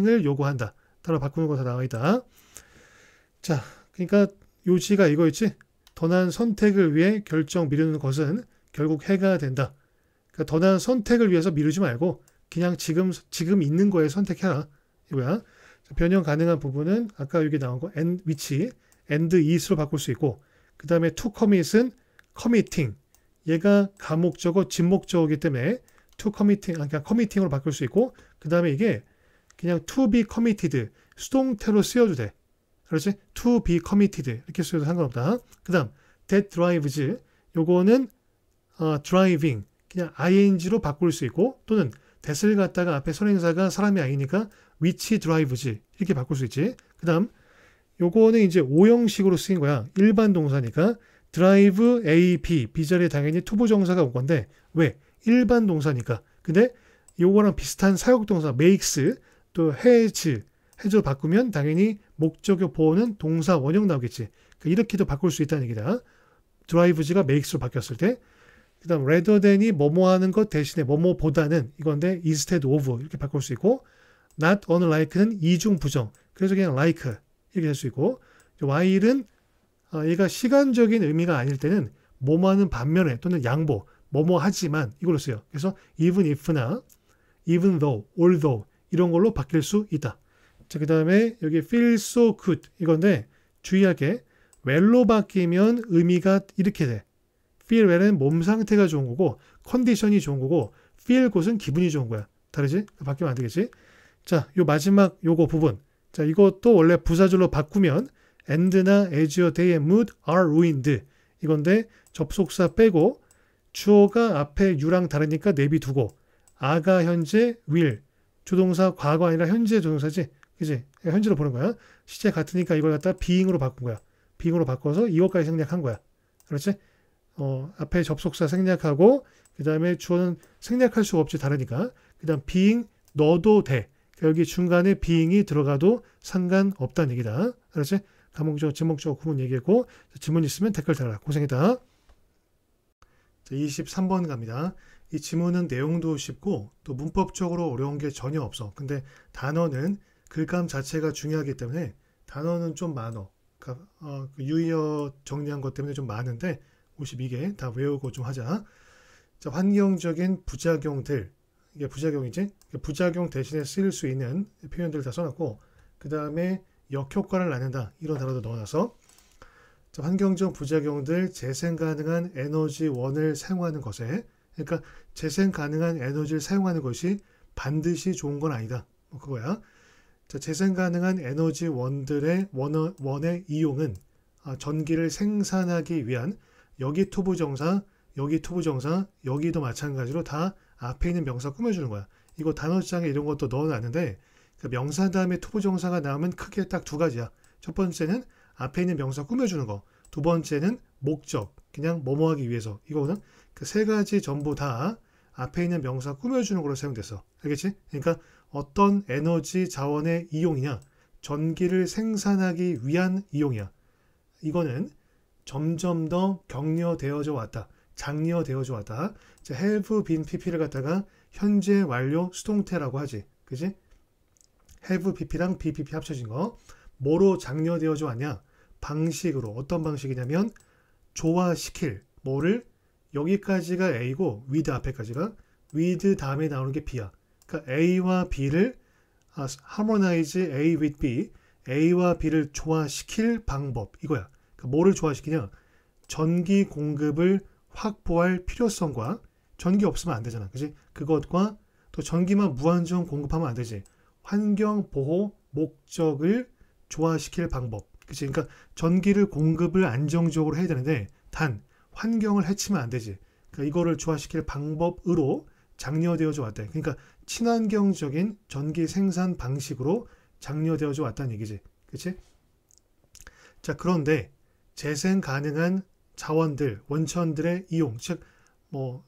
희생을 요구한다. 따라 바꾸는 거 다 나와 있다. 자, 그러니까 요지가 이거였지. 더 나은 선택을 위해 결정 미루는 것은 결국 해가 된다. 그러니까 더 나은 선택을 위해서 미루지 말고 그냥 지금 지금 있는 거에 선택해라. 이거야. 변형 가능한 부분은 아까 여기 나온 거 and 위치 and is로 바꿀 수 있고 그 다음에 to commit은 committing 얘가 감목적어진목적이기 때문에 to committing 아 그냥 그러니까 committing으로 바꿀 수 있고 그 다음에 이게 그냥 to be committed 수동태로 쓰여도 돼. 그렇지? to be committed 이렇게 쓰여도 상관없다. 그 다음 that drives 요거는 어, driving 그냥 ing로 바꿀 수 있고 또는 that을 갖다가 앞에 선행사가 사람이 아니니까 which drive지 이렇게 바꿀 수 있지. 그 다음 요거는 이제 오형식으로 쓰인 거야. 일반 동사니까 drive A, B, B 자리에 당연히 투부 정사가 온 건데 왜? 일반 동사니까. 근데 요거랑 비슷한 사역동사 makes 또 has 해로 바꾸면 당연히 목적어 보호는 동사 원형 나오겠지. 그러니까 이렇게도 바꿀 수 있다는 얘기다. 드라이브지가 메이크스로 바뀌었을 때그 다음 rather than이 뭐뭐 하는 것 대신에 뭐뭐보다는 이건데 instead of 이렇게 바꿀 수 있고 not unlike는 이중 부정 그래서 그냥 like 이렇게 할 수 있고 while은 아, 얘가 시간적인 의미가 아닐 때는 뭐뭐 하는 반면에 또는 양보 뭐뭐 하지만 이걸로 써요 그래서 even if나 even though, although 이런 걸로 바뀔 수 있다 자 그 다음에 여기 feel so good 이건데 주의하게 well로 바뀌면 의미가 이렇게 돼 feel well은 몸 상태가 좋은 거고 컨디션이 좋은 거고 feel good은 기분이 좋은 거야. 다르지? 바뀌면 안 되겠지? 자, 요 마지막 요거 부분. 자, 이것도 원래 부사절로 바꾸면 and나 as your day의 mood are ruined. 이건데 접속사 빼고 주어가 앞에 유랑 다르니까 내비두고 아가 현재 will 조동사 과거 아니라 현재 조동사지 그지 현재로 보는 거야 시제 같으니까 이걸 갖다 비잉으로 바꾼 거야 비잉으로 바꿔서 이것까지 생략한 거야 그렇지 어, 앞에 접속사 생략하고 그 다음에 주어는 생략할 수가 없지 다르니까 그 다음 being 넣도 돼. 여기 중간에 being이 들어가도 상관없다는 얘기다. 알았지? 감목적, 제목적 구분 얘기했고 지문 있으면 댓글 달아. 라 고생했다. 자, 23번 갑니다. 이 지문은 내용도 쉽고 또 문법적으로 어려운 게 전혀 없어. 근데 단어는 글감 자체가 중요하기 때문에 단어는 좀 많어. 그러니까 어, 그 유의어 정리한 것 때문에 좀 많은데 52개 다 외우고 좀 하자. 자, 환경적인 부작용들. 이게 부작용이지? 그 부작용 대신에 쓰일 수 있는 표현들을 다 써놨고, 그 다음에 역효과를 낳는다. 이런 단어도 넣어놔서, 자, 환경적 부작용들 재생 가능한 에너지원을 사용하는 것에, 그러니까 재생 가능한 에너지를 사용하는 것이 반드시 좋은 건 아니다. 뭐 그거야. 자, 재생 가능한 에너지원들의 원 원의 이용은 아, 전기를 생산하기 위한 여기 투부 정사, 여기 투부 정사, 여기도 마찬가지로 다 앞에 있는 명사 꾸며주는 거야. 이거 단어장에 이런 것도 넣어놨는데 그 명사 다음에 투부 정사가 나오면 크게 딱 두 가지야. 첫 번째는 앞에 있는 명사 꾸며주는 거. 두 번째는 목적, 그냥 뭐뭐 하기 위해서. 이거는 그 세 가지 전부 다 앞에 있는 명사 꾸며주는 걸로 사용됐어. 알겠지? 그러니까 어떤 에너지 자원의 이용이냐. 전기를 생산하기 위한 이용이야. 이거는 점점 더 격려되어져 왔다. 장려되어져 왔다. 자, have been pp를 갖다가 현재 완료 수동태라고 하지. 그지? have pp랑 bpp 합쳐진 거. 뭐로 장려되어져 왔냐? 방식으로. 어떤 방식이냐면 조화시킬. 뭐를? 여기까지가 A고 with 앞에까지가 with 다음에 나오는 게 B야. 그러니까 A와 B를 아, harmonize A with B, A와 B를 조화시킬 방법 이거야. 그러니까 뭐를 조화시키냐? 전기 공급을 확보할 필요성과 전기 없으면 안 되잖아. 그지? 그것과 또 전기만 무한정 공급하면 안 되지. 환경 보호 목적을 조화시킬 방법. 그치? 그러니까 전기를 공급을 안정적으로 해야 되는데 단 환경을 해치면 안 되지. 그러니까 이거를 조화시킬 방법으로 장려되어져 왔다. 그러니까 친환경적인 전기 생산 방식으로 장려되어져 왔다는 얘기지. 그치? 자, 그런데 재생 가능한 자원들, 원천들의 이용, 즉 뭐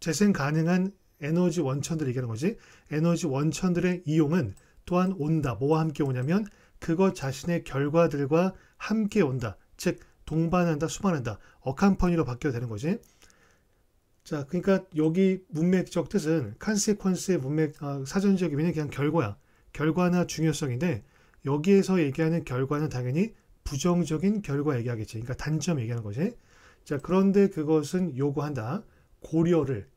재생 가능한 에너지 원천들 얘기하는 거지. 에너지 원천들의 이용은 또한 온다. 뭐와 함께 오냐면 그것 자신의 결과들과 함께 온다. 즉 동반한다, 수반한다. 어캄퍼니로 바뀌어 야 되는 거지. 자, 그러니까 여기 문맥적 뜻은 컨세퀀스의 문맥 아, 사전적 의미는 그냥 결과야. 결과나 중요성인데 여기에서 얘기하는 결과는 당연히 부정적인 결과 얘기하겠지. 그러니까 단점 얘기하는 거지. 자, 그런데 그것은 요구한다. 고려를.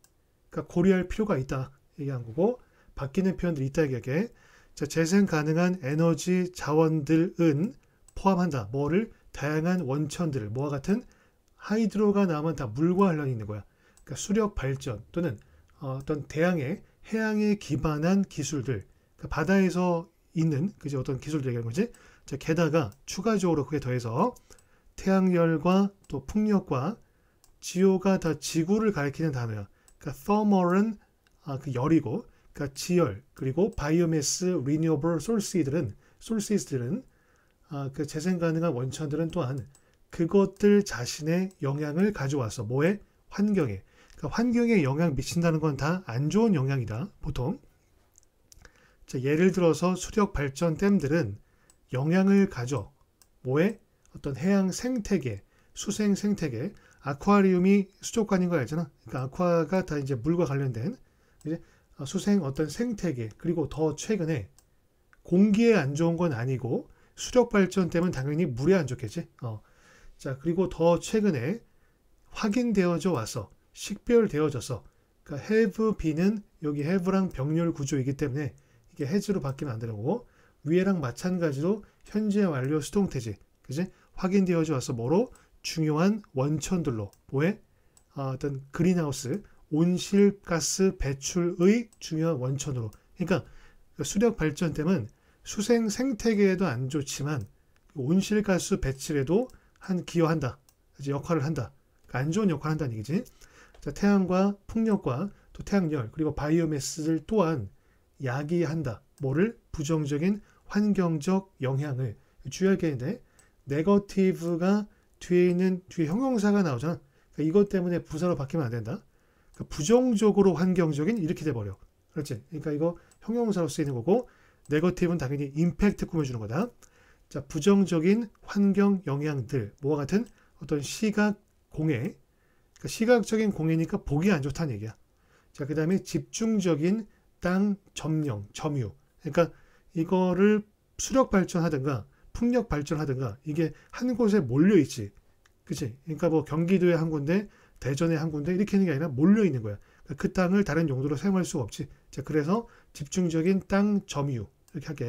그러니까 고려할 필요가 있다. 얘기한 거고, 바뀌는 표현들이 있다 얘기하게. 자, 재생 가능한 에너지 자원들은 포함한다. 뭐를? 다양한 원천들을. 뭐와 같은? 하이드로가 나오면 다 물과 관련이 있는 거야. 그러니까 수력 발전 또는 어, 어떤 대양의 해양에 기반한 기술들. 그러니까 바다에서 있는 그지 어떤 기술들 얘기하는 거지. 자, 게다가 추가적으로 그에 더해서 태양열과 또 풍력과 지오가 다 지구를 가리키는 단어야. 그러니까 thermal은 아, 그 열이고, 그러니까 지열 그리고 바이오매스 리뉴어블 솔시들은 솔시스들은 아, 그 재생 가능한 원천들은 또한 그것들 자신의 영향을 가져와서 뭐에 환경에 그러니까 환경에 영향 미친다는 건 다 안 좋은 영향이다 보통. 자, 예를 들어서 수력 발전 댐들은 영향을 가져 뭐에 어떤 해양 생태계, 수생 생태계, 아쿠아리움이 수족관인 거 알잖아. 그러니까 아쿠아가 다 이제 물과 관련된 이제 수생 어떤 생태계 그리고 더 최근에 공기에 안 좋은 건 아니고 수력 발전 때문에 당연히 물에 안 좋겠지. 어. 자 그리고 더 최근에 확인되어져 와서 식별되어져서 그러니까 h 브비는 여기 h 브랑 병렬 구조이기 때문에 이게 h a 로 바뀌면 안 되고 위에랑 마찬가지로 현재 완료 수동태지 그지 확인되어져 와서 뭐로 중요한 원천들로 뭐에 아, 어떤 그린하우스 온실가스 배출의 중요한 원천으로 그러니까 그 수력 발전댐은 수생 생태계에도 안 좋지만 온실가스 배출에도 한 기여한다 그치? 역할을 한다 그러니까 안 좋은 역할을 한다는 얘기지 자, 태양과 풍력과 또 태양열 그리고 바이오매스를 또한 야기한다 뭐를 부정적인 환경적 영향을 주역에는 네거티브가 뒤에 있는 뒤에 형용사가 나오잖아. 그러니까 이것 때문에 부사로 바뀌면 안 된다. 그러니까 부정적으로 환경적인 이렇게 돼버려. 그렇지? 그러니까 이거 형용사로 쓰이는 거고 네거티브는 당연히 임팩트 꾸며주는 거다. 자, 부정적인 환경 영향들 뭐와 같은 어떤 시각 공해 그러니까 시각적인 공해니까 보기 안 좋다는 얘기야. 자, 그 다음에 집중적인 땅 점령, 점유. 그러니까 이거를 수력 발전하든가 풍력 발전하든가 이게 한 곳에 몰려 있지. 그치? 그러니까 뭐 경기도에 한 군데, 대전에 한 군데 이렇게 하는 게 아니라 몰려 있는 거야. 그러니까 그 땅을 다른 용도로 사용할 수가 없지. 자, 그래서 집중적인 땅 점유 이렇게 하게.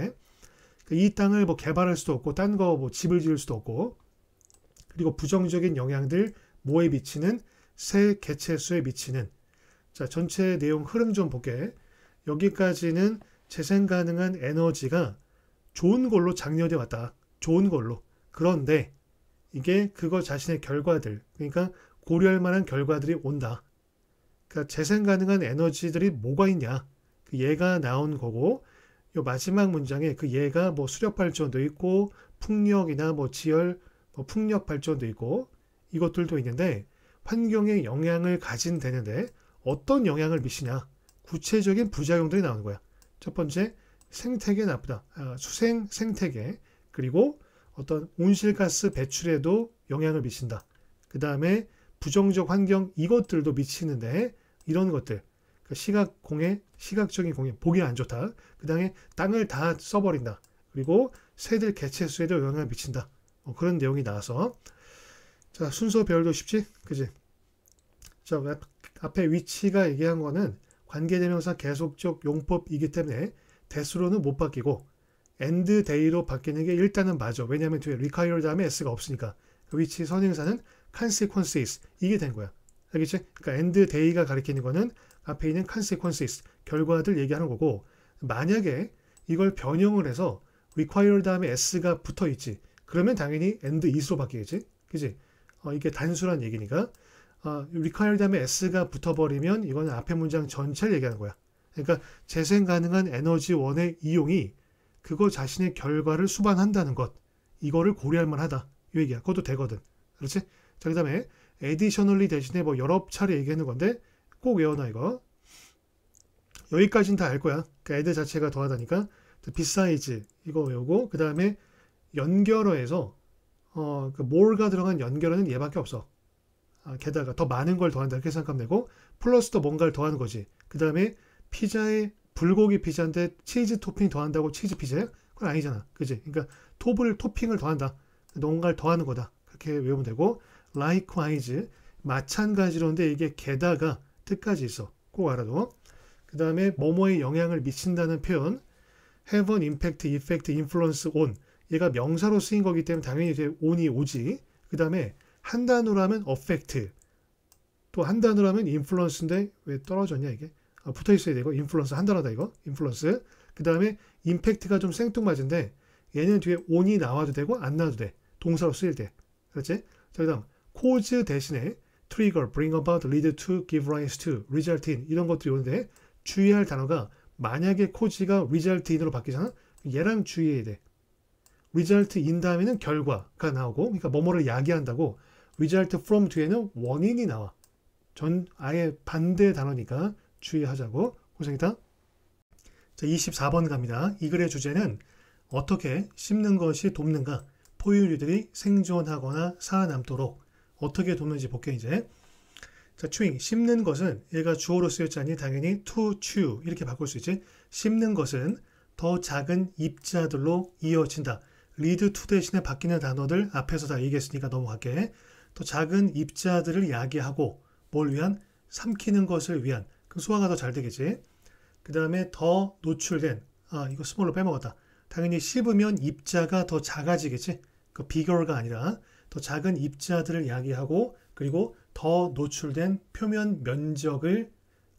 그러니까 이 땅을 뭐 개발할 수도 없고, 딴거뭐 집을 지을 수도 없고, 그리고 부정적인 영향들 뭐에 미치는 새 개체수에 미치는 자 전체 내용 흐름 좀보게 여기까지는 재생 가능한 에너지가 좋은 걸로 장려돼 왔다. 좋은 걸로. 그런데 이게 그거 자신의 결과들, 그러니까 고려할 만한 결과들이 온다. 그러니까 재생 가능한 에너지들이 뭐가 있냐? 그 예가 나온 거고, 요 마지막 문장에 그 예가 뭐 수력 발전도 있고, 풍력이나 뭐 지열, 뭐 풍력 발전도 있고, 이것들도 있는데, 환경에 영향을 가진 되는데, 어떤 영향을 미치냐? 구체적인 부작용들이 나오는 거야. 첫 번째 생태계 나쁘다. 아, 수생 생태계 그리고 어떤 온실가스 배출에도 영향을 미친다. 그 다음에 부정적 환경 이것들도 미치는데 이런 것들 그러니까 시각 공해 시각적인 공해 보기 안 좋다. 그 다음에 땅을 다 써버린다. 그리고 새들 개체 수에도 영향을 미친다. 뭐 그런 내용이 나와서 자 순서 배열도 쉽지, 그지? 자 그 앞에 위치가 얘기한 거는 관계대명사 계속적 용법이기 때문에 대수로는 못 바뀌고 e 드데이로 바뀌는 게 일단은 맞아. 왜냐하면 뒤에 require 다음에 s가 없으니까. 그 위치 선행사는 consequences 이게 된 거야. 알겠지? 그러니까 e 드데이가 가리키는 거는 앞에 있는 consequences 결과들 얘기하는 거고 만약에 이걸 변형을 해서 require 다음에 s가 붙어 있지. 그러면 당연히 e 드 d is로 바뀌겠지. 그지? 어, 이게 단순한 얘기니까. 어, require 다음에 s가 붙어버리면 이건 앞에 문장 전체를 얘기하는 거야. 그러니까 재생 가능한 에너지원의 이용이 그거 자신의 결과를 수반한다는 것 이거를 고려할 만하다 이 얘기야. 그것도 되거든. 그렇지? 자 그다음에 additionally 대신에 뭐 여러 차례 얘기하는 건데 꼭 외워놔 이거. 여기까지는 다 알 거야. 그러니 add 자체가 더하다니까. besides 이거 외우고 그다음에 연결어에서 어, 그 more가 들어간 연결어는 얘밖에 없어. 아, 게다가 더 많은 걸 더한다 이렇게 생각하면 되고 플러스 더 뭔가를 더하는 거지. 그 다음에 피자에 불고기 피자인데 치즈 토핑 더한다고 치즈 피자야? 그건 아니잖아. 그지? 그러니까 토블 토핑을 더한다. 뭔가를 더하는 거다. 그렇게 외우면 되고 likewise 마찬가지로인데 이게 게다가 뜻까지 있어. 꼭 알아둬. 그 다음에 뭐뭐에 영향을 미친다는 표현 have an impact, effect, influence on 얘가 명사로 쓰인 거기 때문에 당연히 이제 on이 오지. 그 다음에 한 단어로 하면 affect. 또 한 단어로 하면 influence인데 왜 떨어졌냐 이게? 아, 붙어 있어야 되고 influence 한 단어다 이거. influence. 그다음에 impact가 좀 생뚱맞은데 얘는 뒤에 on이 나와도 되고 안 나와도 돼. 동사로 쓰일 때. 그렇지? 자, 그다음 cause 대신에 trigger, bring about, lead to, give rise to, result in 이런 것들이 오는데 주의할 단어가 만약에 cause가 result in으로 바뀌잖아. 얘랑 주의해야 돼. result in 다음에는 결과가 나오고 그러니까 뭐뭐를 야기한다고 result from 뒤에는 원인이 나와. 전 아예 반대 단어니까 주의하자고 고생했다. 자, 24번 갑니다. 이 글의 주제는 어떻게 심는 것이 돕는가? 포유류들이 생존하거나 살아남도록 어떻게 돕는지 볼게 이제. 자, 추잉. 심는 것은 얘가 주어로 쓰였지 않니 당연히 to chew 이렇게 바꿀 수 있지. 심는 것은 더 작은 입자들로 이어진다. lead to 대신에 바뀌는 단어들 앞에서 다 얘기했으니까 넘어갈게. 더 작은 입자들을 야기하고 뭘 위한 삼키는 것을 위한 그 소화가 더 잘 되겠지. 그 다음에 더 노출된 아 이거 스몰로 빼먹었다. 당연히 씹으면 입자가 더 작아지겠지. 그 비결가 아니라 더 작은 입자들을 야기하고 그리고 더 노출된 표면 면적을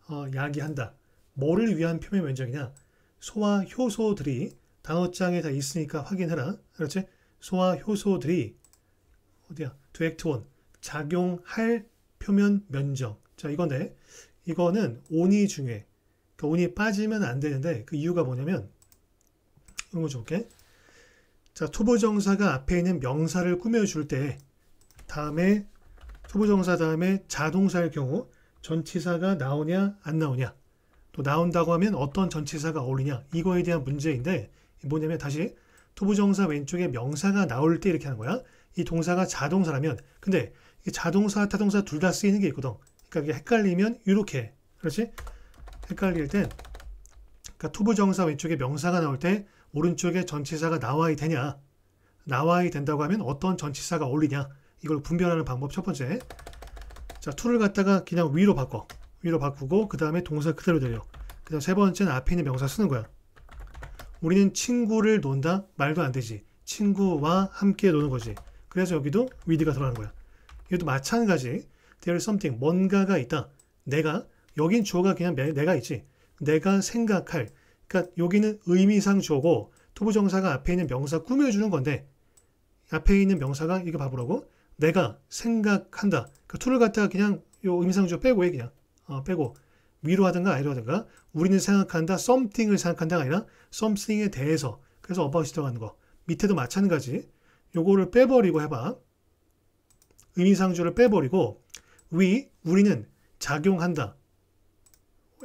어, 야기한다. 뭐를 위한 표면 면적이냐? 소화 효소들이 단어장에 다 있으니까 확인해라. 그렇지? 소화 효소들이 어디야? to 트온 작용할 표면 면적 자 이건데 이거는 on이 중요해 그러니까 o 이 빠지면 안 되는데 그 이유가 뭐냐면 이거 좋게 자 초보정사가 앞에 있는 명사를 꾸며줄 때 다음에 초보정사 다음에 자동사일 경우 전치사가 나오냐 안 나오냐 또 나온다고 하면 어떤 전치사가 어울리냐 이거에 대한 문제인데 뭐냐면 다시 토보정사 왼쪽에 명사가 나올 때 이렇게 하는 거야. 이 동사가 자동사라면 근데 자동사, 타동사 둘 다 쓰이는 게 있거든. 그러니까 이게 헷갈리면 이렇게 그렇지? 헷갈릴 땐 그러니까 투부정사 왼쪽에 명사가 나올 때 오른쪽에 전치사가 나와야 되냐 나와야 된다고 하면 어떤 전치사가 어울리냐 이걸 분별하는 방법 첫 번째 자 투를 갖다가 그냥 위로 바꿔 위로 바꾸고 그 다음에 동사 그대로 내려 그 다음 세 번째는 앞에 있는 명사 쓰는 거야 우리는 친구를 논다 말도 안 되지 친구와 함께 노는 거지 그래서 여기도 with가 들어가는 거야. 이것도 마찬가지. There is something. 뭔가가 있다. 내가. 여긴 주어가 그냥 내가 있지. 내가 생각할. 그러니까 여기는 의미상 주어고 투부정사가 앞에 있는 명사 꾸며주는 건데 앞에 있는 명사가 이거 봐보라고 내가 생각한다. 그 그러니까 툴을 갖다가 그냥 요 의미상 주어 빼고 해 그냥 어, 빼고 위로 하든가 아래로 하든가 우리는 생각한다. something을 생각한다가 아니라 something에 대해서 그래서 about이 들어가는 거. 밑에도 마찬가지. 요거를 빼버리고 해봐. 의미상주를 빼버리고 we, 우리는 작용한다.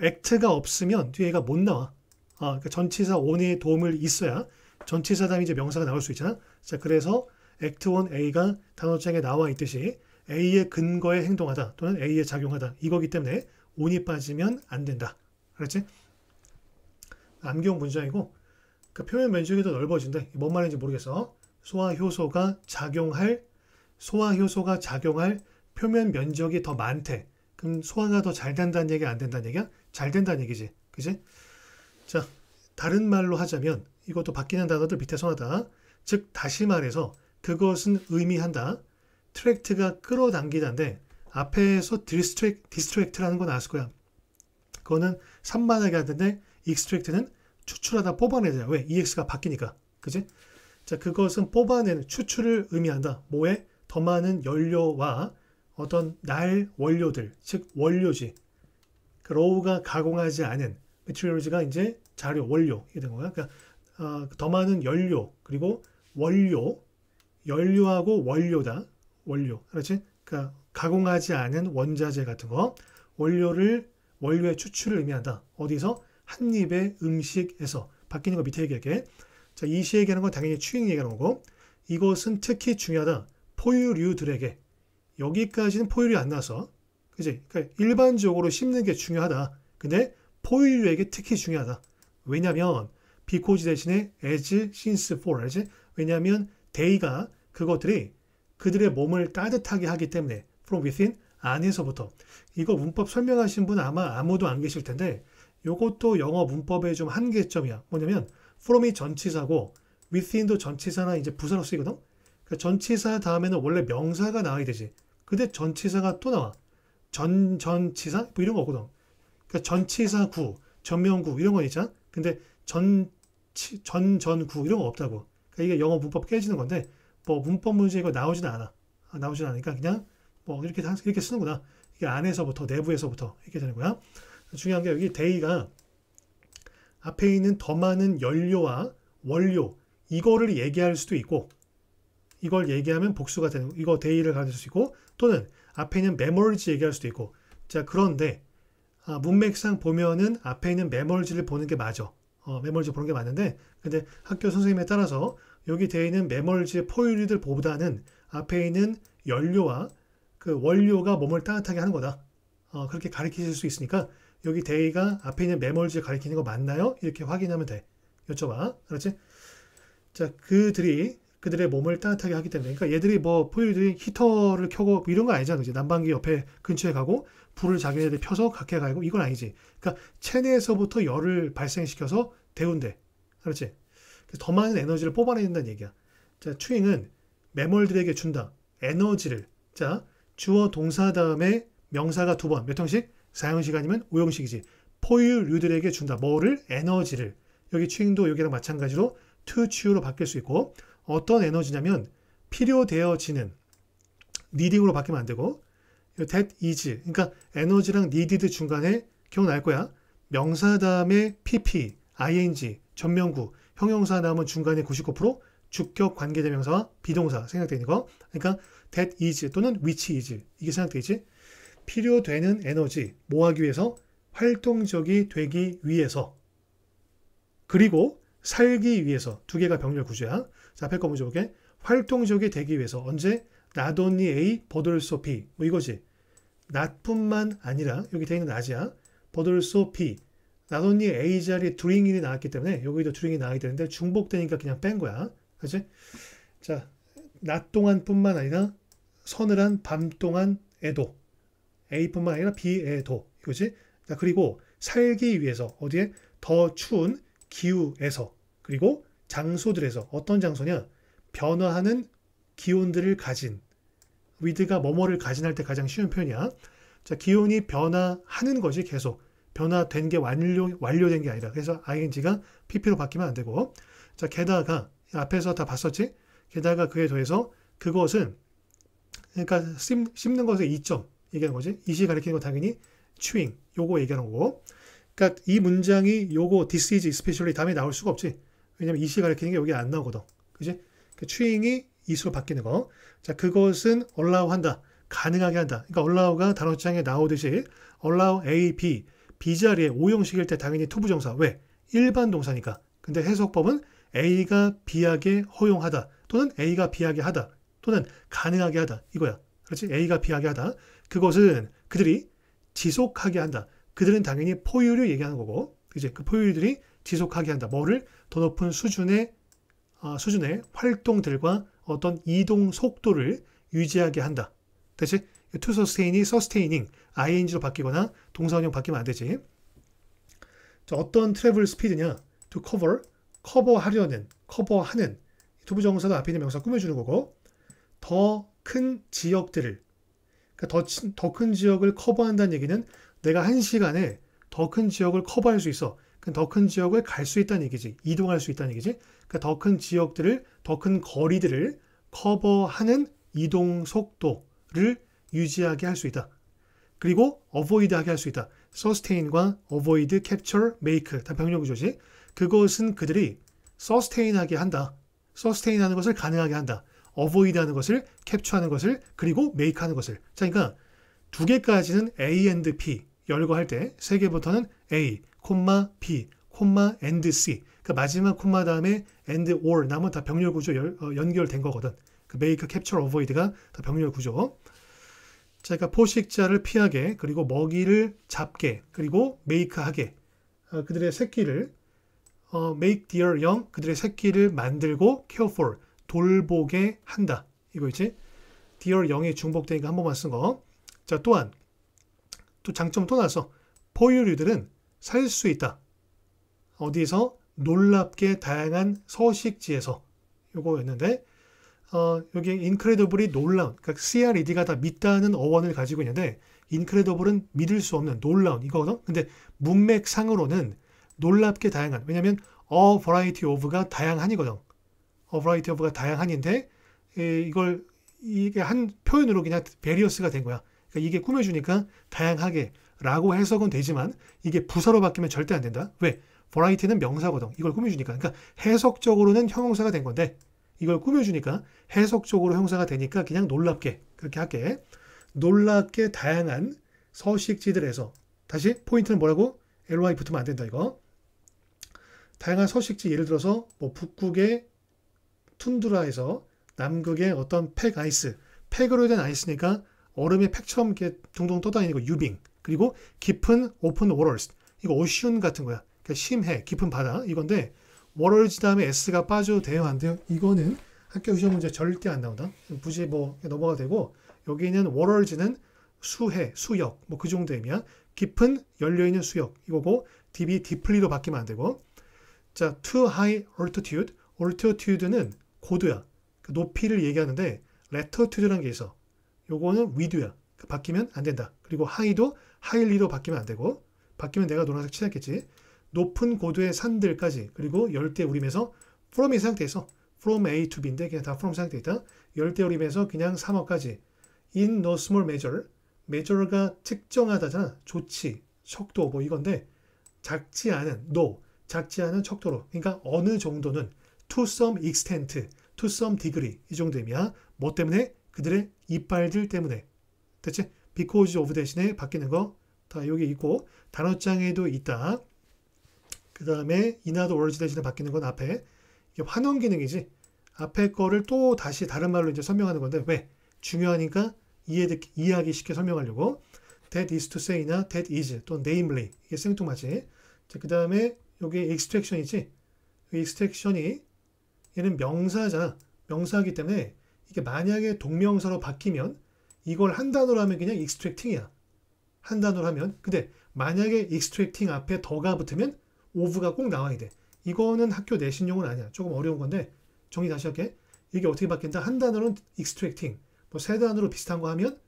act가 없으면 뒤에가 못 나와. 아, 그러니까 전치사 원의 도움을 있어야 전치사 다음에 이제 명사가 나올 수 있잖아. 자, 그래서 act 1 A가 단어장에 나와 있듯이 A의 근거에 행동하다 또는 A에 작용하다 이거기 때문에 on이 빠지면 안 된다. 그렇지? 암기용 문장이고 그러니까 표면 면적이 더 넓어진다. 뭔 말인지 모르겠어. 소화효소가 작용할 소화효소가 작용할 표면 면적이 더 많대. 그럼 소화가 더 잘 된다는 얘기 안 된다는 얘기야? 잘 된다는 얘기지. 그지? 자, 다른 말로 하자면 이것도 바뀌는 단어들 밑에 선하다. 즉 다시 말해서 그것은 의미한다. 트랙트가 끌어당기다인데 앞에서 디스트랙, 디스트랙트라는 거 나왔을 거야. 그거는 산만하게 하는데 익스트랙트는 추출하다 뽑아내자. 왜? EX가 바뀌니까. 그지? 자, 그것은 뽑아내는 추출을 의미한다. 뭐에 더 많은 연료와 어떤 날 원료들, 즉 원료지. 그 로우가 가공하지 않은 메트리얼즈가 이제 자료 원료 이런 거야. 그러니까 어, 더 많은 연료 그리고 원료, 연료하고 원료다. 원료, 그렇지? 그러니까 가공하지 않은 원자재 같은 거, 원료를 원료의 추출을 의미한다. 어디서? 한 입의 음식에서 바뀌는 거 밑에 얘기할게. 자, 이시 얘기하는 건 당연히 추행 얘기하는 거고 이것은 특히 중요하다. 포유류들에게 여기까지는 포유류 안 나서 그지? 그러니까 일반적으로 심는 게 중요하다. 근데 포유류에게 특히 중요하다. 왜냐면 비코지 대신에 as, since, for 알지? 왜냐면 데이가 그것들이 그들의 몸을 따뜻하게 하기 때문에 from within 안에서부터 이거 문법 설명하신 분 아마 아무도 안 계실 텐데 요것도 영어 문법의 좀 한계점이야. 뭐냐면 from이 전치사고 within도 전치사나 이제 부사로 쓰이거든. 그러니까 전치사 다음에는 원래 명사가 나와야 되지. 근데 전치사가 또 나와. 전 전치사 뭐 이런 거 없거든. 그러니까 전치사구, 전명구 이런 거 있잖아. 근데 전 전전구 이런 거 없다고. 그러니까 이게 영어 문법 깨지는 건데 뭐 문법 문제 이거 나오진 않아. 아, 나오진 않으니까 그냥 뭐 이렇게 이렇게 쓰는구나. 이게 안에서부터 내부에서부터 이렇게 되는 거야. 중요한 게 여기 데이가 앞에 있는 더 많은 연료와 원료 이거를 얘기할 수도 있고 이걸 얘기하면 복수가 되는 이거 데이를 가질 수 있고 또는 앞에 있는 메모리지 얘기할 수도 있고 자 그런데 아, 문맥상 보면은 앞에 있는 메모리지를 보는 게 맞아 어, 메모리지 보는 게 맞는데 근데 학교 선생님에 따라서 여기 되어 있는 메모리지의 포유류들보다는 앞에 있는 연료와 그 원료가 몸을 따뜻하게 하는 거다 어, 그렇게 가르치실 수 있으니까 여기 데이가 앞에 있는 메몰지를 가리키는 거 맞나요? 이렇게 확인하면 돼. 여쭤봐. 알았지? 자, 그들이 그들의 몸을 따뜻하게 하기 때문에 그러니까 얘들이 뭐 포유들이 히터를 켜고 이런 거 아니잖아. 그지? 난방기 옆에 근처에 가고 불을 자기네들 펴서 각해 가고 이건 아니지. 그러니까 체내에서부터 열을 발생시켜서 데운대. 알았지? 더 많은 에너지를 뽑아내준다는 얘기야. 자, 추잉은 매몰들에게 준다. 에너지를. 자, 주어 동사 다음에 명사가 두 번. 몇 통씩? 사용식 아니면 오형식이지. 포유류들에게 준다. 뭐를? 에너지를. 여기 추행도 여기랑 마찬가지로 투 o 추로 바뀔 수 있고 어떤 에너지냐면 필요되어지는 니딩으로 바뀌면 안 되고 that is 그러니까 에너지랑 needed 중간에 기억날 거야. 명사 다음에 pp, ing, 전명구, 형용사 남은 중간에 99% 주격 관계대명사와 비동사 생각되는 거. 그러니까 that is 또는 which is 이게 생각되지 필요되는 에너지 모하기 위해서 활동적이 되기 위해서 그리고 살기 위해서 두 개가 병렬 구조야. 자, 앞에 거 먼저 볼게. 활동적이 되기 위해서 언제 not only A but also B 뭐 이거지. nat뿐만 아니라 여기 되 있는 nat이야. but also B not only A 자리에 doing이 나왔기 때문에 여기도 doing이 나와야 되는데 중복되니까 그냥 뺀 거야. 그렇지? 자, 낮 동안뿐만 아니라 서늘한 밤 동안에도 A뿐만 아니라 B에도 이거지. 자, 그리고 살기 위해서 어디에 더 추운 기후에서 그리고 장소들에서 어떤 장소냐 변화하는 기온들을 가진 위드가 뭐뭐를 가진 할 때 가장 쉬운 표현이야. 자, 기온이 변화하는 것이 계속 변화된 게 완료 완료된 게 아니라 그래서 ing가 pp로 바뀌면 안 되고 자 게다가 앞에서 다 봤었지 게다가 그에 더해서 그것은 그러니까 씹, 는 것의 이점 얘기하는 거지. 이시 가리키는 건 당연히 chewing 요거 얘기하는 거고. 그러니까 이 문장이 요거 this is especially 다음에 나올 수가 없지. 왜냐면 이시 가리키는 게 여기 안 나오거든. 그지? 그 chewing이 이수로 바뀌는 거. 자, 그것은 allow 한다. 가능하게 한다. 그러니까 allow가 단어장에 나오듯이 allow A, B, B 자리에 오형식일 때 당연히 투부정사. 왜? 일반 동사니까. 근데 해석법은 A가 b 하게 허용하다. 또는 A가 b 하게 하다. 또는 가능하게 하다. 이거야. 그렇지? A가 b 하게 하다. 그것은 그들이 지속하게 한다. 그들은 당연히 포유류 얘기하는 거고, 이제 그 포유들이 류 지속하게 한다. 뭐를 더 높은 수준의 어, 수준의 활동들과 어떤 이동 속도를 유지하게 한다. 대체 to sustain이 sustaining, ing로 바뀌거나 동사원형 바뀌면 안 되지. 자, 어떤 트래블 스피드냐? to cover, 커버하려는, 커버하는 두부정사도 앞에 있는 명사 꾸며주는 거고 더 큰 지역들을 그러니까 더큰 지역을 커버한다는 얘기는 내가 한 시간에 더 큰 지역을 커버할 수 있어. 더 큰 지역을 갈 수 있다는 얘기지. 이동할 수 있다는 얘기지. 그러니까 더 큰 지역들을, 더 큰 거리들을 커버하는 이동 속도를 유지하게 할 수 있다. 그리고 avoid하게 할 수 있다. sustain과 avoid, capture, make 다 병력 구조지. 그것은 그들이 sustain하게 한다. sustain하는 것을 가능하게 한다. 어보이드하는 것을, 캡처하는 것을, 그리고 메이크하는 것을. 자, 그러니까 두 개까지는 A and P 열거할 때 세 개부터는 A, 콤마 P, 콤마 and C. 그 마지막 콤마 다음에 and or 남은 다 병렬 구조 열, 어, 연결된 거거든. 그 메이크, 캡처, 어보이드가 다 병렬 구조. 자, 그러니까 포식자를 피하게, 그리고 먹이를 잡게, 그리고 메이크하게. 어, 그들의 새끼를 어, make deer young 그들의 새끼를 만들고 care for 돌보게 한다. 이거있지 dear 0이 중복되니까 한 번만 쓴 거. 자, 또한 또 장점 또 나서 포유류들은 살 수 있다. 어디서 놀랍게 다양한 서식지에서 요거였는데 어, 여기 인크레더블이 놀라운, 그러니까 CRED가 다 믿다는 어원을 가지고 있는데 인크레더블은 믿을 수 없는 놀라운 이거거든. 근데 문맥상으로는 놀랍게 다양한. 왜냐면 어 버라이티 오브가 다양한이거든. 어 variety of가 다양한인데 에, 예, 이걸 이게 한 표현으로 그냥 various가 된 거야. 그러니까 이게 꾸며주니까 다양하게 라고 해석은 되지만 이게 부사로 바뀌면 절대 안 된다. 왜? variety는 명사거든. 이걸 꾸며주니까. 그러니까 해석적으로는 형용사가 된 건데 이걸 꾸며주니까 해석적으로 형사가 되니까 그냥 놀랍게 그렇게 할게. 놀랍게 다양한 서식지들에서 다시 포인트는 뭐라고? ly 붙으면 안 된다 이거. 다양한 서식지 예를 들어서 뭐 북극의 툰드라에서 남극의 어떤 팩 아이스, 팩으로 된 아이스니까 얼음이 팩처럼 이렇게 둥둥 떠다니고 유빙. 그리고 깊은 오픈 워럴스. 이거 오션 같은 거야. 그러니까 심해, 깊은 바다 이건데 워럴즈 다음에 S가 빠져도 돼요, 안 돼요? 이거는 학교 시험 문제 절대 안 나온다. 굳이 뭐 넘어가 도 되고 여기 있는 워럴즈는 수해, 수역 뭐 그 정도 의미야. 깊은 열려 있는 수역 이거고 DB 디플리로 바뀌면 안 되고 자, too high altitude. altitude는 고도야. 그 높이를 얘기하는데 레터튜드라는 게 있어. 요거는 위드야. 그 바뀌면 안 된다. 그리고 하이도 하일리로 바뀌면 안 되고 바뀌면 내가 노란색 칠했겠지. 높은 고도의 산들까지 그리고 열대 우림에서 from이 상태에서 from A to B인데 그냥 다 from 상태이다. 열대 우림에서 그냥 3억까지 in no small measure measure가 측정하다잖아. 조치, 척도 뭐 이건데 작지 않은 no 작지 않은 척도로 그러니까 어느 정도는 to some extent, to some degree 이 정도이면 뭐 때문에 그들의 이빨들 때문에 대체 because of 대신에 바뀌는 거다 여기 있고 단어장에도 있다. 그 다음에 이나도 월즈 대신에 바뀌는 건 앞에 이게 환원 기능이지 앞에 거를 또 다시 다른 말로 이제 설명하는 건데 왜 중요하니까 이해 기 이해하기 쉽게 설명하려고 that is to say나 that is 또는 namely 이게 생뚱맞이그 다음에 여기 extraction이지 이 extraction이 얘는 명사잖아. 명사이기 때문에 이게 만약에 동명사로 바뀌면 이걸 한 단어로 하면 그냥 익스트랙팅이야. 한 단어로 하면. 근데 만약에 익스트랙팅 앞에 더가 붙으면 오브가 꼭 나와야 돼. 이거는 학교 내신용은 아니야. 조금 어려운 건데 정리 다시 할게. 이게 어떻게 바뀐다? 한 단어는 익스트랙팅. 뭐세 단어로 비슷한 거 하면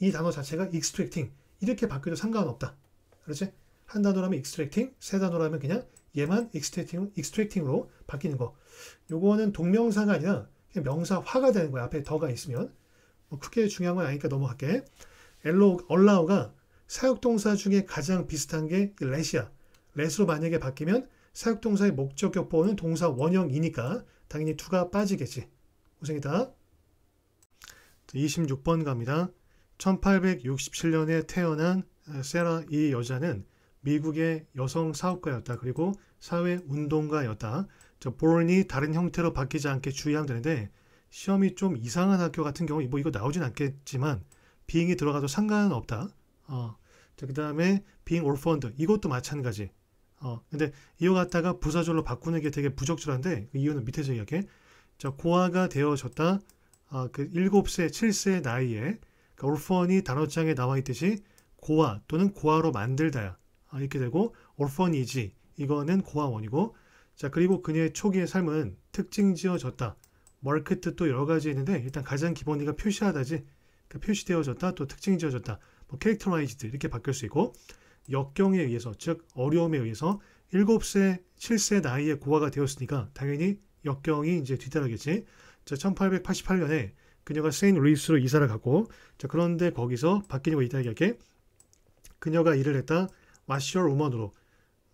이 단어 자체가 익스트랙팅. 이렇게 바뀌어도 상관없다. 그렇지? 한 단어라면 익스트랙팅, 세단어로하면 그냥 얘만 익스트랙팅, 익스트랙팅으로 바뀌는 거. 요거는 동명사가 아니라 그냥 명사화가 되는 거야. 앞에 더가 있으면. 뭐 크게 중요한 건 아니니까 넘어갈게. 엘로, 얼라우가 사역동사 중에 가장 비슷한 게 그 let이야. let으로 만약에 바뀌면 사역동사의 목적 격보는 동사 원형이니까 당연히 두가 빠지겠지. 고생이다. 26번 갑니다. 1867년에 태어난 세라 이 여자는 미국의 여성 사업가였다. 그리고 사회 운동가였다. 저 b o 이 다른 형태로 바뀌지 않게 주의하면 되는데 시험이 좀 이상한 학교 같은 경우 뭐 이거 나오진 않겠지만 비행 i 이 들어가도 상관은 없다. 어, 그 다음에 being o r p h n d 이것도 마찬가지. 어, 근데 이어갔다가 부사절로 바꾸는 게 되게 부적절한데 그 이유는 밑에서 이야기해. 고아가 되어졌다. 아, 그 7세, 7세 나이에 그러 그러니까 orphan이 단어장에 나와 있듯이 고아 또는 고아로 만들다야. 아, 이렇게 되고 orphan이지 이거는 고아원이고 자 그리고 그녀의 초기의 삶은 특징지어졌다. 멀크트 또 여러 가지 있는데 일단 가장 기본이가 표시하다지 그러니까 표시되어졌다 또 특징지어졌다 뭐 캐릭터라이즈드 이렇게 바뀔 수 있고 역경에 의해서 즉 어려움에 의해서 7세, 7세 나이에 고아가 되었으니까 당연히 역경이 이제 뒤따르겠지. 자, 1888년에 그녀가 세인 루이스로 이사를 갔고 자, 그런데 거기서 바뀌는 거 이따 얘기할게. 그녀가 일을 했다. 와시얼 우먼으로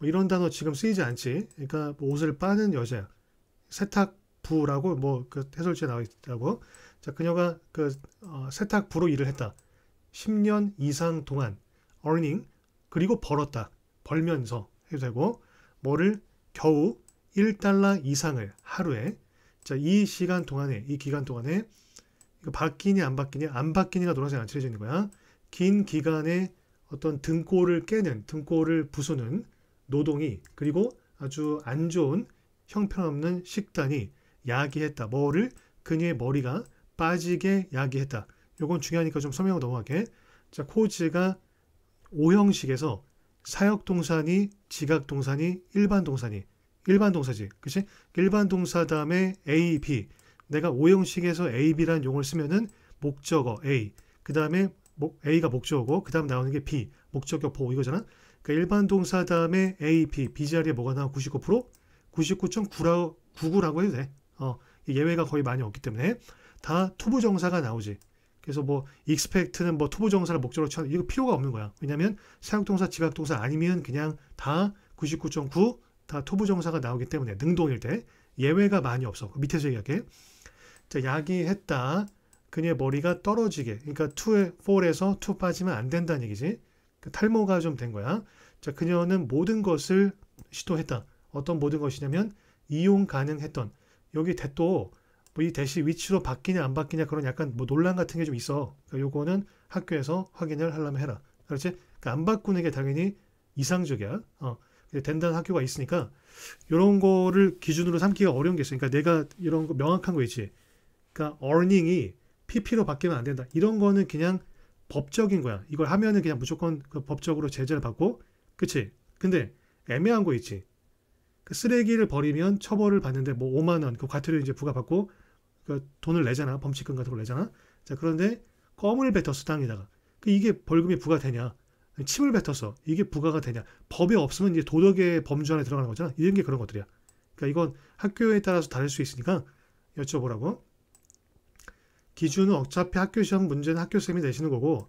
뭐 이런 단어 지금 쓰이지 않지. 그러니까 뭐 옷을 빠는 여자, 세탁부라고 뭐 그 해설지에 나와 있다고. 자, 그녀가 그 어, 세탁부로 일을 했다. 10년 이상 동안 earning 그리고 벌었다. 벌면서 해도 되고 뭐를 겨우 1달러 이상을 하루에 자, 이 시간 동안에 이 기간 동안에 이거 바뀌냐 안 바뀌냐 안바뀌니가 노란색 안 칠해지는 거야. 긴 기간에 어떤 등골을 깨는 등골을 부수는 노동이 그리고 아주 안 좋은 형편없는 식단이 야기했다. 뭐를 그녀의 머리가 빠지게 야기했다. 요건 중요하니까 좀 설명을 넘어가게. 자, 코즈가 오형식에서 사역 동산이 지각 동산이 일반 동산이 일반 동사지. 그치? 일반 동사 다음에 A, B. 내가 오형식에서 A, B라는 용어를 쓰면은 목적어 A. 그 다음에 A가 목적어고 그 다음 나오는 게 B. 목적어 보 이거잖아. 그 일반 동사 다음에 AP, B 자리에 뭐가 나와? 99%? 99.99라고 해도 돼. 어, 예외가 거의 많이 없기 때문에 다 투부 정사가 나오지. 그래서 뭐 expect는 뭐 투부 정사를 목적으로 쳐 이거 필요가 없는 거야. 왜냐면 하 사역동사, 지각동사 아니면 그냥 다 99.9 다 투부 정사가 나오기 때문에 능동일 때 예외가 많이 없어. 그 밑에서 이야기할게 자, 야기했다. 그녀의 머리가 떨어지게. 그러니까 2에 4에서 2 빠지면 안 된다는 얘기지. 그 탈모가 좀 된 거야. 자, 그녀는 모든 것을 시도했다. 어떤 모든 것이냐면 이용 가능했던 여기 대또 뭐이 대시 위치로 바뀌냐 안 바뀌냐 그런 약간 뭐 논란 같은 게 좀 있어. 그러니까 요거는 학교에서 확인을 하려면 해라. 그렇지? 그러니까 안 바꾸는 게 당연히 이상적이야. 어. 된다는 학교가 있으니까 요런 거를 기준으로 삼기가 어려운 게 있으니까 그러니까 내가 이런 거 명확한 거 있지. 그러니까 earning이 pp로 바뀌면 안 된다. 이런 거는 그냥 법적인 거야. 이걸 하면은 그냥 무조건 그 법적으로 제재를 받고, 그치? 근데 애매한 거 있지. 그 쓰레기를 버리면 처벌을 받는데 뭐 5만 원, 그 과태료 이제 부과받고 그 돈을 내잖아. 범칙금 같은 걸 내잖아. 자, 그런데 껌을 뱉었어, 땅에다가. 그 이게 벌금이 부과되냐? 침을 뱉었어. 이게 부과가 되냐? 법이 없으면 이제 도덕의 범주 안에 들어가는 거잖아. 이런 게 그런 것들이야. 그러니까 이건 학교에 따라서 다를 수 있으니까 여쭤보라고. 기준은 어차피 학교 시험 문제는 학교 쌤이 내시는 거고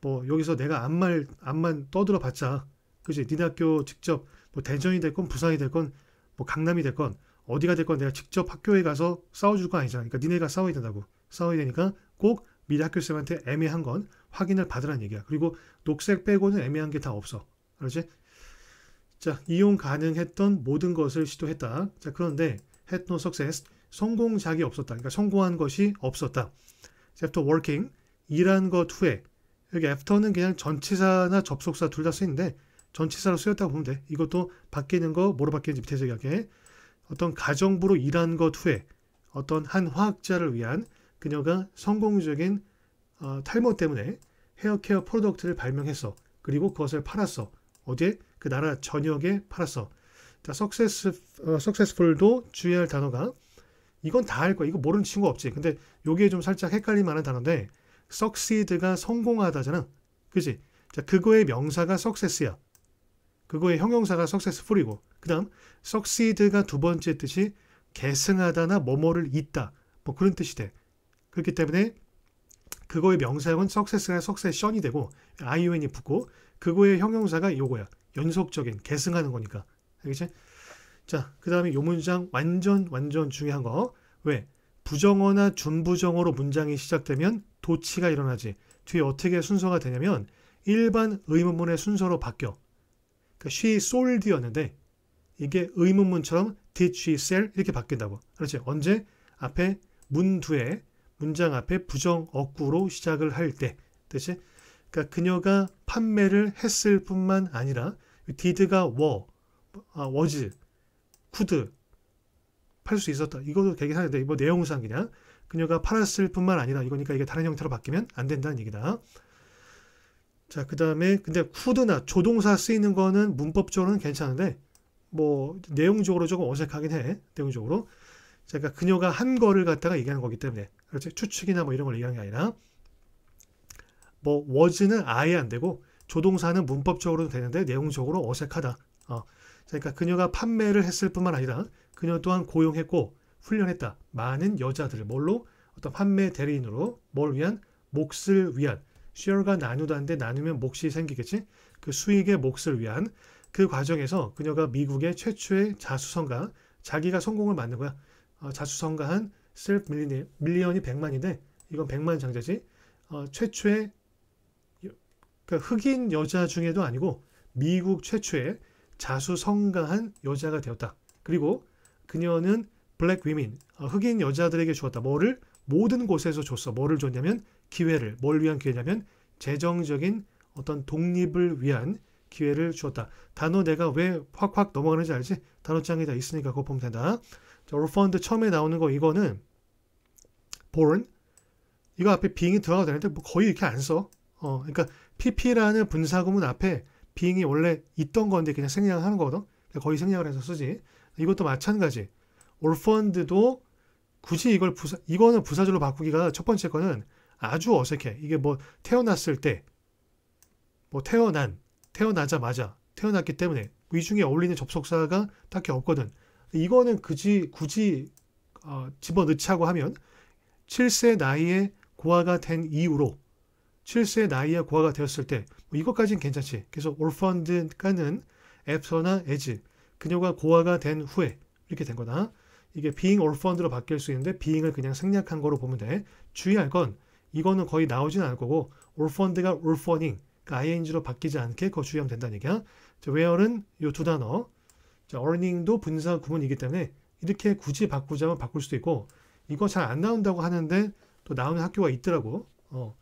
뭐 여기서 내가 암말 암만 떠들어 봤자 그지 니네 학교 직접 뭐 대전이 될 건 부산이 될 건 뭐 강남이 될 건 어디가 될 건 내가 직접 학교에 가서 싸워줄 거 아니잖아 그러니까 니네가 싸워야 된다고 싸워야 되니까 꼭 미리 학교 쌤한테 애매한 건 확인을 받으란 얘기야 그리고 녹색 빼고는 애매한 게 다 없어 그았지자 이용 가능했던 모든 것을 시도했다 자 그런데 했노 석세스 성공작이 없었다. 그러니까 성공한 것이 없었다. after working, 일한 것 후에 여기 after는 그냥 전치사나 접속사 둘 다 쓰이는데 전치사로 쓰였다고 보면 돼. 이것도 바뀌는 거 뭐로 바뀌는지 밑에서 얘기할게. 어떤 가정부로 일한 것 후에 어떤 한 화학자를 위한 그녀가 성공적인 어, 탈모 때문에 헤어케어 프로덕트를 발명했어. 그리고 그것을 팔았어. 어디에? 그 나라 전역에 팔았어. 자, success, 어, successful도 주의할 단어가 이건 다 할 거야. 이거 모르는 친구 없지. 근데 요게 좀 살짝 헷갈릴 만한 단어인데 succeed가 성공하다잖아. 그지? 자, 그거의 명사가 success야. 그거의 형용사가 successful이고. 그다음 succeed가 두 번째 뜻이 계승하다나 뭐뭐를 잇다. 뭐 그런 뜻이 돼. 그렇기 때문에 그거의 명사형은 success가 succession이 되고 ion이 붙고 그거의 형용사가 요거야. 연속적인 계승하는 거니까. 알겠지? 자, 그 다음에 요 문장 완전 완전 중요한 거. 왜? 부정어나 준부정어로 문장이 시작되면 도치가 일어나지. 뒤에 어떻게 순서가 되냐면 일반 의문문의 순서로 바뀌어. 그러니까 she sold였는데 이게 의문문처럼 did she sell 이렇게 바뀐다고. 그렇지? 언제? 앞에 문두에 문장 앞에 부정어구로 시작을 할 때. 대신 그러니까 그녀가 판매를 했을 뿐만 아니라 did가 were, 아, was 쿠드 팔 수 있었다. 이것도 계기사인데 뭐 내용상 그냥 그녀가 팔았을 뿐만 아니라 이거니까 이게 다른 형태로 바뀌면 안 된다는 얘기다. 자, 그 다음에 근데 쿠드나 조동사 쓰이는 거는 문법적으로는 괜찮은데 뭐 내용적으로 조금 어색하긴 해. 내용적으로. 자, 그러니까 그녀가 한 거를 갖다가 얘기하는 거기 때문에 그렇지 추측이나 뭐 이런 걸 얘기하는 게 아니라 뭐 was는 아예 안 되고 조동사는 문법적으로도 되는데 내용적으로 어색하다. 어. 그러니까 그녀가 판매를 했을 뿐만 아니라 그녀 또한 고용했고 훈련했다. 많은 여자들을 뭘로 어떤 판매 대리인으로 뭘 위한 몫을 위한 쉐어가 나누다는데 나누면 몫이 생기겠지. 그 수익의 몫을 위한 그 과정에서 그녀가 미국의 최초의 자수성가 자기가 성공을 만든 거야. 어, 자수성가한 셀프 밀리니 밀리언이 100만인데 이건 100만 장자지. 어, 최초의 그러니까 흑인 여자 중에도 아니고 미국 최초의 자수성가한 여자가 되었다. 그리고 그녀는 블랙 위민, 어, 흑인 여자들에게 주었다. 뭐를? 모든 곳에서 줬어. 뭐를 줬냐면 기회를. 뭘 위한 기회냐면 재정적인 어떤 독립을 위한 기회를 주었다. 단어 내가 왜 확확 넘어가는지 알지? 단어장이다 있으니까 그거 보면 된다. 자, o r 드 처음에 나오는 거 이거는 born 이거 앞에 being이 들어가도 되는데 뭐 거의 이렇게 안 써. 어, 그러니까 pp라는 분사구문 앞에 비행 i 이 원래 있던 건데 그냥 생략하는 거거든. 거의 생략을 해서 쓰지. 이것도 마찬가지. 올펀드도 굳이 이걸 부사, 이거는 부사절로 바꾸기가 첫 번째 거는 아주 어색해. 이게 뭐 태어났을 때, 뭐 태어난, 태어나자마자, 태어났기 때문에 위 중에 어울리는 접속사가 딱히 없거든. 이거는 굳이 굳이 어, 집어넣자고 하면 7세 나이에 고아가 된 이후로 7세 나이에 고아가 되었을 때뭐 이것까지는 괜찮지. 그래서 orphaned까지는 앱서나 에즈 그녀가 고아가 된 후에 이렇게 된 거다. 이게 being orphaned로 바뀔 수 있는데 being을 그냥 생략한 거로 보면 돼. 주의할 건 이거는 거의 나오진 않을 거고 orphaned가 orphaning 그러니까 ing로 바뀌지 않게 그거 주의하면 된다는 얘기야. 자, where은 이두 단어 자, earning도 분사 구문이기 때문에 이렇게 굳이 바꾸자면 바꿀 수도 있고 이거 잘 안 나온다고 하는데 또 나오는 학교가 있더라고. 어.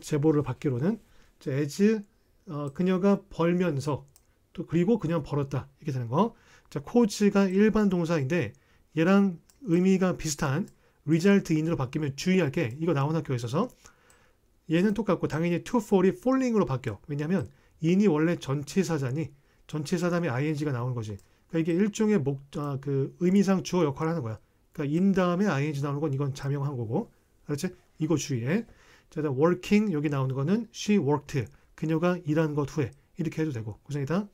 제보를 받기로는 에즈 어, 그녀가 벌면서 또 그리고 그냥 벌었다 이렇게 되는 거. 자, 코즈가 일반 동사인데 얘랑 의미가 비슷한 result인으로 바뀌면 주의할 게 이거 나온 학교에 있어서 얘는 똑같고 당연히 to fall이 falling으로 바뀌어. 왜냐하면 in이 원래 전체사자니전체사담이 ing가 나오는 거지. 그러니까 이게 일종의 목, 아, 그 의미상 주어 역할을 하는 거야. 그러니까 in 다음에 ing 나오는 건 이건 자명한 거고. 알았지? 이거 주의해. 자, 일단 working 여기 나오는 거는 she worked. 그녀가 일한 것 후에 이렇게 해도 되고 고생이다.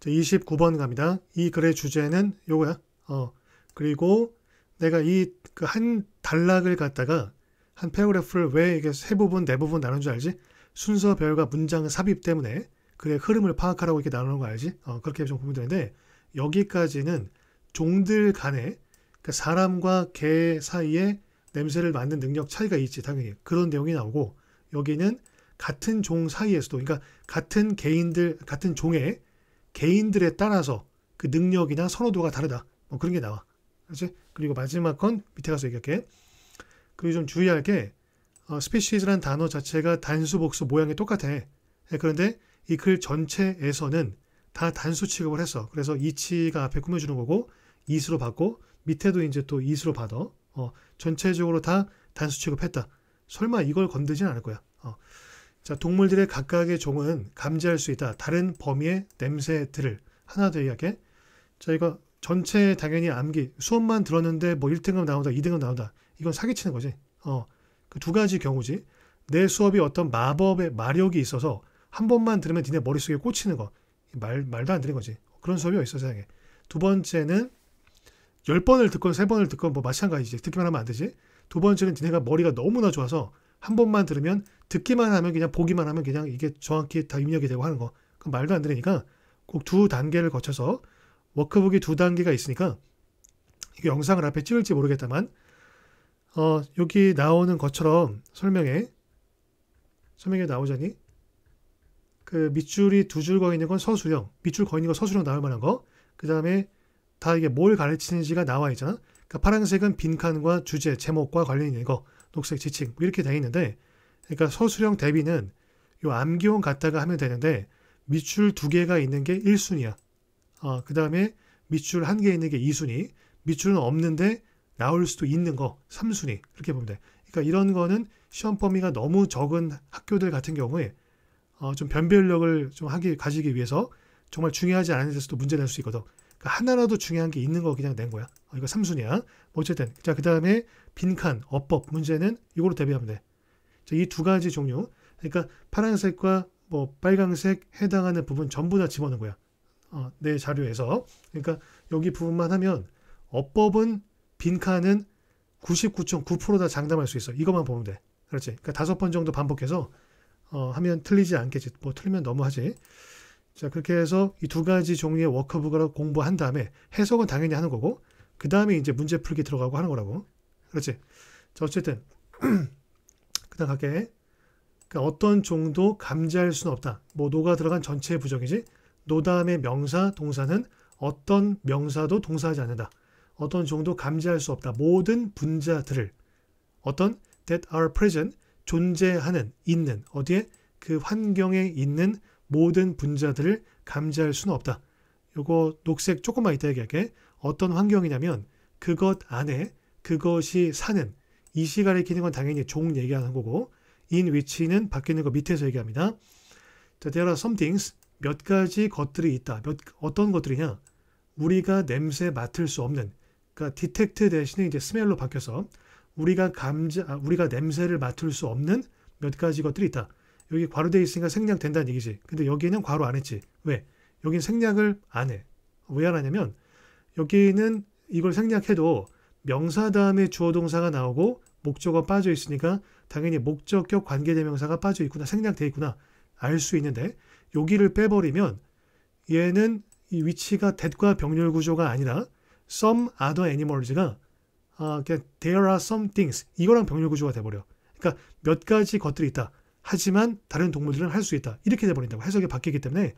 자, 29번 갑니다. 이 글의 주제는 요거야. 어. 그리고 내가 이한 그 단락을 갖다가 한 패러그래프를 왜 이게 세 부분 네 부분 나눈 줄 알지? 순서별과 문장 삽입 때문에 글의 흐름을 파악하라고 이렇게 나누는 거 알지? 어, 그렇게 좀 보면 되는데 여기까지는 종들 간에 그 사람과 개 사이에 냄새를 맡는 능력 차이가 있지 당연히 그런 내용이 나오고 여기는 같은 종 사이에서도 그러니까 같은 개인들 같은 종의 개인들에 따라서 그 능력이나 선호도가 다르다 뭐 그런 게 나와 그렇지 그리고 마지막 건 밑에 가서 얘기할게 그리고 좀 주의할 게 어, 스피시즈란 단어 자체가 단수 복수 모양이 똑같아 예, 그런데 이 글 전체에서는 다 단수 취급을 했어 그래서 이치가 앞에 꾸며주는 거고 이수로 받고 밑에도 이제 또 이수로 받아 어, 전체적으로 다 단수 취급했다. 설마 이걸 건드진 않을 거야. 어. 자, 동물들의 각각의 종은 감지할 수 있다. 다른 범위의 냄새들을 하나 더 이야기해. 자, 이거 전체 당연히 암기. 수업만 들었는데 뭐 1등급 나온다, 2등급 나온다. 이건 사기치는 거지. 어. 그 두 가지 경우지. 내 수업이 어떤 마법의 마력이 있어서 한 번만 들으면 니네 머릿속에 꽂히는 거. 말, 말도 안 되는 거지. 그런 수업이 어딨어, 세상에. 두 번째는 열번을 듣건 세번을 듣건 뭐 마찬가지지. 듣기만 하면 안 되지. 두 번째는 니네가 머리가 너무나 좋아서 한 번만 들으면 듣기만 하면 그냥 보기만 하면 그냥 이게 정확히 다 입력이 되고 하는 거. 그 말도 안 되니까 꼭 두 단계를 거쳐서 워크북이 두 단계가 있으니까 이게 영상을 앞에 찍을지 모르겠다만 어, 여기 나오는 것처럼 설명해 설명에 나오자니 그 밑줄이 두 줄 거 있는 건 서술형 밑줄 거 있는 거 서술형 나올 만한 거그 다음에 다 이게 뭘 가르치는지가 나와 있잖아. 그러니까 파란색은 빈칸과 주제, 제목과 관련 있는 거, 녹색 지칭 뭐 이렇게 돼 있는데, 그러니까 서술형 대비는 요 암기원 갖다가 하면 되는데 밑줄 두 개가 있는 게 1순위야. 어, 그 다음에 밑줄 한 개 있는 게 2순위, 밑줄은 없는데 나올 수도 있는 거 3순위 이렇게 보면 돼. 그러니까 이런 거는 시험 범위가 너무 적은 학교들 같은 경우에 어, 좀 변별력을 좀 하기 가지기 위해서 정말 중요하지 않은 데서도 문제 낼 수 있거든. 하나라도 중요한 게 있는 거 그냥 낸 거야. 어, 이거 3순위야. 뭐 어쨌든 자그 다음에 빈칸, 어법 문제는 이걸로 대비하면 돼. 자, 이 두 가지 종류. 그러니까 파란색과 뭐 빨강색 해당하는 부분 전부 다 집어넣은 거야. 어, 내 자료에서. 그러니까 여기 부분만 하면 어법은 빈칸은 99.9%다 장담할 수 있어. 이것만 보면 돼. 그렇지. 그러니까 다섯 번 정도 반복해서 어, 하면 틀리지 않겠지. 뭐 틀리면 너무하지. 자, 그렇게 해서 이 두 가지 종류의 워크북을 공부한 다음에 해석은 당연히 하는 거고, 그 다음에 이제 문제 풀기 들어가고 하는 거라고. 그렇지. 자, 어쨌든. 그 다음 갈게. 그러니까 어떤 종도 감지할 수는 없다. 뭐, 노가 들어간 전체 부정이지. 노 다음에 명사, 동사는 어떤 명사도 동사하지 않는다. 어떤 종도 감지할 수 없다. 모든 분자들을. 어떤 that are present, 존재하는, 있는, 어디에? 그 환경에 있는 모든 분자들을 감지할 수는 없다. 요거 녹색 조금만 이따 얘기할게. 어떤 환경이냐면 그것 안에 그것이 사는 이 시간에 기능은 당연히 종 얘기하는 거고 인 위치는 바뀌는 거 밑에서 얘기합니다. 자, there are some things 몇 가지 것들이 있다. 몇 어떤 것들이냐? 우리가 냄새 맡을 수 없는 그러니까 디텍트 대신에 이제 스멜로 바뀌어서 우리가 감지 아, 우리가 냄새를 맡을 수 없는 몇 가지 것들이 있다. 여기 괄호 돼 있으니까 생략된다는 얘기지. 근데 여기는 괄호 안 했지. 왜? 여긴 생략을 안 해. 왜 안 하냐면 여기는 이걸 생략해도 명사 다음에 주어 동사가 나오고 목적어 빠져 있으니까 당연히 목적격 관계대명사가 빠져 있구나 생략돼 있구나 알 수 있는데 여기를 빼버리면 얘는 이 위치가 대과 병렬 구조가 아니라 some other animals가 아, 그냥 there are some things 이거랑 병렬 구조가 돼버려. 그러니까 몇 가지 것들이 있다. 하지만 다른 동물들은 할 수 있다. 이렇게 돼버린다고 해석이 바뀌기 때문에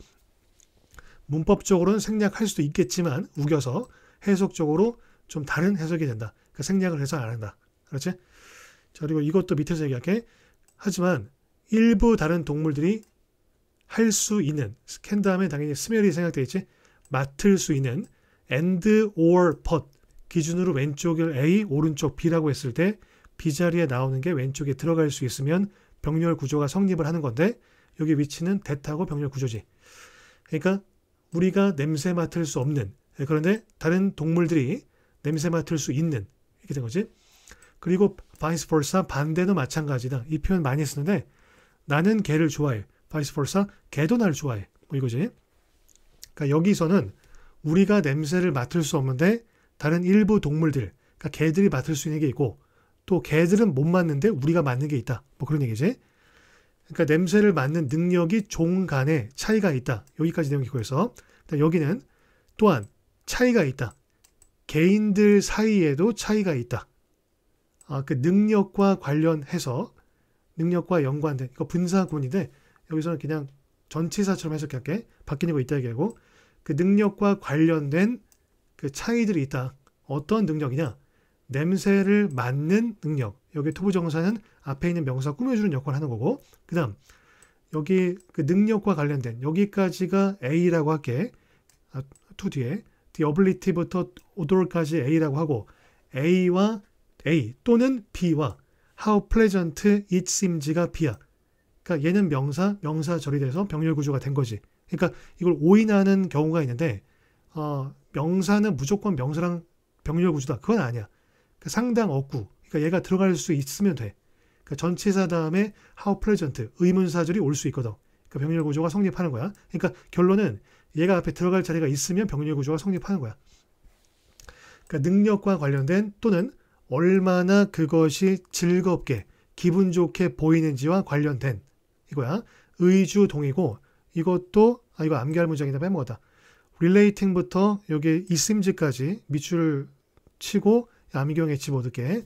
문법적으로는 생략할 수도 있겠지만 우겨서 해석적으로 좀 다른 해석이 된다. 그러니까 생략을 해서 안 한다. 그렇지? 자, 그리고 이것도 밑에서 얘기할게. 하지만 일부 다른 동물들이 할 수 있는 스캔 다음에 당연히 스멜이 생각되어 있지. 맡을 수 있는 and or but 기준으로 왼쪽을 A, 오른쪽 B라고 했을 때 B 자리에 나오는 게 왼쪽에 들어갈 수 있으면 병렬 구조가 성립을 하는 건데 여기 위치는 대타고 병렬 구조지. 그러니까 우리가 냄새 맡을 수 없는 예, 그런데 다른 동물들이 냄새 맡을 수 있는 이렇게 된 거지. 그리고 바이스폴사 반대도 마찬가지다. 이 표현 많이 쓰는데 나는 개를 좋아해. 바이스폴사 개도 날 좋아해. 뭐 이거지. 그러니까 여기서는 우리가 냄새를 맡을 수 없는데 다른 일부 동물들, 그러니까 개들이 맡을 수 있는 게 있고 또 개들은 못맞는데 우리가 맞는게 있다. 뭐 그런 얘기지. 그러니까 냄새를 맡는 능력이 종 간에 차이가 있다. 여기까지 내용 기고해서 여기는 또한 차이가 있다. 개인들 사이에도 차이가 있다. 아, 그 능력과 관련해서 능력과 연관된 이거 분사군인데 여기서는 그냥 전체사처럼 해석할게. 바뀌는 거 있다 얘기하고 그 능력과 관련된 그 차이들이 있다. 어떤 능력이냐? 냄새를 맡는 능력. 여기 토부 정사는 앞에 있는 명사 꾸며주는 역할을 하는 거고, 그 다음, 여기 그 능력과 관련된 여기까지가 A라고 할게. 아, t 뒤에. the ability부터 odor까지 A라고 하고, A와 A 또는 B와 how pleasant it seems가 B야. 그러니까 얘는 명사, 명사 절이돼서 병렬 구조가 된 거지. 그러니까 이걸 오인하는 경우가 있는데, 어, 명사는 무조건 명사랑 병렬 구조다. 그건 아니야. 그 상당 억구. 그러니까 얘가 들어갈 수 있으면 돼. 그러니까 전체사 다음에 how present 의문사절이 올 수 있거든. 그러니까 병렬 구조가 성립하는 거야. 그러니까 결론은 얘가 앞에 들어갈 자리가 있으면 병렬 구조가 성립하는 거야. 그러니까 능력과 관련된 또는 얼마나 그것이 즐겁게 기분 좋게 보이는지와 관련된 이거야. 의주동의고 이것도 아 이거 암기할 문장이다 빼먹었다. 릴레이팅부터 여기 있음지까지 밑줄을 치고 암경의 집어넣게.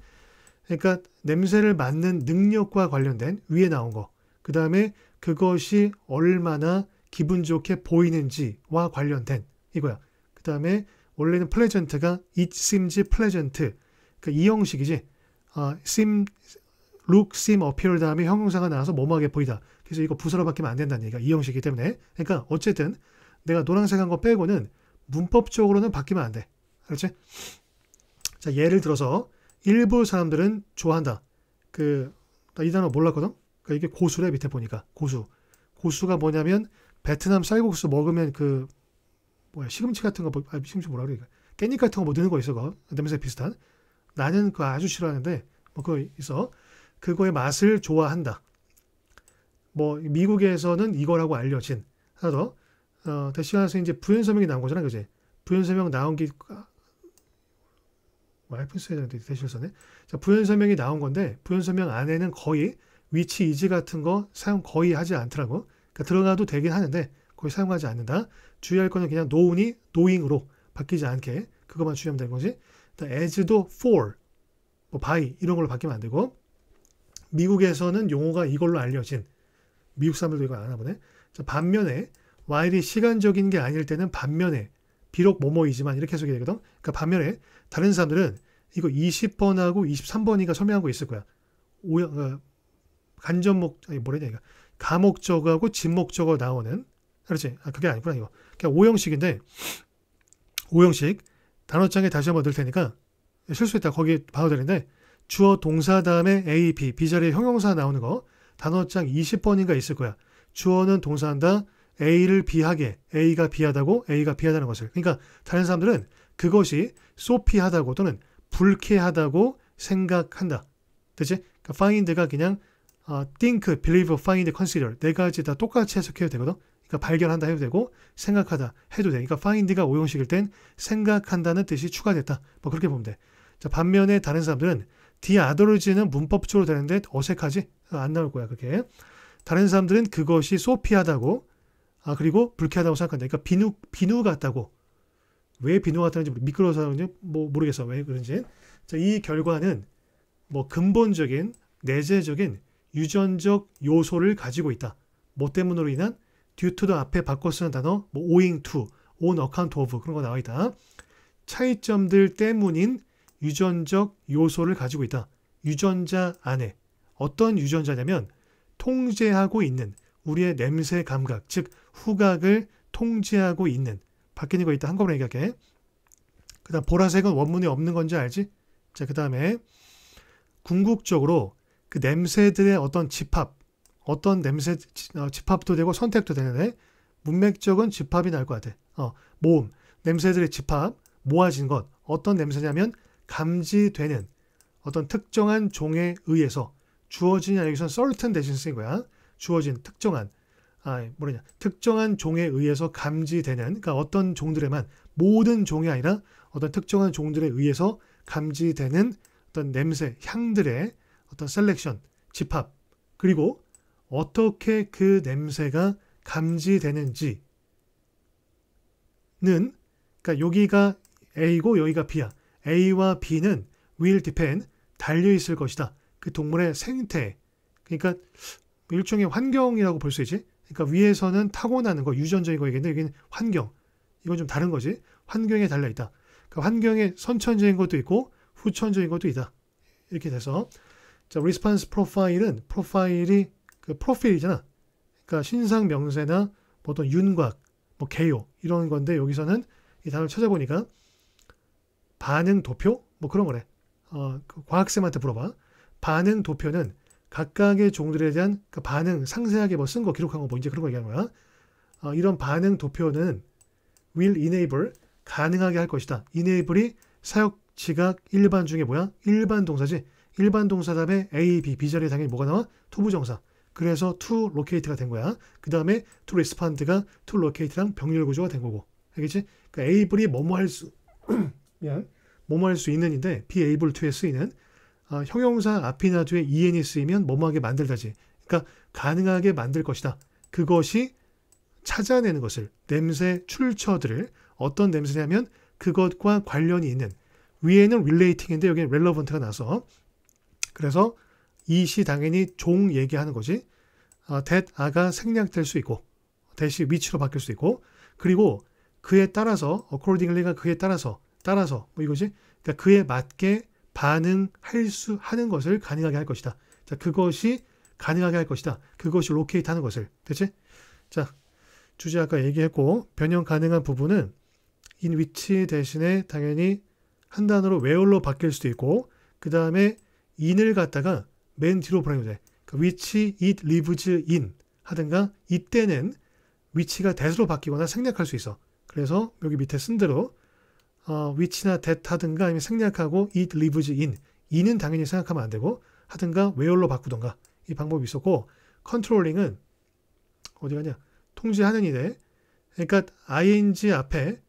그러니까 냄새를 맡는 능력과 관련된 위에 나온 거. 그 다음에 그것이 얼마나 기분 좋게 보이는지와 관련된 이거야. 그 다음에 원래는 플레젠트가 it seems pleasant. 그이 그러니까 형식이지. 아, seem, look, seem, appear 다음에 형용사가 나와서 뭐뭐하게 보이다. 그래서 이거 부사로 바뀌면 안 된다는 얘기가 이 형식이기 때문에. 그러니까 어쨌든 내가 노란색 한 거 빼고는 문법적으로는 바뀌면 안 돼. 알았지? 자, 예를 들어서 일부 사람들은 좋아한다. 그, 나이 단어 몰랐거든? 그니까 이게 고수래, 밑에 보니까. 고수. 고수가 뭐냐면 베트남 쌀국수 먹으면 그, 뭐야, 시금치 같은 거, 뭐, 아, 시금치 뭐라 그래. 깻잎 같은 거뭐 넣는 거 있어, 그거. 냄새 비슷한. 나는 그 아주 싫어하는데, 뭐 그거 있어. 그거의 맛을 좋아한다. 뭐, 미국에서는 이거라고 알려진. 하나 더. 어, 대시간에서 이제 부연설명이 나온 거잖아, 그지? 부연설명 나온 게 아, 뭐 하이픈스웨덴한테 대실 선에 자, 부연 설명이 나온 건데 부연 설명 안에는 거의 위치 이지 같은 거 사용 거의 하지 않더라고. 그러니까 들어가도 되긴 하는데 거의 사용하지 않는다. 주의할 거는 그냥 노운이 노잉으로 바뀌지 않게 그것만 주의하면 되는 거지. as도 for, 뭐 by 이런 걸로 바뀌면 안 되고 미국에서는 용어가 이걸로 알려진 미국 사람들도 이걸 아나 보네. 자, 반면에 while이 시간적인 게 아닐 때는 반면에 비록 뭐뭐이지만 이렇게 해석이 되거든. 그러니까 반면에 다른 사람들은 이거 20번하고 23번이가 설명하고 있을 거야. 오야 어, 간접목 아니 뭐래냐 이거 가목적하고 진목적으로 나오는 그렇지? 아, 그게 아니구나 이거. 그냥 그러니까 오형식인데 오형식 단어장에 다시 한번 넣을 테니까 실수했다 거기 봐도 되는데 주어 동사 다음에 A, B, B 자리에 형용사 나오는 거 단어장 20번인가 있을 거야. 주어는 동사한다. A를 비하게 A가 비하다고 A가 비하다는 것을 그러니까 다른 사람들은 그것이 소피하다고 또는 불쾌하다고 생각한다. 그치? 그러니까 find가 그냥 어, think, believe, find, consider 네 가지 다 똑같이 해석해도 되거든. 그러니까 발견한다 해도 되고 생각하다 해도 돼. 그러니까 find가 오형식일땐 생각한다는 뜻이 추가됐다. 뭐 그렇게 보면 돼. 자, 반면에 다른 사람들은 디아 e o 지는 문법적으로 되는데 어색하지? 아, 안 나올 거야 그게. 다른 사람들은 그것이 소피하다고 아, 그리고 불쾌하다고 생각한다. 그러니까 비누, 비누 같다고. 왜 비누 같다는지 미끄러워서 하는지 뭐 모르겠어. 왜 그런지. 자, 이 결과는 뭐 근본적인 내재적인 유전적 요소를 가지고 있다. 뭐 때문으로 인한 due to도 앞에 바꿔 쓰는 단어 뭐 owing to, on account of 그런 거 나와 있다. 차이점들 때문인 유전적 요소를 가지고 있다. 유전자 안에 어떤 유전자냐면 통제하고 있는 우리의 냄새 감각, 즉 후각을 통제하고 있는 바뀐는거 있다 한꺼번에 얘기할게. 그 다음 보라색은 원문이 없는 건지 알지? 자, 그 다음에 궁극적으로 그 냄새들의 어떤 집합, 어떤 냄새 어, 집합도 되고 선택도 되는데 문맥적은 집합이 나을 것 같아. 어, 모음, 냄새들의 집합, 모아진 것, 어떤 냄새냐면 감지되는 어떤 특정한 종에 의해서 주어지냐 여기선 썰튼 대신 쓰인 거야. 주어진 특정한 아, 뭐냐 특정한 종에 의해서 감지되는 그러니까 어떤 종들에만 모든 종이 아니라 어떤 특정한 종들에 의해서 감지되는 어떤 냄새, 향들의 어떤 셀렉션, 집합 그리고 어떻게 그 냄새가 감지되는지는 그러니까 여기가 A고 여기가 B야. A와 B는 will depend 달려 있을 것이다. 그 동물의 생태. 그러니까 일종의 환경이라고 볼 수 있지. 그러니까 위에서는 타고나는 거 유전적인 거얘기인데 여기는 환경. 이건 좀 다른 거지. 환경에 달려 있다. 그러니까 환경에 선천적인 것도 있고 후천적인 것도 있다. 이렇게 돼서 자, 리스판스 프로파일은 프로파일이 그 프로필이잖아. 그러니까 신상 명세나 뭐 어떤 윤곽, 뭐 개요 이런 건데 여기서는 이 단어를 찾아보니까 반응 도표 뭐 그런 거래. 어, 그 과학쌤한테 물어봐. 반응 도표는 각각의 종들에 대한 그 반응 상세하게 뭐 쓴 거 기록한 거 뭐 이제 그런 거 얘기하는 거야. 어, 이런 반응 도표는 will enable 가능하게 할 것이다. enable이 사역 지각 일반 중에 뭐야? 일반 동사지. 일반 동사 다음에 A, B, B 자리에 당연히 뭐가 나와? 투부 정사. 그래서 to locate가 된 거야. 그 다음에 to respond가 to locate랑 병렬 구조가 된 거고. 알겠지? 그러니까 able이 뭐뭐 할 수, 미안, 뭐뭐 할 수 있는인데 be able to에 쓰이는 어, 형용사 앞이나 뒤에 en이 쓰이면 뭐뭐하게 만들다지. 그러니까 가능하게 만들 것이다. 그것이 찾아내는 것을 냄새 출처들을 어떤 냄새냐면 그것과 관련이 있는 위에는 relating인데 여기는 relevant가 나서 그래서 이 시 당연히 종 얘기하는 거지 어, that 아가 생략될 수 있고 대시 위치로 바뀔 수 있고 그리고 그에 따라서 accordingly가 그에 따라서 따라서 뭐 이거지 그러니까 그에 맞게 반응할 수 하는 것을 가능하게 할 것이다. 자, 그것이 가능하게 할 것이다. 그것이 로케이트 하는 것을. 됐지? 자, 주제 아까 얘기했고 변형 가능한 부분은 in which 대신에 당연히 한 단어로 where로 바뀔 수도 있고 그 다음에 in을 갖다가 맨 뒤로 보내면 돼. 그러니까 which it lives in 하든가 이때는 위치가 대수로 바뀌거나 생략할 수 있어. 그래서 여기 밑에 쓴 대로 어, 위치나 that 하든가 아니면 생략하고 it lives in 이는 당연히 생각하면 안 되고 하든가 where로 바꾸던가 이 방법이 있었고 컨트롤링은 어디 가냐 통제하는 이래 그러니까 ing 앞에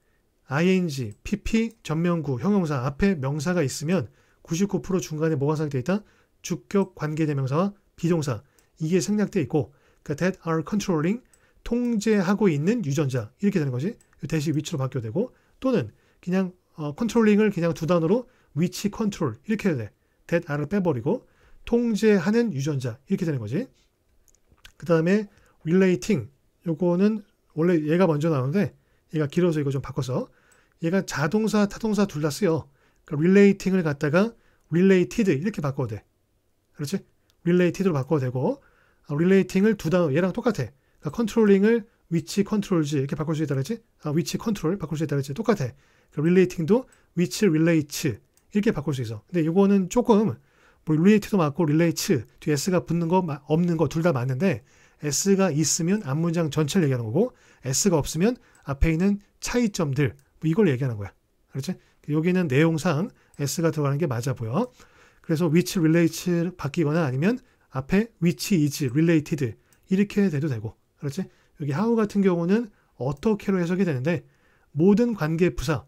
ing, pp, 전면구, 형용사 앞에 명사가 있으면 99% 중간에 뭐가 상태에 있다? 주격 관계대명사와 비동사 이게 생략돼 있고 그러니까 that are controlling 통제하고 있는 유전자 이렇게 되는 거지. 대시 위치로 바뀌어 되고 또는 그냥 어, 컨트롤링을 그냥 두 단어로 위치 컨트롤 이렇게 해야 돼. that r을 빼버리고 통제하는 유전자 이렇게 되는 거지. 그 다음에 relating 요거는 원래 얘가 먼저 나오는데 얘가 길어서 이거 좀 바꿔서 얘가 자동사 타동사 둘 다 쓰여. 그러니까 relating을 갖다가 related 이렇게 바꿔도 돼. 그렇지? related로 바꿔도 되고 아, relating을 두 단어 얘랑 똑같아. 그러니까 컨트롤링을 위치 컨트롤지 이렇게 바꿀 수 있다 그랬지? 아, 위치 컨트롤 바꿀 수 있다 그랬지? 똑같아. 그 relating도 which relates 이렇게 바꿀 수 있어. 근데 이거는 조금 뭐 relate도 맞고 relates 뒤에 s가 붙는 거 없는 거 둘 다 맞는데 s가 있으면 앞 문장 전체를 얘기하는 거고 s가 없으면 앞에 있는 차이점들 뭐 이걸 얘기하는 거야. 그렇지? 여기는 내용상 s가 들어가는 게 맞아 보여. 그래서 which relates 바뀌거나 아니면 앞에 which is related 이렇게 돼도 되고. 그렇지? 여기 how 같은 경우는 어떻게로 해석이 되는데 모든 관계 부사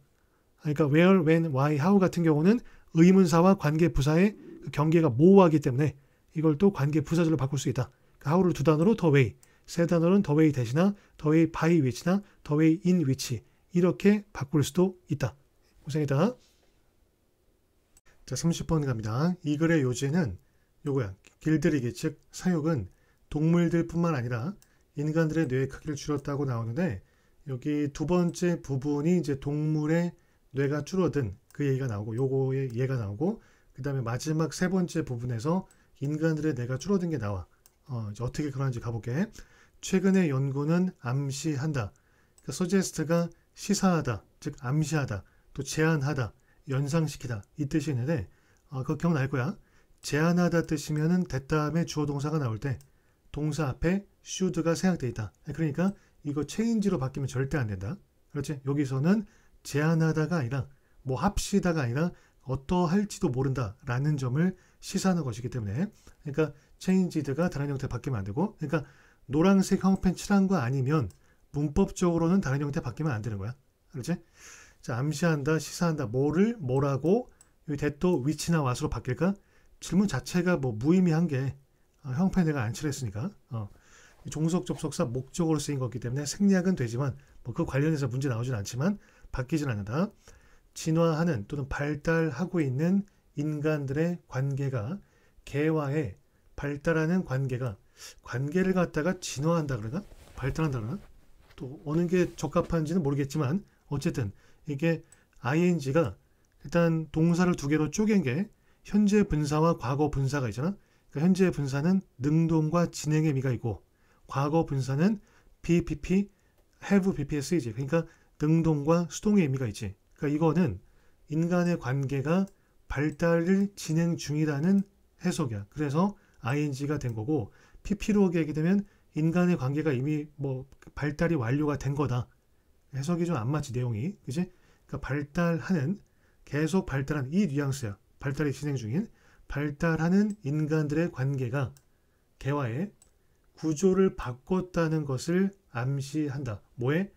그러니까 where, when, why, how 같은 경우는 의문사와 관계 부사의 그 경계가 모호하기 때문에 이걸 또 관계 부사절로 바꿀 수 있다. 그러 그러니까 how를 두 단어로 더 way, 세 단어는 로더 way 대신나 더 way by which나 더 way in which 이렇게 바꿀 수도 있다. 고생했다. 자, 30번 갑니다. 이 글의 요지는 요거야. 길들이기, 즉 사육은 동물들뿐만 아니라 인간들의 뇌 크기를 줄였다고 나오는데 여기 두 번째 부분이 이제 동물의 뇌가 줄어든 그 얘기가 나오고 요거의 얘가 나오고 그 다음에 마지막 세 번째 부분에서 인간들의 뇌가 줄어든 게 나와. 어, 어떻게 그러는지 가볼게. 최근의 연구는 암시한다. 그러니까 서제스트가 시사하다, 즉 암시하다, 또 제안하다, 연상시키다 이 뜻이 있는데 어, 그거 기억날 거야. 제안하다 뜻이면은 됐다 음에 주어 동사가 나올 때 동사 앞에 should가 생략돼 있다. 그러니까 이거 change로 바뀌면 절대 안 된다. 그렇지? 여기서는 제안하다가 아니라 뭐 합시다가 아니라 어떠할지도 모른다라는 점을 시사하는 것이기 때문에 그러니까 체인지드가 다른 형태로 바뀌면 안 되고 그러니까 노란색 형펜 칠한 거 아니면 문법적으로는 다른 형태 바뀌면 안 되는 거야. 그렇지? 자, 암시한다, 시사한다, 뭐를, 뭐라고, 여기 대또 위치나 와수로 바뀔까? 질문 자체가 뭐 무의미한 게 어, 형편 내가 안 칠했으니까. 어. 종속 접속사 목적으로 쓰인 거기 때문에 생략은 되지만 뭐 그 관련해서 문제 나오진 않지만 바뀌진 않는다. 진화하는 또는 발달하고 있는 인간들의 관계가 개화에 발달하는 관계가 관계를 갖다가 진화한다 그러나 발달한다 그러나 또 어느 게 적합한지는 모르겠지만 어쨌든 이게 ing가 일단 동사를 두 개로 쪼갠 게 현재 분사와 과거 분사가 있잖아. 그러니까 현재 분사는 능동과 진행의 미가 있고 과거 분사는 BPP, have BP에 쓰이지. 그러니까 능동과 수동의 의미가 있지. 그러니까 이거는 인간의 관계가 발달을 진행 중이라는 해석이야. 그래서 ing가 된 거고 pp로 하게 되면 인간의 관계가 이미 뭐 발달이 완료가 된 거다. 해석이 좀 안 맞지 내용이. 그지? 그러니까 발달하는 계속 발달한 이 뉘앙스야. 발달이 진행 중인 발달하는 인간들의 관계가 개화의 구조를 바꿨다는 것을 암시한다. 뭐에?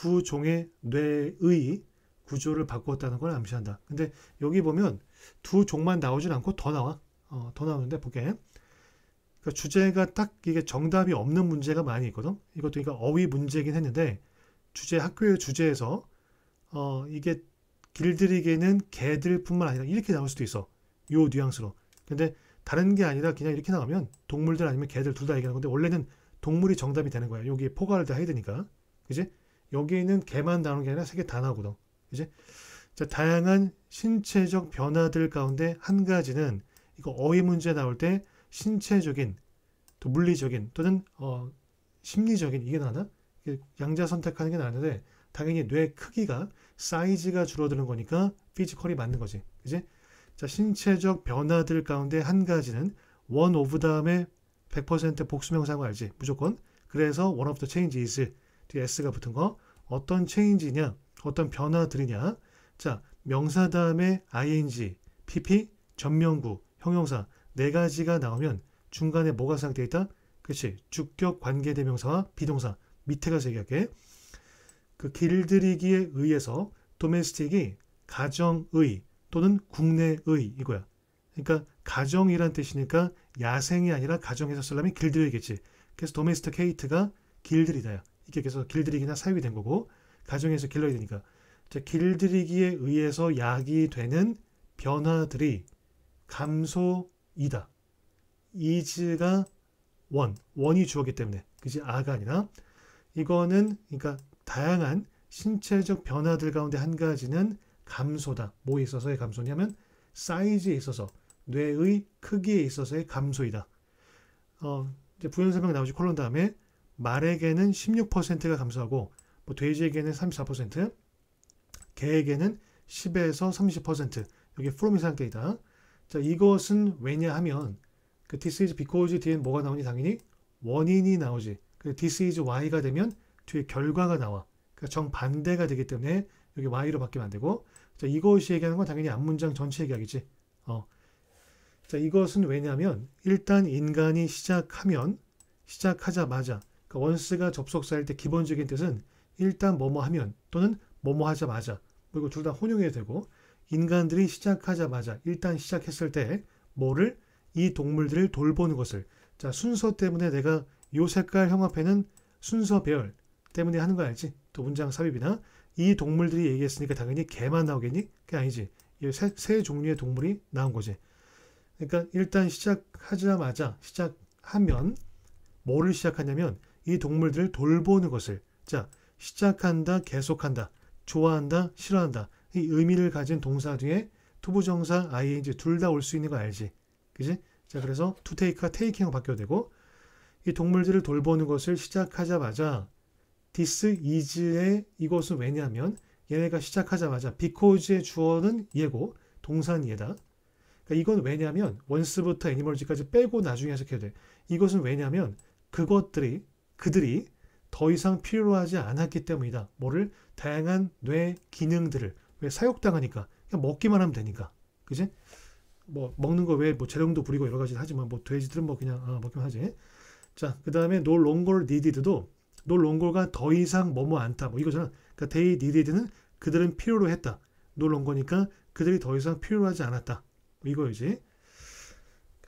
두 종의 뇌의 구조를 바꾸었다는 걸 암시한다. 근데 여기 보면 두 종만 나오진 않고 더 나와. 어, 더 나오는데 보게. 그러니까 주제가 딱 이게 정답이 없는 문제가 많이 있거든. 이것도 그러니까 어휘 문제긴 했는데 주제 학교의 주제에서 어, 이게 길들이기는 개들뿐만 아니라 이렇게 나올 수도 있어. 요 뉘앙스로. 근데 다른 게 아니라 그냥 이렇게 나오면 동물들 아니면 개들 둘 다 얘기하는 건데 원래는 동물이 정답이 되는 거야. 여기 에 포괄을 다 해야 되니까. 그지? 여기에는 개만 나오는 게 아니라 세계 다 나오거든. 이제 자, 다양한 신체적 변화들 가운데 한 가지는 이거 어휘 문제 나올 때 신체적인 또 물리적인 또는 어, 심리적인 이게 나나 양자 선택하는 게 나는데 당연히 뇌 크기가 사이즈가 줄어드는 거니까 피지컬이 맞는 거지. 이제 자 신체적 변화들 가운데 한 가지는 원 오브 다음에 100% 복수명사인 알지? 무조건. 그래서 원 오브 더 체인지 e c 뒤에 s가 붙은 거 어떤 체인지냐 어떤 변화들이냐 자 명사 다음에 ing, pp, 전명구, 형용사 네 가지가 나오면 중간에 뭐가 상태에 있다? 그치 주격 관계대명사와 비동사 밑에 가서 얘기할게 그 길들이기에 의해서 도메스틱이 가정의 또는 국내의 이거야 그러니까 가정이란 뜻이니까 야생이 아니라 가정에서 쓰려면 길들여야겠지. 그래서 도메스티케이트가 길들이다야. 이렇게 계속 길들이기나 사육이 된 거고 가정에서 길러야 되니까 길들이기에 의해서 약이 되는 변화들이 감소이다. 이즈가 원, 원이 주어기 때문에 그지 아가 아니라 이거는 그러니까 다양한 신체적 변화들 가운데 한 가지는 감소다. 뭐에 있어서의 감소냐면 사이즈에 있어서 뇌의 크기에 있어서의 감소이다. 어, 이제 부연 설명 나오지 콜론 다음에 말에게는 16%가 감소하고 뭐 돼지에게는 34%, 개에게는 10에서 30%. 여기 from 이상 때이다. 자, 이것은 왜냐하면 그 this is because 뒤에 뭐가 나오니 당연히 원인이 나오지. 그 this is y가 되면 뒤에 결과가 나와. 그러니까 정반대가 되기 때문에 여기 y로 바뀌면 안 되고 자, 이것이 얘기하는 건 당연히 앞문장 전체 얘기하겠지. 어. 자, 이것은 왜냐면 하 일단 인간이 시작하면 시작하자마자 그러니까 원스가 접속사일 때 기본적인 뜻은 일단 뭐뭐 하면 또는 뭐뭐 하자마자 그리고 뭐 둘다 혼용해야 되고 인간들이 시작하자마자 일단 시작했을 때 뭐를 이 동물들을 돌보는 것을 자 순서 때문에 내가 요 색깔 형합해는 순서 배열 때문에 하는 거 알지? 또 문장 삽입이나 이 동물들이 얘기했으니까 당연히 개만 나오겠니? 그게 아니지. 세, 세 종류의 동물이 나온 거지. 그러니까 일단 시작하자마자 시작하면 뭐를 시작하냐면 이 동물들을 돌보는 것을 자 시작한다 계속한다 좋아한다 싫어한다 이 의미를 가진 동사 뒤에 투부정사 ing 둘 다 올 수 있는 거 알지 그지 자 그래서 투테이크가테이킹으로 바뀌어야 되고 이 동물들을 돌보는 것을 시작하자마자 디스 이즈의 이것은 왜냐하면 얘네가 시작하자마자 비코즈의 주어는 예고 동사는 얘다 그러니까 이건 왜냐면 하 원스부터 애니멀즈까지 빼고 나중에 해석해야 돼 이것은 왜냐면 하 그것들이 그들이 더 이상 필요로 하지 않았기 때문이다. 뭐를 다양한 뇌 기능들을 왜 사육당하니까 그냥 먹기만 하면 되니까 그지? 뭐 먹는 거 외에 뭐 재롱도 부리고 여러 가지 하지만 뭐 돼지들은 뭐 그냥 아, 먹기만 하지. 자그 다음에 no longer needed도 no longer가 더 이상 뭐뭐 않다 뭐 이거잖아. 그러니까 they needed는 그들은 필요로 했다. no longer니까 그들이 더 이상 필요하지 않았다. 뭐이거지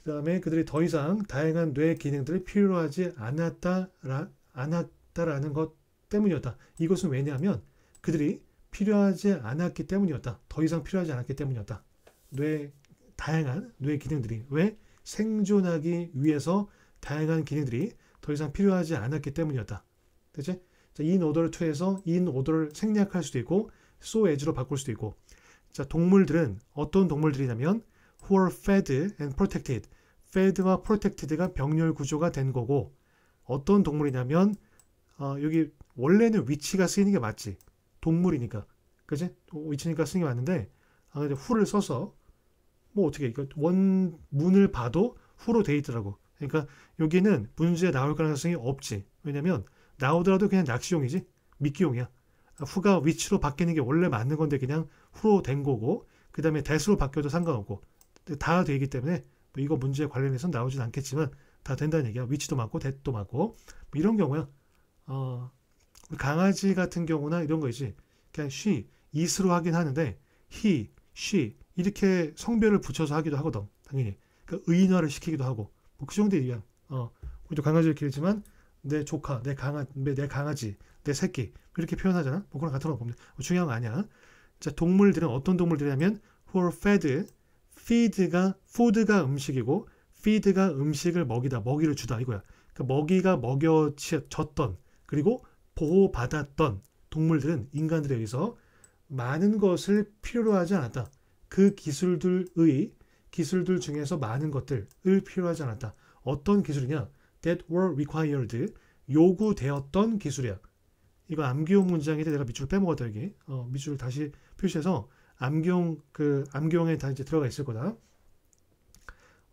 그 다음에 그들이 더 이상 다양한 뇌 기능들을 필요 하지 않았다라, 않았다라는 것 때문이었다. 이것은 왜냐하면 그들이 필요하지 않았기 때문이었다. 더 이상 필요하지 않았기 때문이었다. 뇌, 다양한 뇌 기능들이 왜 생존하기 위해서 다양한 기능들이 더 이상 필요하지 않았기 때문이었다. 그치? 자, in o r d e 서 in 더를 생략할 수도 있고, 소 o a 로 바꿀 수도 있고. 자, 동물들은 어떤 동물들이냐면 who are fed and protected. fed와 protected가 병렬 구조가 된 거고 어떤 동물이냐면 어, 여기 원래는 위치가 쓰이는 게 맞지. 동물이니까. 그지? 위치니까 쓰는 게 맞는데 아, 근데 w 를 써서 뭐 어떻게 이거 원문을 봐도 후로돼 있더라고. 그러니까 여기는 문제에 나올 가능성이 없지. 왜냐면 나오더라도 그냥 낚시용이지. 미끼용이야. 아, 후가 위치로 바뀌는 게 원래 맞는 건데 그냥 후로 된 거고 그 다음에 대수로 바뀌어도 상관없고 네, 다 되기 때문에 뭐 이거 문제 에 관련해서는 나오진 않겠지만 다 된다는 얘기야. 위치도 맞고 대도 맞고 뭐 이런 경우야. 어, 강아지 같은 경우나 이런 거지 그냥 she, is로 하긴 하는데 he, she 이렇게 성별을 붙여서 하기도 하거든. 당연히 그러니까 의인화를 시키기도 하고 뭐그 정도 얘기야. 어, 우리도 강아지를 기르지만 내 조카, 내 강아, 내 강아지, 내 새끼 이렇게 표현하잖아. 뭐 그런 같은 거 보면 중요한 거 아니야. 자, 동물들은 어떤 동물들이냐면 who are fed feed가 food가 음식이고 feed가 음식을 먹이다 먹이를 주다 이거야. 그러니까 먹이가 먹여졌던 그리고 보호받았던 동물들은 인간들에 의해서 많은 것을 필요로 하지 않았다. 그 기술들의 기술들 중에서 많은 것들을 필요하지 로 않았다. 어떤 기술이냐? That were required. 요구되었던 기술이야. 이거 암기용 문장인데 내가 밑줄 빼먹었다 여기. 어, 밑줄 다시 표시해서 암경 그 암경에 다 이제 들어가 있을 거다.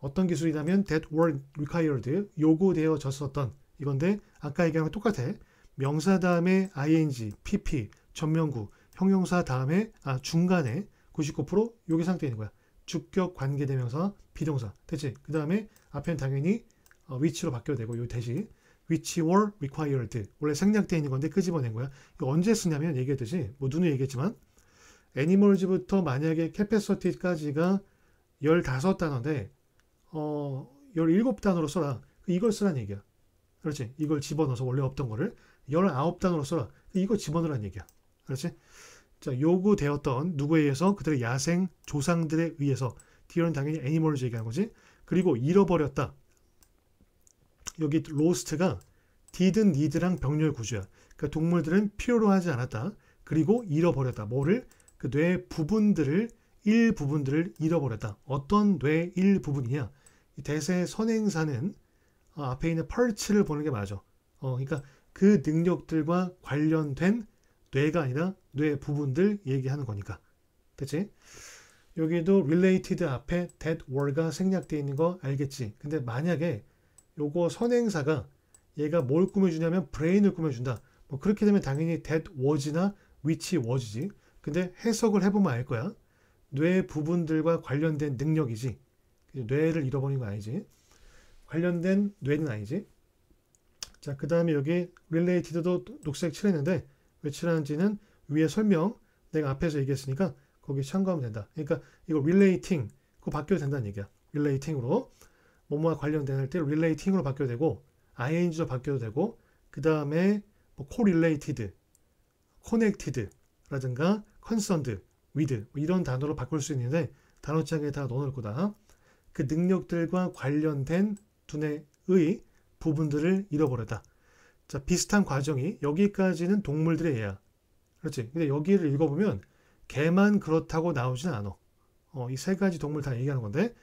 어떤 기술이냐면 that were required 요구되어졌었던 이건데 아까 얘기하면 똑같아. 명사 다음에 ing, pp, 전명구, 형용사 다음에 아 중간에 99% 요게 상태인 거야. 주격 관계 대명사 비동사 대체그 다음에 앞에는 당연히 어, 위치로 바뀌어 되고 요대신 which were required 원래 생략되어 있는 건데 끄집어낸 거야. 이거 언제 쓰냐면 얘기했듯이 뭐 눈에 얘기했지만 애니멀즈부터 만약에 캐패서티까지가 15단어인데 어, 17단어로 써라. 이걸 쓰란 얘기야. 그렇지. 이걸 집어넣어서 원래 없던 거를 19단어로 써라. 이거 집어넣으란 얘기야. 그렇지. 자, 요구되었던 누구에 의해서 그들의 야생 조상들에 의해서 디어는 당연히 애니멀즈 얘기한 거지. 그리고 잃어버렸다. 여기 로스트가 디든 니드랑 병렬 구조야. 그러니까 동물들은 필요로 하지 않았다. 그리고 잃어버렸다. 뭐를? 그뇌 부분들을 일부분들을 잃어버렸다. 어떤 뇌 일부분이냐? 대세 선행사는 어, 앞에 있는 펄츠를 보는 게 맞아. 어, 그러니까 그 능력들과 관련된 뇌가 아니라 뇌 부분들 얘기하는 거니까. 됐지? 여기도 related 앞에 that were가 생략되어 있는 거 알겠지? 근데 만약에 요거 선행사가 얘가 뭘 꾸며주냐면 브레인을 꾸며준다. 뭐 그렇게 되면 당연히 that was나 which was지. 근데 해석을 해보면 알 거야. 뇌 부분들과 관련된 능력이지. 뇌를 잃어버린 건 아니지. 관련된 뇌는 아니지. 자, 그 다음에 여기 related도 녹색 칠했는데 왜 칠하는지는 위에 설명 내가 앞에서 얘기했으니까 거기 참고하면 된다. 그러니까 이거 relating 그거 바뀌어도 된다는 얘기야. relating으로 뭐뭐와 관련된 할때 relating으로 바뀌어도 되고 ing로 바뀌어도 되고 그 다음에 뭐 correlated, connected 라든가 컨선드, 위드 뭐 이런 단어로 바꿀 수 있는데 단어장에 다 넣어놓을 거다. 그 능력들과 관련된 두뇌의 부분들을 잃어버렸다. 자 비슷한 과정이 여기까지는 동물들의 예야. 그렇지? 근데 여기를 읽어보면 개만 그렇다고 나오진 않아. 어, 이 세 가지 동물 다 얘기하는 건데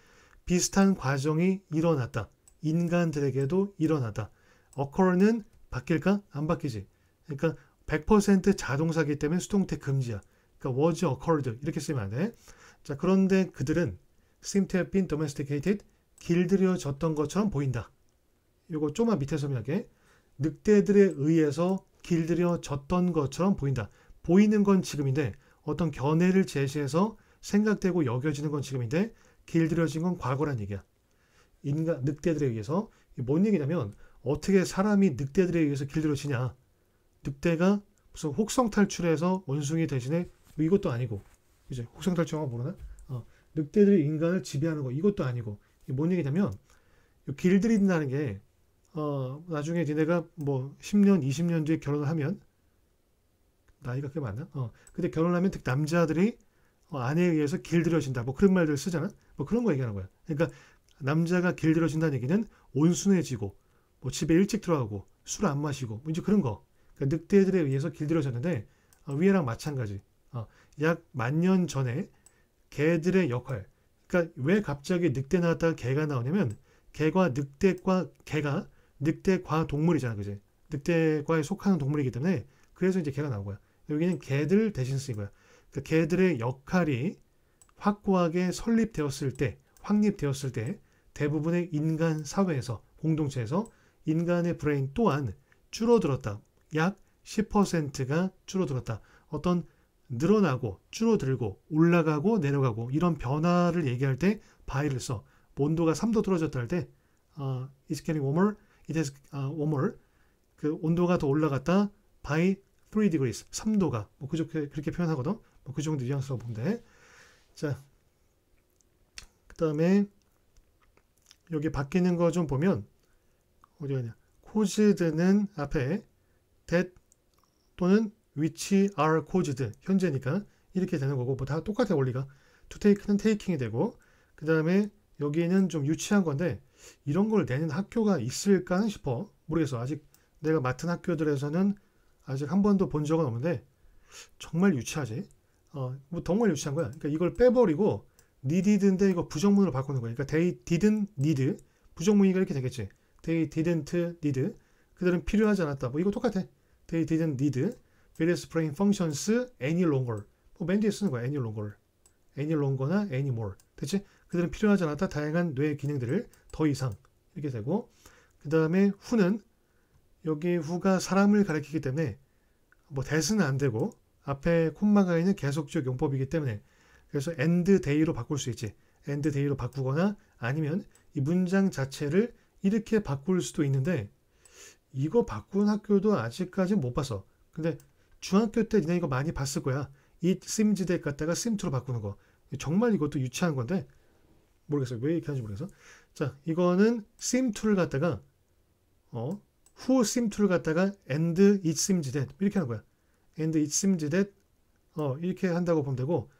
비슷한 과정이 일어났다. 인간들에게도 일어났다. 어컬는 바뀔까? 안 바뀌지. 그러니까 100% 자동사기 때문에 수동태 금지야. 그러니까 was occurred 이렇게 쓰면 안 돼. 자, 그런데 그들은 seem to have been domesticated 길들여졌던 것처럼 보인다. 요거 조금만 밑에 서명하게 늑대들에 의해서 길들여졌던 것처럼 보인다. 보이는 건 지금인데 어떤 견해를 제시해서 생각되고 여겨지는 건 지금인데 길들여진 건 과거란 얘기야. 인간 늑대들에 의해서 뭔 얘기냐면 어떻게 사람이 늑대들에 의해서 길들여지냐. 늑대가 무슨 혹성 탈출해서 원숭이 대신에 뭐 이것도 아니고 이제 혹성탈출하고 모르나? 어, 늑대들이 인간을 지배하는 거 이것도 아니고 이게 뭔 얘기냐면 길들인다는 게 어, 나중에 니네가 뭐 10년, 20년 뒤에 결혼을 하면 나이가 꽤 많나? 어, 근데 결혼하면 특히 남자들이 어, 아내에 의해서 길들여진다. 뭐 그런 말들을 쓰잖아. 뭐 그런 거 얘기하는 거야. 그러니까 남자가 길들여진다는 얘기는 온순해지고 뭐 집에 일찍 들어가고 술 안 마시고 뭐 이제 그런 거. 그러니까 늑대들에 의해서 길들여졌는데 어, 위에랑 마찬가지. 어, 약만 년 전에 개들의 역할. 그러니까 왜 갑자기 늑대 나왔다 개가 나오냐면 개가 늑대과 개가 늑대과 동물이잖아, 그지? 늑대과에 속하는 동물이기 때문에 그래서 이제 개가 나온 거야. 여기는 개들 대신 쓰인 거야. 그러니까 개들의 역할이 확고하게 설립되었을 때, 확립되었을 때 대부분의 인간 사회에서 공동체에서 인간의 브레인 또한 줄어들었다. 약 10%가 줄어들었다. 어떤 늘어나고 줄어들고 올라가고 내려가고 이런 변화를 얘기할 때바이를 써. 온도가 3도 떨어졌다 할때 어, 아, it's getting warmer, it is uh, 아, warmer. 그 온도가 더 올라갔다 by 3 degrees, 3도가 뭐 그렇게 그렇게 표현하거든. 뭐 그 정도 뉘앙스로 보데 자, 그 다음에 여기 바뀌는 거 좀 보면 어디 가냐? 코 a 드는 앞에 that 또는 which are caused 현재니까 이렇게 되는 거고 뭐다 똑같아요 원리가 to take는 taking이 되고 그 다음에 여기는 에좀 유치한 건데 이런 걸 내는 학교가 있을까 싶어 모르겠어 아직 내가 맡은 학교들에서는 아직 한 번도 본 적은 없는데 정말 유치하지 어, 뭐 정말 유치한 거야 그러니까 이걸 빼버리고 needed인데 이거 부정문으로 바꾸는 거야 그러니까 they didn't need 부정문이가 이렇게 되겠지 they didn't need 그들은 필요하지 않았다 뭐 이거 똑같아 they didn't need various praying functions any longer. 뭐맨 뒤에 쓰는 거야. any longer. any longer나 any more. 대체 그들은 필요하지 않았다. 다양한 뇌의 기능들을 더 이상 이렇게 되고 그 다음에 후는 여기 후가 사람을 가리키기 때문에 뭐 대수는 안 되고 앞에 콤마가 있는 계속적 용법이기 때문에 그래서 end day로 바꿀 수 있지. end day로 바꾸거나 아니면 이 문장 자체를 이렇게 바꿀 수도 있는데 이거 바꾼 학교도 아직까지 못 봤어. 근데 중학교 때 니네 이거 많이 봤을 거야. 이심지덱 갖다가 심투로 바꾸는 거. 정말 이것도 유치한 건데 모르겠어요. 왜 이렇게 하는지 모르겠어. 자, 이거는 심투를 갖다가 어, w 심투를 갖다가 a 드 d 심 t 덱 이렇게 하는 거야. a 드 d 심 t 덱 어, 이렇게 한다고 보면 되고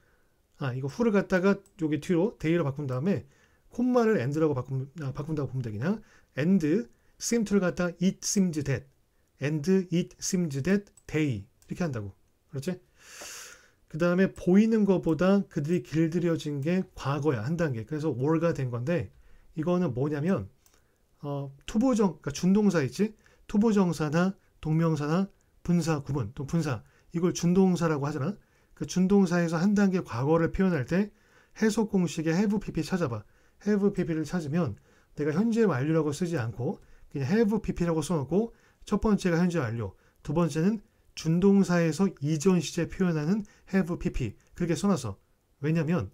아, 이거 후를 갖다가 여기 뒤로 데 a y 로 바꾼 다음에 콤마를 e 드라고 바꾼, 아, 바꾼다고 보면 되겠냐. a 드심 s 를 갖다 it seems that a n 이렇게 한다고. 그렇지? 그 다음에 보이는 것보다 그들이 길들여진 게 과거야 한 단계. 그래서 월가 된 건데 이거는 뭐냐면 어, 투보정 그러니까 준동사 있지? 투보정사나 동명사나 분사 구분 또 분사 이걸 준동사라고 하잖아. 그 준동사에서 한 단계 과거를 표현할 때 해석 공식에 have pp 찾아봐. have pp를 찾으면 내가 현재 완료라고 쓰지 않고 그냥 have pp라고 써놓고 첫 번째가 현재 완료, 두 번째는 준동사에서 이전 시제 표현하는 have pp 그렇게 써놔서 왜냐면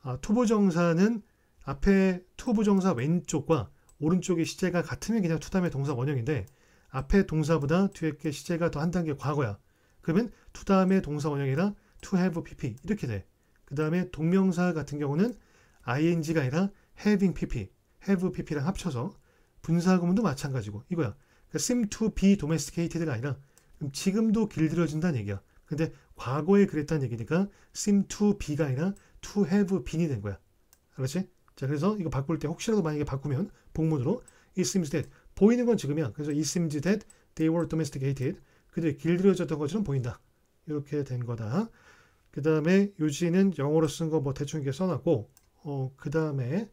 아, 투부정사는 앞에 투부정사 왼쪽과 오른쪽의 시제가 같으면 그냥 투담의 동사 원형인데 앞에 동사보다 뒤에 게 시제가 더 한 단계 과거야. 그러면 투담의 동사 원형이라 to have pp 이렇게 돼. 그 다음에 동명사 같은 경우는 ing가 아니라 having pp, have pp랑 합쳐서 분사 구문도 마찬가지고 이거야. 그러니까 seem to be domesticated가 아니라 그럼 지금도 길들여진다는 얘기야. 근데 과거에 그랬다는 얘기니까 seem to be가 아니라 to have been이 된 거야. 알았지? 자, 그래서 이거 바꿀 때 혹시라도 만약에 바꾸면 복문으로 it seems that 보이는 건 지금이야. 그래서 it seems that they were domesticated. 그들이 길들여졌던 것처럼 보인다. 이렇게 된 거다. 그 다음에 요지는 영어로 쓴 거 뭐 대충 이렇게 써놨고 어, 그 다음에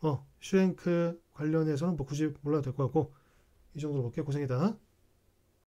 어, 슈랭크 관련해서는 뭐 굳이 몰라도 될것 같고 이 정도로 볼게요. 고생이다.